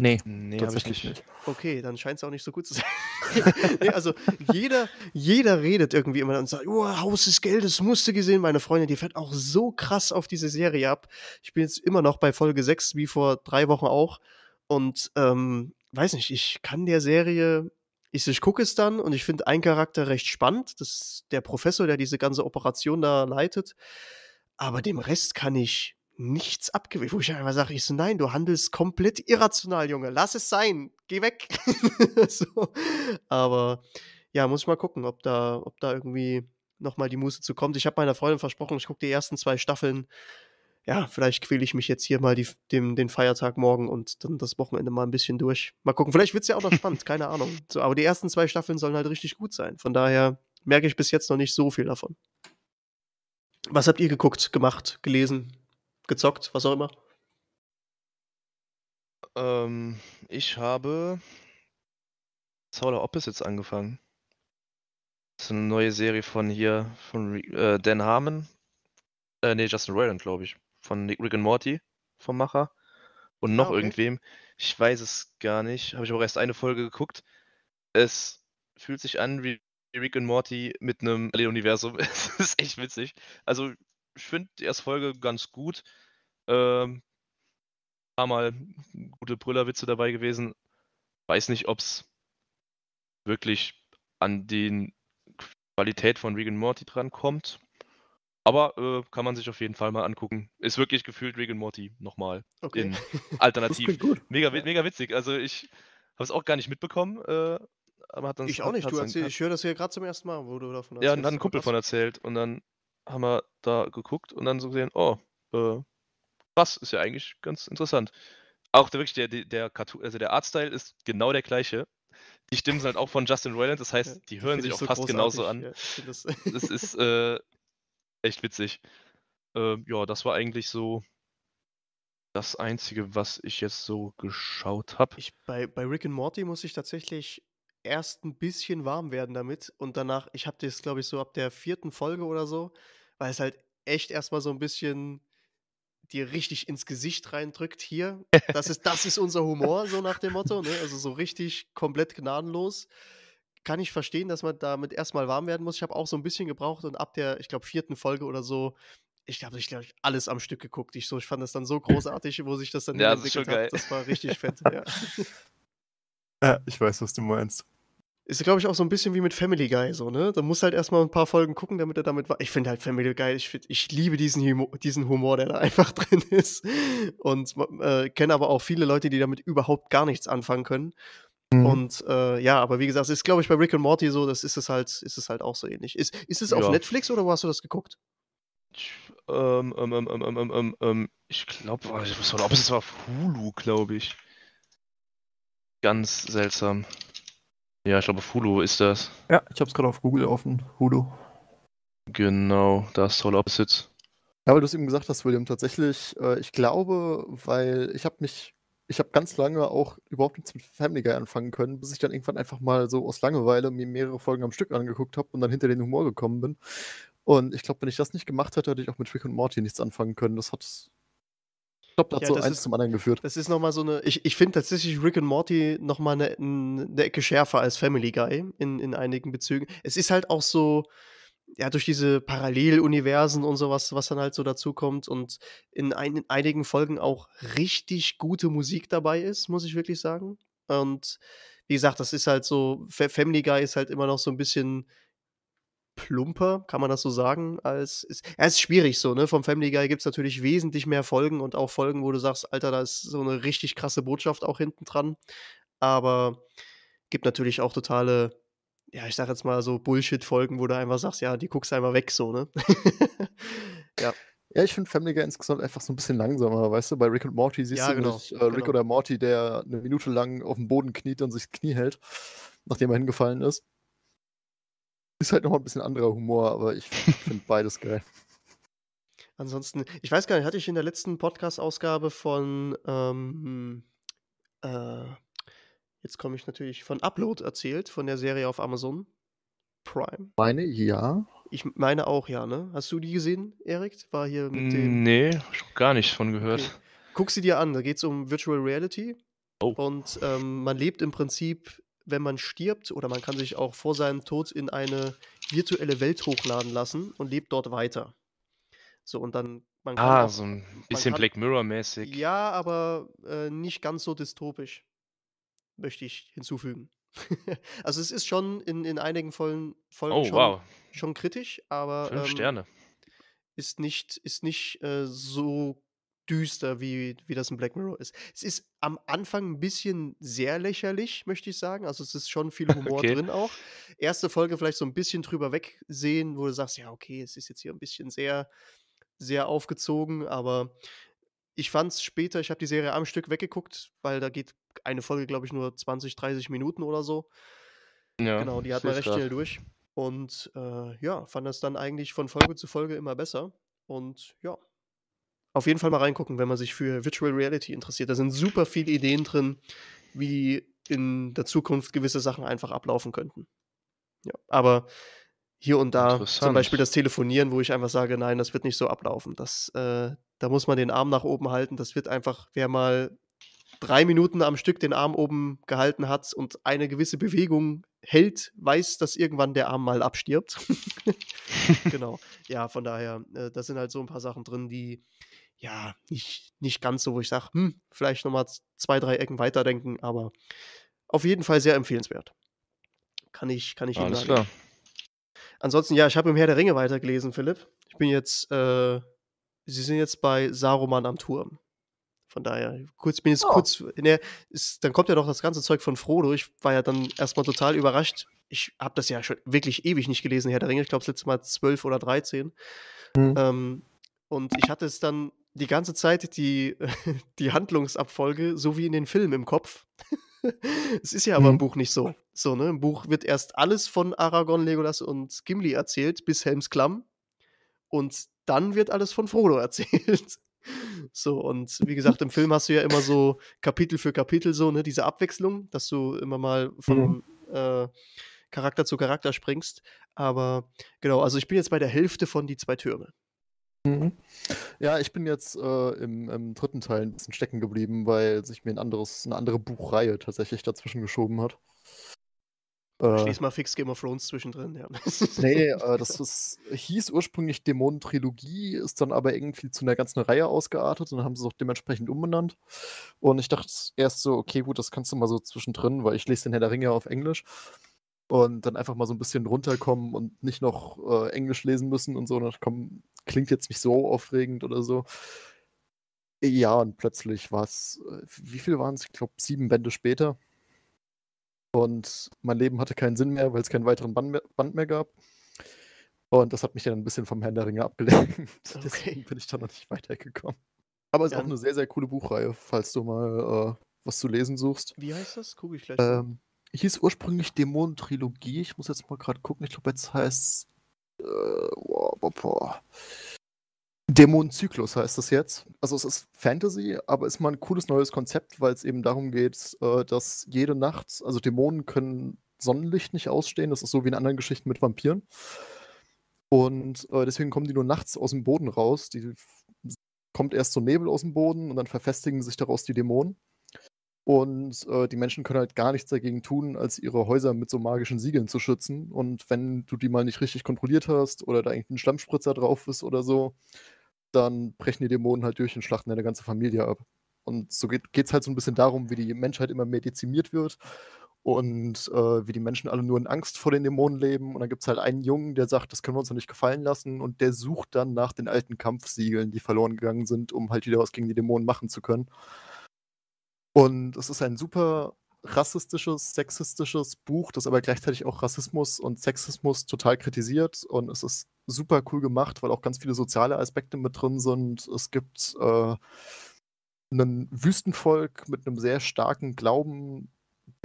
Nee, nee tatsächlich nicht. Okay, dann scheint es auch nicht so gut zu sein. [LAUGHS] nee, also jeder, jeder redet irgendwie immer und sagt, oh, Haus des Geldes, musste gesehen. Meine Freundin, die fährt auch so krass auf diese Serie ab. Ich bin jetzt immer noch bei Folge 6, wie vor drei Wochen auch. Und ähm, weiß nicht, ich kann der Serie, ich, ich gucke es dann und ich finde einen Charakter recht spannend. Das ist der Professor, der diese ganze Operation da leitet. Aber dem Rest kann ich nichts abgewählt. wo ich einfach sage, ich so, nein, du handelst komplett irrational, Junge, lass es sein, geh weg. [LAUGHS] so. Aber ja, muss ich mal gucken, ob da, ob da irgendwie nochmal die Muße zu kommt. Ich habe meiner Freundin versprochen, ich gucke die ersten zwei Staffeln. Ja, vielleicht quäle ich mich jetzt hier mal die, dem, den Feiertag morgen und dann das Wochenende mal ein bisschen durch. Mal gucken, vielleicht wird es ja auch noch spannend, keine Ahnung. So, aber die ersten zwei Staffeln sollen halt richtig gut sein. Von daher merke ich bis jetzt noch nicht so viel davon. Was habt ihr geguckt, gemacht, gelesen? gezockt, was auch immer? Ähm, ich habe Solar Opposites angefangen. Das ist eine neue Serie von hier, von äh, Dan Harmon. Äh, nee, Justin Roiland, glaube ich. Von Rick and Morty, vom Macher. Und noch ah, okay. irgendwem. Ich weiß es gar nicht. Habe ich auch erst eine Folge geguckt. Es fühlt sich an wie Rick and Morty mit einem Alien-Universum. [LAUGHS] es ist echt witzig. Also, ich finde die erste Folge ganz gut. Ähm, paar Mal gute Brüllerwitze dabei gewesen. Weiß nicht, ob es wirklich an die Qualität von Regan Morty dran kommt. Aber äh, kann man sich auf jeden Fall mal angucken. Ist wirklich gefühlt Regan Morty nochmal. Okay. In [LAUGHS] Alternativ. gut. Mega, mega witzig. Also ich habe es auch gar nicht mitbekommen. Äh, aber hat dann ich auch nicht. Du erzähl, ich höre das hier gerade zum ersten Mal, wo du davon erzählst. Ja, und dann ein Kumpel von erzählt. Und dann haben wir da geguckt und dann so gesehen, oh, äh, ist ja eigentlich ganz interessant. Auch der, wirklich der, der, der also der Artstyle ist genau der gleiche. Die Stimmen sind halt auch von Justin Roiland, das heißt, die hören sich auch so fast genauso an. Ja, das. [LAUGHS] das ist äh, echt witzig. Ähm, ja, das war eigentlich so das Einzige, was ich jetzt so geschaut habe. Bei, bei Rick and Morty muss ich tatsächlich erst ein bisschen warm werden damit und danach, ich habe das, glaube ich, so ab der vierten Folge oder so, weil es halt echt erstmal so ein bisschen dir richtig ins Gesicht reindrückt, hier, das ist, das ist unser Humor, so nach dem Motto, ne? also so richtig komplett gnadenlos. Kann ich verstehen, dass man damit erstmal warm werden muss. Ich habe auch so ein bisschen gebraucht und ab der, ich glaube, vierten Folge oder so, ich habe ich glaube alles am Stück geguckt. Ich so, ich fand das dann so großartig, wo sich das dann ja, das entwickelt hat. Das war richtig fett. [LAUGHS] ja. ja, äh, ich weiß, was du meinst. Ist, glaube ich, auch so ein bisschen wie mit Family Guy, so, ne? Da musst halt erstmal ein paar Folgen gucken, damit er damit. war. Ich finde halt Family Guy, ich, find, ich liebe diesen Humor, diesen Humor, der da einfach drin ist. Und äh, kenne aber auch viele Leute, die damit überhaupt gar nichts anfangen können. Mhm. Und äh, ja, aber wie gesagt, es ist, glaube ich, bei Rick und Morty so, das ist es halt, ist es halt auch so ähnlich. Ist, ist es ja. auf Netflix oder wo hast du das geguckt? Ich, ähm, ähm, ähm, ich glaube, ich weiß nicht, ob es war auf Hulu, glaube ich. Ganz seltsam. Ja, ich glaube, Fulu ist das. Ja, ich habe es gerade auf Google offen. Hulu. Genau, das ist Soul Opposite. Ja, weil du es eben gesagt hast, William, tatsächlich, äh, ich glaube, weil ich habe mich, ich habe ganz lange auch überhaupt nichts mit Family Guy anfangen können, bis ich dann irgendwann einfach mal so aus Langeweile mir mehrere Folgen am Stück angeguckt habe und dann hinter den Humor gekommen bin. Und ich glaube, wenn ich das nicht gemacht hätte, hätte ich auch mit Rick und Morty nichts anfangen können. Das hat glaube, das hat ja, so eins ist, zum anderen geführt. Das ist nochmal so eine. Ich, ich finde tatsächlich Rick and Morty nochmal eine, eine Ecke schärfer als Family Guy in, in einigen Bezügen. Es ist halt auch so, ja, durch diese Paralleluniversen und sowas, was dann halt so dazukommt und in, ein, in einigen Folgen auch richtig gute Musik dabei ist, muss ich wirklich sagen. Und wie gesagt, das ist halt so, Family Guy ist halt immer noch so ein bisschen plumper, kann man das so sagen, als ist, ja, ist schwierig so, ne? Vom Family Guy gibt es natürlich wesentlich mehr Folgen und auch Folgen, wo du sagst, Alter, da ist so eine richtig krasse Botschaft auch hinten dran. Aber gibt natürlich auch totale, ja, ich sag jetzt mal so Bullshit-Folgen, wo du einfach sagst, ja, die guckst du einmal weg, so, ne? [LAUGHS] ja. Ja, ich finde Family Guy insgesamt einfach so ein bisschen langsamer, weißt du? Bei Rick und Morty siehst ja, du genau, nicht, äh, Rick genau. oder Morty, der eine Minute lang auf dem Boden kniet und sich das Knie hält, nachdem er hingefallen ist. Ist halt noch ein bisschen anderer Humor, aber ich [LAUGHS] finde beides geil. Ansonsten, ich weiß gar nicht, hatte ich in der letzten Podcast-Ausgabe von, ähm, hm, äh, jetzt komme ich natürlich von Upload erzählt, von der Serie auf Amazon Prime. Meine, ja. Ich meine auch, ja, ne? Hast du die gesehen, Erik? War hier mit dem. Nee, gar nichts von gehört. Okay. Guck sie dir an, da geht es um Virtual Reality. Oh. Und ähm, man lebt im Prinzip wenn man stirbt oder man kann sich auch vor seinem Tod in eine virtuelle Welt hochladen lassen und lebt dort weiter. So, und dann. Man kann ah, auch, so ein bisschen kann, Black Mirror-mäßig. Ja, aber äh, nicht ganz so dystopisch, möchte ich hinzufügen. [LAUGHS] also, es ist schon in, in einigen Folgen, Folgen oh, schon, wow. schon kritisch, aber. Fünf ähm, Sterne. Ist nicht, ist nicht äh, so düster, wie, wie das in Black Mirror ist. Es ist am Anfang ein bisschen sehr lächerlich, möchte ich sagen. Also es ist schon viel [LAUGHS] Humor okay. drin auch. Erste Folge vielleicht so ein bisschen drüber wegsehen, wo du sagst, ja, okay, es ist jetzt hier ein bisschen sehr, sehr aufgezogen, aber ich fand es später, ich habe die Serie am Stück weggeguckt, weil da geht eine Folge, glaube ich, nur 20, 30 Minuten oder so. Ja, genau, die hat man recht das. schnell durch. Und äh, ja, fand das dann eigentlich von Folge zu Folge immer besser. Und ja, auf jeden Fall mal reingucken, wenn man sich für Virtual Reality interessiert. Da sind super viele Ideen drin, wie in der Zukunft gewisse Sachen einfach ablaufen könnten. Ja, aber hier und da, zum Beispiel das Telefonieren, wo ich einfach sage, nein, das wird nicht so ablaufen. Das, äh, da muss man den Arm nach oben halten. Das wird einfach, wer mal drei Minuten am Stück den Arm oben gehalten hat und eine gewisse Bewegung hält, weiß, dass irgendwann der Arm mal abstirbt. [LAUGHS] genau. Ja, von daher, äh, da sind halt so ein paar Sachen drin, die, ja, nicht, nicht ganz so, wo ich sage, hm, vielleicht nochmal zwei, drei Ecken weiterdenken, aber auf jeden Fall sehr empfehlenswert. Kann ich, kann ich Alles Ihnen sagen. Klar. Ansonsten, ja, ich habe im Herr der Ringe weitergelesen, Philipp. Ich bin jetzt, äh, Sie sind jetzt bei Saruman am Turm. Von daher, kurz, bin jetzt oh. kurz, ne, ist, dann kommt ja noch das ganze Zeug von Frodo. Ich war ja dann erstmal total überrascht. Ich habe das ja schon wirklich ewig nicht gelesen, Herr der Ringe. Ich glaube, das letzte Mal zwölf oder dreizehn. Mhm. Ähm, und ich hatte es dann die ganze Zeit die, [LAUGHS] die Handlungsabfolge so wie in den Filmen im Kopf. [LAUGHS] Es ist ja aber mhm. im Buch nicht so. So, ne? Im Buch wird erst alles von Aragorn, Legolas und Gimli erzählt, bis Helms Klamm. Und dann wird alles von Frodo [LAUGHS] erzählt. So, und wie gesagt, im Film hast du ja immer so Kapitel für Kapitel so, ne, diese Abwechslung, dass du immer mal von mhm. äh, Charakter zu Charakter springst. Aber genau, also ich bin jetzt bei der Hälfte von die zwei Türme. Mhm. Ja, ich bin jetzt äh, im, im, dritten Teil ein bisschen stecken geblieben, weil sich mir ein anderes, eine andere Buchreihe tatsächlich dazwischen geschoben hat. Äh, Schließ mal fix Game of Thrones zwischendrin, ja. [LAUGHS] Nee, äh, das, das hieß ursprünglich Dämonen-Trilogie, ist dann aber irgendwie zu einer ganzen Reihe ausgeartet und dann haben sie es auch dementsprechend umbenannt. Und ich dachte erst so, okay, gut, das kannst du mal so zwischendrin, weil ich lese den Herr der Ringe auf Englisch und dann einfach mal so ein bisschen runterkommen und nicht noch äh, Englisch lesen müssen und so. Und das komm, klingt jetzt nicht so aufregend oder so. Ja, und plötzlich war es, äh, wie viel waren es? Ich glaube, sieben Bände später. Und mein Leben hatte keinen Sinn mehr, weil es keinen weiteren Band mehr, Band mehr gab. Und das hat mich dann ein bisschen vom Herrn der Ringe [LAUGHS] abgelenkt. Okay. Deswegen bin ich dann noch nicht weitergekommen. Aber es ist auch eine sehr, sehr coole Buchreihe, falls du mal äh, was zu lesen suchst. Wie heißt das? Gucke ich gleich. Ähm, hieß ursprünglich Dämonentrilogie. Ich muss jetzt mal gerade gucken. Ich glaube, jetzt heißt äh, boah, boah, Dämonenzyklus heißt das jetzt. Also es ist Fantasy, aber ist mal ein cooles neues Konzept, weil es eben darum geht, äh, dass jede Nacht, also Dämonen können Sonnenlicht nicht ausstehen. Das ist so wie in anderen Geschichten mit Vampiren. Und äh, deswegen kommen die nur nachts aus dem Boden raus. Die kommt erst so Nebel aus dem Boden und dann verfestigen sich daraus die Dämonen. Und äh, die Menschen können halt gar nichts dagegen tun, als ihre Häuser mit so magischen Siegeln zu schützen. Und wenn du die mal nicht richtig kontrolliert hast oder da irgendein Schlammspritzer drauf ist oder so, dann brechen die Dämonen halt durch und schlachten deine ganze Familie ab. Und so geht es halt so ein bisschen darum, wie die Menschheit immer mehr dezimiert wird und äh, wie die Menschen alle nur in Angst vor den Dämonen leben. Und dann gibt es halt einen Jungen, der sagt, das können wir uns noch nicht gefallen lassen. Und der sucht dann nach den alten Kampfsiegeln, die verloren gegangen sind, um halt wieder was gegen die Dämonen machen zu können. Und es ist ein super rassistisches, sexistisches Buch, das aber gleichzeitig auch Rassismus und Sexismus total kritisiert. Und es ist super cool gemacht, weil auch ganz viele soziale Aspekte mit drin sind. Es gibt äh, ein Wüstenvolk mit einem sehr starken Glauben,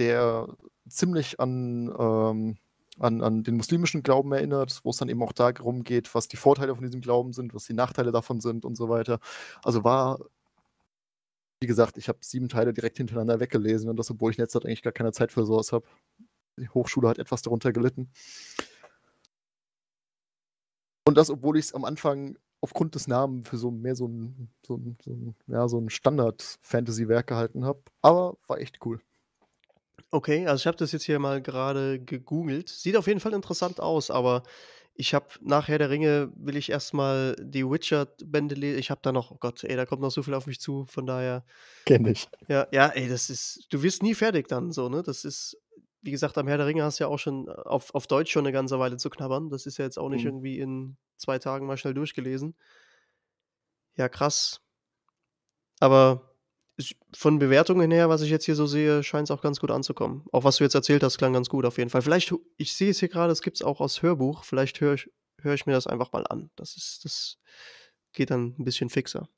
der ziemlich an, ähm, an, an den muslimischen Glauben erinnert, wo es dann eben auch darum geht, was die Vorteile von diesem Glauben sind, was die Nachteile davon sind und so weiter. Also war wie gesagt, ich habe sieben Teile direkt hintereinander weggelesen und das, obwohl ich jetzt eigentlich gar keine Zeit für sowas habe. Die Hochschule hat etwas darunter gelitten. Und das, obwohl ich es am Anfang aufgrund des Namens für so mehr so ein, so ein, so ein, ja, so ein Standard-Fantasy-Werk gehalten habe. Aber war echt cool. Okay, also ich habe das jetzt hier mal gerade gegoogelt. Sieht auf jeden Fall interessant aus, aber ich habe nach Herr der Ringe, will ich erstmal die Witcher-Bände lesen. Ich habe da noch, oh Gott, ey, da kommt noch so viel auf mich zu, von daher. Kenn ich. Ja, ja, ey, das ist, du wirst nie fertig dann so, ne? Das ist, wie gesagt, am Herr der Ringe hast du ja auch schon äh, auf, auf Deutsch schon eine ganze Weile zu knabbern. Das ist ja jetzt auch nicht mhm. irgendwie in zwei Tagen mal schnell durchgelesen. Ja, krass. Aber von Bewertungen her, was ich jetzt hier so sehe, scheint es auch ganz gut anzukommen. Auch was du jetzt erzählt hast, klang ganz gut auf jeden Fall. Vielleicht, ich sehe es hier gerade, es gibt es auch aus Hörbuch. Vielleicht höre ich, hör ich mir das einfach mal an. Das ist, das geht dann ein bisschen fixer.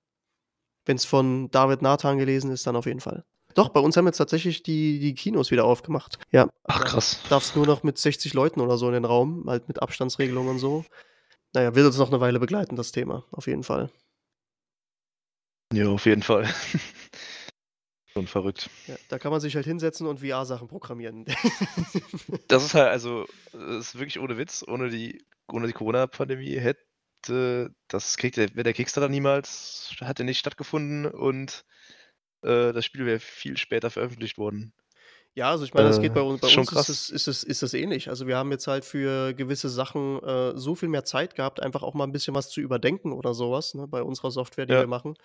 Wenn es von David Nathan gelesen ist, dann auf jeden Fall. Doch, bei uns haben jetzt tatsächlich die, die Kinos wieder aufgemacht. Ja. Ach krass. Darfst nur noch mit 60 Leuten oder so in den Raum, halt mit Abstandsregelungen und so. Naja, wird uns noch eine Weile begleiten, das Thema, auf jeden Fall. Ja, auf jeden Fall. [LAUGHS] Schon verrückt. Ja, da kann man sich halt hinsetzen und VR-Sachen programmieren. [LAUGHS] das ist halt, also, das ist wirklich ohne Witz, ohne die, ohne die Corona-Pandemie hätte das kriegt der, der Kickstarter niemals, hätte nicht stattgefunden und äh, das Spiel wäre viel später veröffentlicht worden. Ja, also ich meine, das geht bei äh, uns, bei uns ist, es, ist, es, ist es ähnlich. Also wir haben jetzt halt für gewisse Sachen äh, so viel mehr Zeit gehabt, einfach auch mal ein bisschen was zu überdenken oder sowas, ne, bei unserer Software, die ja. wir machen.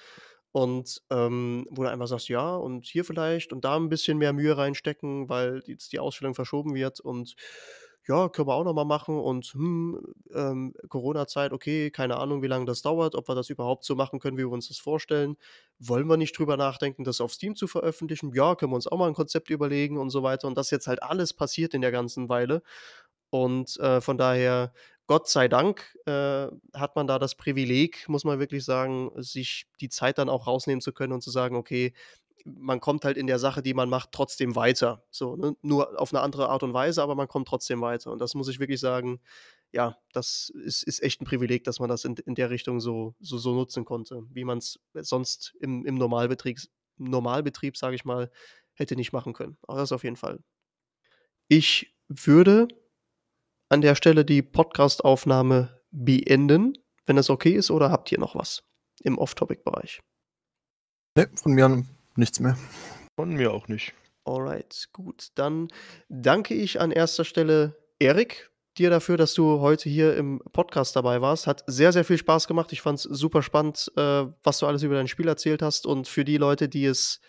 Und ähm, wo du einfach sagst, ja, und hier vielleicht und da ein bisschen mehr Mühe reinstecken, weil jetzt die Ausstellung verschoben wird und ja, können wir auch nochmal machen und hm, ähm, Corona-Zeit, okay, keine Ahnung, wie lange das dauert, ob wir das überhaupt so machen können, wie wir uns das vorstellen. Wollen wir nicht drüber nachdenken, das auf Steam zu veröffentlichen? Ja, können wir uns auch mal ein Konzept überlegen und so weiter. Und das jetzt halt alles passiert in der ganzen Weile. Und äh, von daher Gott sei Dank äh, hat man da das Privileg, muss man wirklich sagen, sich die Zeit dann auch rausnehmen zu können und zu sagen, okay, man kommt halt in der Sache, die man macht, trotzdem weiter. So, ne? nur auf eine andere Art und Weise, aber man kommt trotzdem weiter. Und das muss ich wirklich sagen, ja, das ist, ist echt ein Privileg, dass man das in, in der Richtung so, so, so nutzen konnte, wie man es sonst im, im Normalbetrieb, Normalbetrieb, sage ich mal, hätte nicht machen können. Aber das auf jeden Fall. Ich würde an der Stelle die Podcastaufnahme beenden, wenn das okay ist, oder habt ihr noch was im Off-Topic-Bereich? Ne, von mir an nichts mehr. Von mir auch nicht. Alright, gut. Dann danke ich an erster Stelle Erik dir dafür, dass du heute hier im Podcast dabei warst. Hat sehr, sehr viel Spaß gemacht. Ich fand es super spannend, äh, was du alles über dein Spiel erzählt hast. Und für die Leute, die es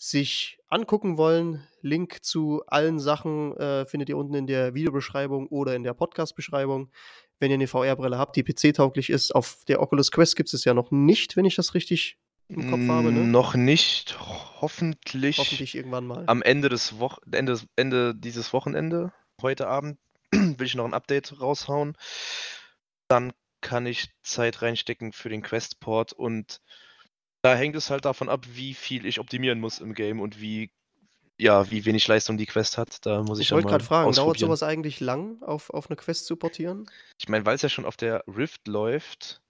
sich angucken wollen. Link zu allen Sachen äh, findet ihr unten in der Videobeschreibung oder in der Podcast-Beschreibung. Wenn ihr eine VR-Brille habt, die PC-tauglich ist, auf der Oculus Quest gibt es ja noch nicht, wenn ich das richtig im Kopf habe. Ne? Mm, noch nicht. Hoffentlich. Hoffentlich irgendwann mal. Am Ende des Wo Ende, Ende dieses Wochenende, heute Abend, [CLEARS THROAT] will ich noch ein Update raushauen. Dann kann ich Zeit reinstecken für den Quest-Port und da hängt es halt davon ab, wie viel ich optimieren muss im Game und wie, ja, wie wenig Leistung die Quest hat. Da muss ich Ich wollte gerade fragen, dauert sowas eigentlich lang, auf, auf eine Quest zu portieren? Ich meine, weil es ja schon auf der Rift läuft,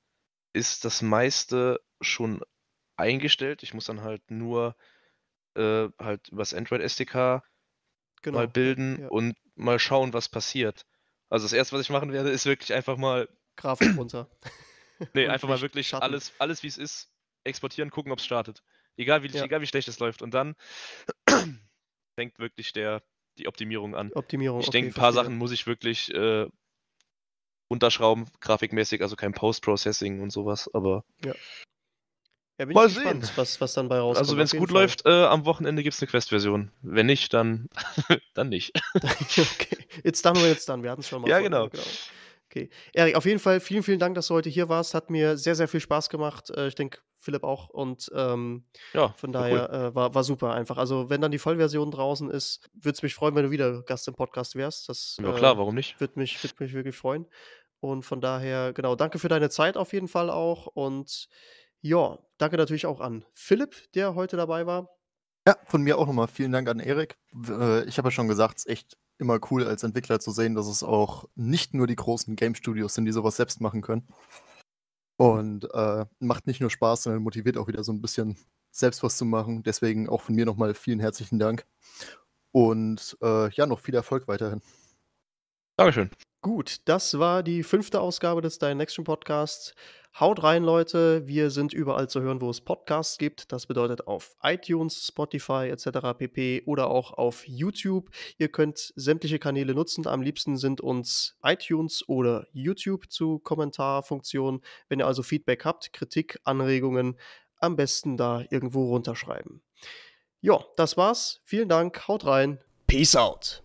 ist das meiste schon eingestellt. Ich muss dann halt nur äh, halt übers Android SDK genau. mal bilden ja. und mal schauen, was passiert. Also das erste, was ich machen werde, ist wirklich einfach mal Grafik runter. nee, [LAUGHS] und einfach mal wirklich Schatten. alles, alles wie es ist exportieren, gucken, ob es startet. Egal wie, ja. egal wie schlecht es läuft. Und dann [CLEARS THROAT] fängt wirklich der, die Optimierung an. Optimierung. Ich okay, denke, ein paar Sachen muss ich wirklich äh, runterschrauben, grafikmäßig, also kein Post-Processing und sowas, aber. Ja. ja mal gespannt, sehen, was, was dann bei rauskommt. Also, wenn es gut Fall. läuft, äh, am Wochenende gibt es eine Quest-Version. Wenn nicht, dann, [LAUGHS] dann nicht. [LAUGHS] okay. It's done or it's done. Wir hatten es schon mal. Ja, vor, genau. genau. Okay. Erik, auf jeden Fall vielen, vielen Dank, dass du heute hier warst. Hat mir sehr, sehr viel Spaß gemacht. Äh, ich denke, Philipp auch. Und ähm, ja, von daher war, cool. äh, war, war, super einfach. Also, wenn dann die Vollversion draußen ist, würde es mich freuen, wenn du wieder Gast im Podcast wärst. Das, ja, äh, klar, äh, warum nicht? Würde mich, würd mich wirklich freuen. Und von daher, genau, danke für deine Zeit auf jeden Fall auch. Und ja, danke natürlich auch an Philipp, der heute dabei war. Ja, von mir auch nochmal vielen Dank an Erik. Äh, ich habe ja schon gesagt, es ist echt immer cool als Entwickler zu sehen, dass es auch nicht nur die großen Game-Studios sind, die sowas selbst machen können. Und äh, macht nicht nur Spaß, sondern motiviert auch wieder so ein bisschen selbst was zu machen. Deswegen auch von mir nochmal vielen herzlichen Dank. Und äh, ja, noch viel Erfolg weiterhin. Dankeschön. Gut, das war die fünfte Ausgabe des Dein Next Podcasts. Haut rein, Leute. Wir sind überall zu hören, wo es Podcasts gibt. Das bedeutet auf iTunes, Spotify etc. pp. oder auch auf YouTube. Ihr könnt sämtliche Kanäle nutzen. Am liebsten sind uns iTunes oder YouTube zu Kommentarfunktionen. Wenn ihr also Feedback habt, Kritik, Anregungen, am besten da irgendwo runterschreiben. Ja, das war's. Vielen Dank. Haut rein. Peace out.